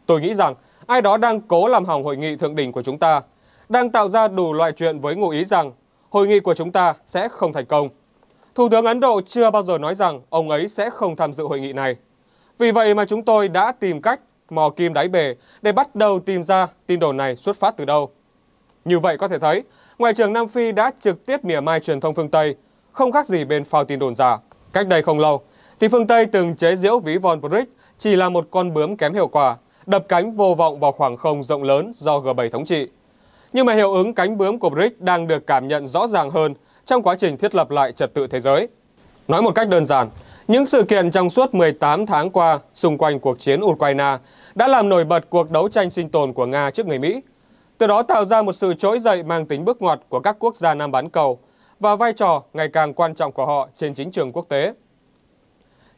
Tôi nghĩ rằng ai đó đang cố làm hỏng hội nghị thượng đỉnh của chúng ta, đang tạo ra đủ loại chuyện với ngụ ý rằng hội nghị của chúng ta sẽ không thành công. Thủ tướng Ấn Độ chưa bao giờ nói rằng ông ấy sẽ không tham dự hội nghị này. Vì vậy mà chúng tôi đã tìm cách mò kim đáy bể để bắt đầu tìm ra tin đồn này xuất phát từ đâu. Như vậy có thể thấy, Ngoại trưởng Nam Phi đã trực tiếp mỉa mai truyền thông phương Tây, không khác gì bên phao tin đồn giả. Cách đây không lâu, thì phương Tây từng chế giễu ví Von Brick chỉ là một con bướm kém hiệu quả, đập cánh vô vọng vào khoảng không rộng lớn do G7 thống trị. Nhưng mà hiệu ứng cánh bướm của BRICS đang được cảm nhận rõ ràng hơn trong quá trình thiết lập lại trật tự thế giới. Nói một cách đơn giản, những sự kiện trong suốt 18 tháng qua xung quanh cuộc chiến Ukraine đã làm nổi bật cuộc đấu tranh sinh tồn của Nga trước người Mỹ, từ đó tạo ra một sự trỗi dậy mang tính bước ngoặt của các quốc gia Nam bán cầu và vai trò ngày càng quan trọng của họ trên chính trường quốc tế.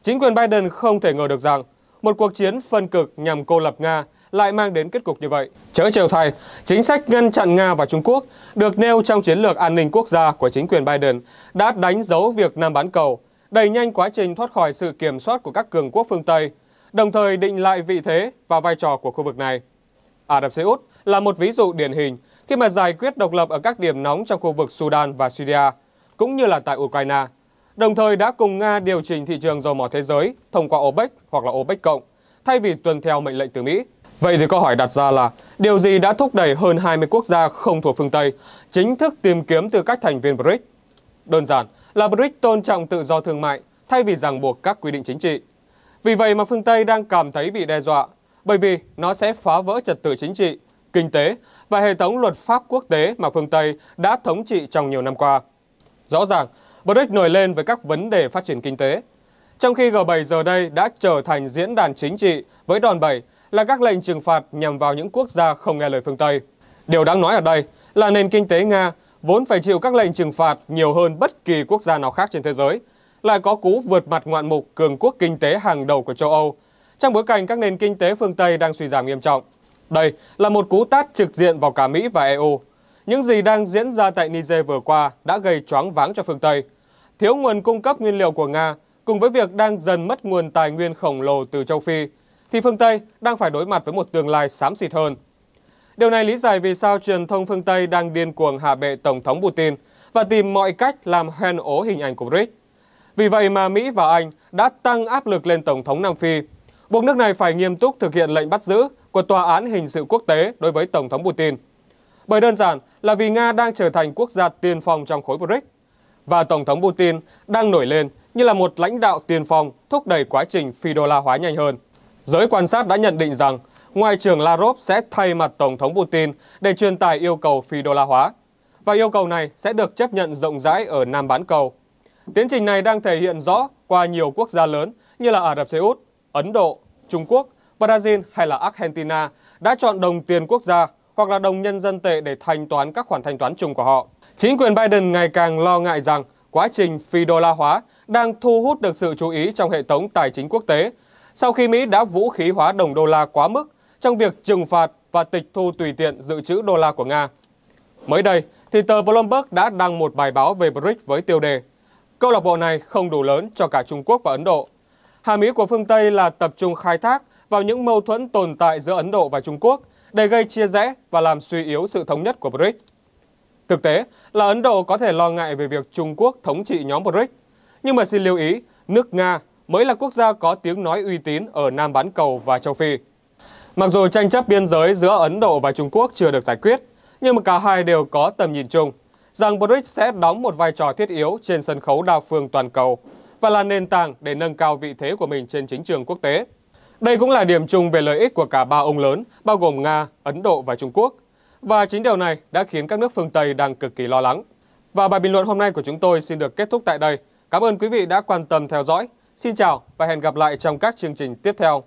Chính quyền Biden không thể ngờ được rằng một cuộc chiến phân cực nhằm cô lập Nga lại mang đến kết cục như vậy. Chớ chiều thay, chính sách ngăn chặn Nga và Trung Quốc được nêu trong chiến lược an ninh quốc gia của chính quyền Biden đã đánh dấu việc Nam bán cầu, đẩy nhanh quá trình thoát khỏi sự kiểm soát của các cường quốc phương Tây, đồng thời định lại vị thế và vai trò của khu vực này. Ả Rập Xê Út là một ví dụ điển hình khi mà giải quyết độc lập ở các điểm nóng trong khu vực Sudan và Syria, cũng như là tại Ukraine đồng thời đã cùng Nga điều chỉnh thị trường dầu mỏ thế giới thông qua OPEC hoặc là OPEC cộng, thay vì tuân theo mệnh lệnh từ Mỹ. Vậy thì câu hỏi đặt ra là điều gì đã thúc đẩy hơn 20 quốc gia không thuộc phương Tây chính thức tìm kiếm từ cách thành viên BRICS? Đơn giản là BRICS tôn trọng tự do thương mại thay vì ràng buộc các quy định chính trị. Vì vậy mà phương Tây đang cảm thấy bị đe dọa bởi vì nó sẽ phá vỡ trật tự chính trị, kinh tế và hệ thống luật pháp quốc tế mà phương Tây đã thống trị trong nhiều năm qua. Rõ ràng, BRICS nổi lên với các vấn đề phát triển kinh tế. Trong khi G7 giờ đây đã trở thành diễn đàn chính trị với đòn bẩy là các lệnh trừng phạt nhằm vào những quốc gia không nghe lời phương Tây. Điều đáng nói ở đây là nền kinh tế Nga vốn phải chịu các lệnh trừng phạt nhiều hơn bất kỳ quốc gia nào khác trên thế giới, lại có cú vượt mặt ngoạn mục cường quốc kinh tế hàng đầu của châu Âu, trong bối cảnh các nền kinh tế phương Tây đang suy giảm nghiêm trọng. Đây là một cú tát trực diện vào cả Mỹ và EU. Những gì đang diễn ra tại Niger vừa qua đã gây choáng váng cho phương Tây. Thiếu nguồn cung cấp nguyên liệu của Nga cùng với việc đang dần mất nguồn tài nguyên khổng lồ từ châu Phi, thì phương Tây đang phải đối mặt với một tương lai xám xịt hơn. Điều này lý giải vì sao truyền thông phương Tây đang điên cuồng hạ bệ Tổng thống Putin và tìm mọi cách làm hoen ố hình ảnh của BRICS. Vì vậy mà Mỹ và Anh đã tăng áp lực lên Tổng thống Nam Phi, buộc nước này phải nghiêm túc thực hiện lệnh bắt giữ của Tòa án Hình sự Quốc tế đối với Tổng thống Putin. Bởi đơn giản là vì Nga đang trở thành quốc gia tiên phong trong khối BRICS và Tổng thống Putin đang nổi lên như là một lãnh đạo tiên phong thúc đẩy quá trình phi đô la hóa nhanh hơn. Giới quan sát đã nhận định rằng Ngoại trưởng Lavrov sẽ thay mặt Tổng thống Putin để truyền tải yêu cầu phi đô la hóa và yêu cầu này sẽ được chấp nhận rộng rãi ở Nam bán cầu. Tiến trình này đang thể hiện rõ qua nhiều quốc gia lớn như là Ả Rập Xê Út, Ấn Độ, Trung Quốc, Brazil hay là Argentina đã chọn đồng tiền quốc gia hoặc là đồng nhân dân tệ để thanh toán các khoản thanh toán chung của họ. Chính quyền Biden ngày càng lo ngại rằng quá trình phi đô la hóa đang thu hút được sự chú ý trong hệ thống tài chính quốc tế sau khi Mỹ đã vũ khí hóa đồng đô la quá mức trong việc trừng phạt và tịch thu tùy tiện dự trữ đô la của Nga. Mới đây, thì tờ Bloomberg đã đăng một bài báo về BRICS với tiêu đề Câu lạc bộ này không đủ lớn cho cả Trung Quốc và Ấn Độ. Hàm ý của phương Tây là tập trung khai thác vào những mâu thuẫn tồn tại giữa Ấn Độ và Trung Quốc để gây chia rẽ và làm suy yếu sự thống nhất của BRICS. Thực tế là Ấn Độ có thể lo ngại về việc Trung Quốc thống trị nhóm BRICS, nhưng mà xin lưu ý, nước Nga mới là quốc gia có tiếng nói uy tín ở Nam Bán Cầu và châu Phi. Mặc dù tranh chấp biên giới giữa Ấn Độ và Trung Quốc chưa được giải quyết, nhưng mà cả hai đều có tầm nhìn chung rằng BRICS sẽ đóng một vai trò thiết yếu trên sân khấu đa phương toàn cầu và là nền tảng để nâng cao vị thế của mình trên chính trường quốc tế. Đây cũng là điểm chung về lợi ích của cả ba ông lớn, bao gồm Nga, Ấn Độ và Trung Quốc. Và chính điều này đã khiến các nước phương Tây đang cực kỳ lo lắng. Và bài bình luận hôm nay của chúng tôi xin được kết thúc tại đây. Cảm ơn quý vị đã quan tâm theo dõi. Xin chào và hẹn gặp lại trong các chương trình tiếp theo.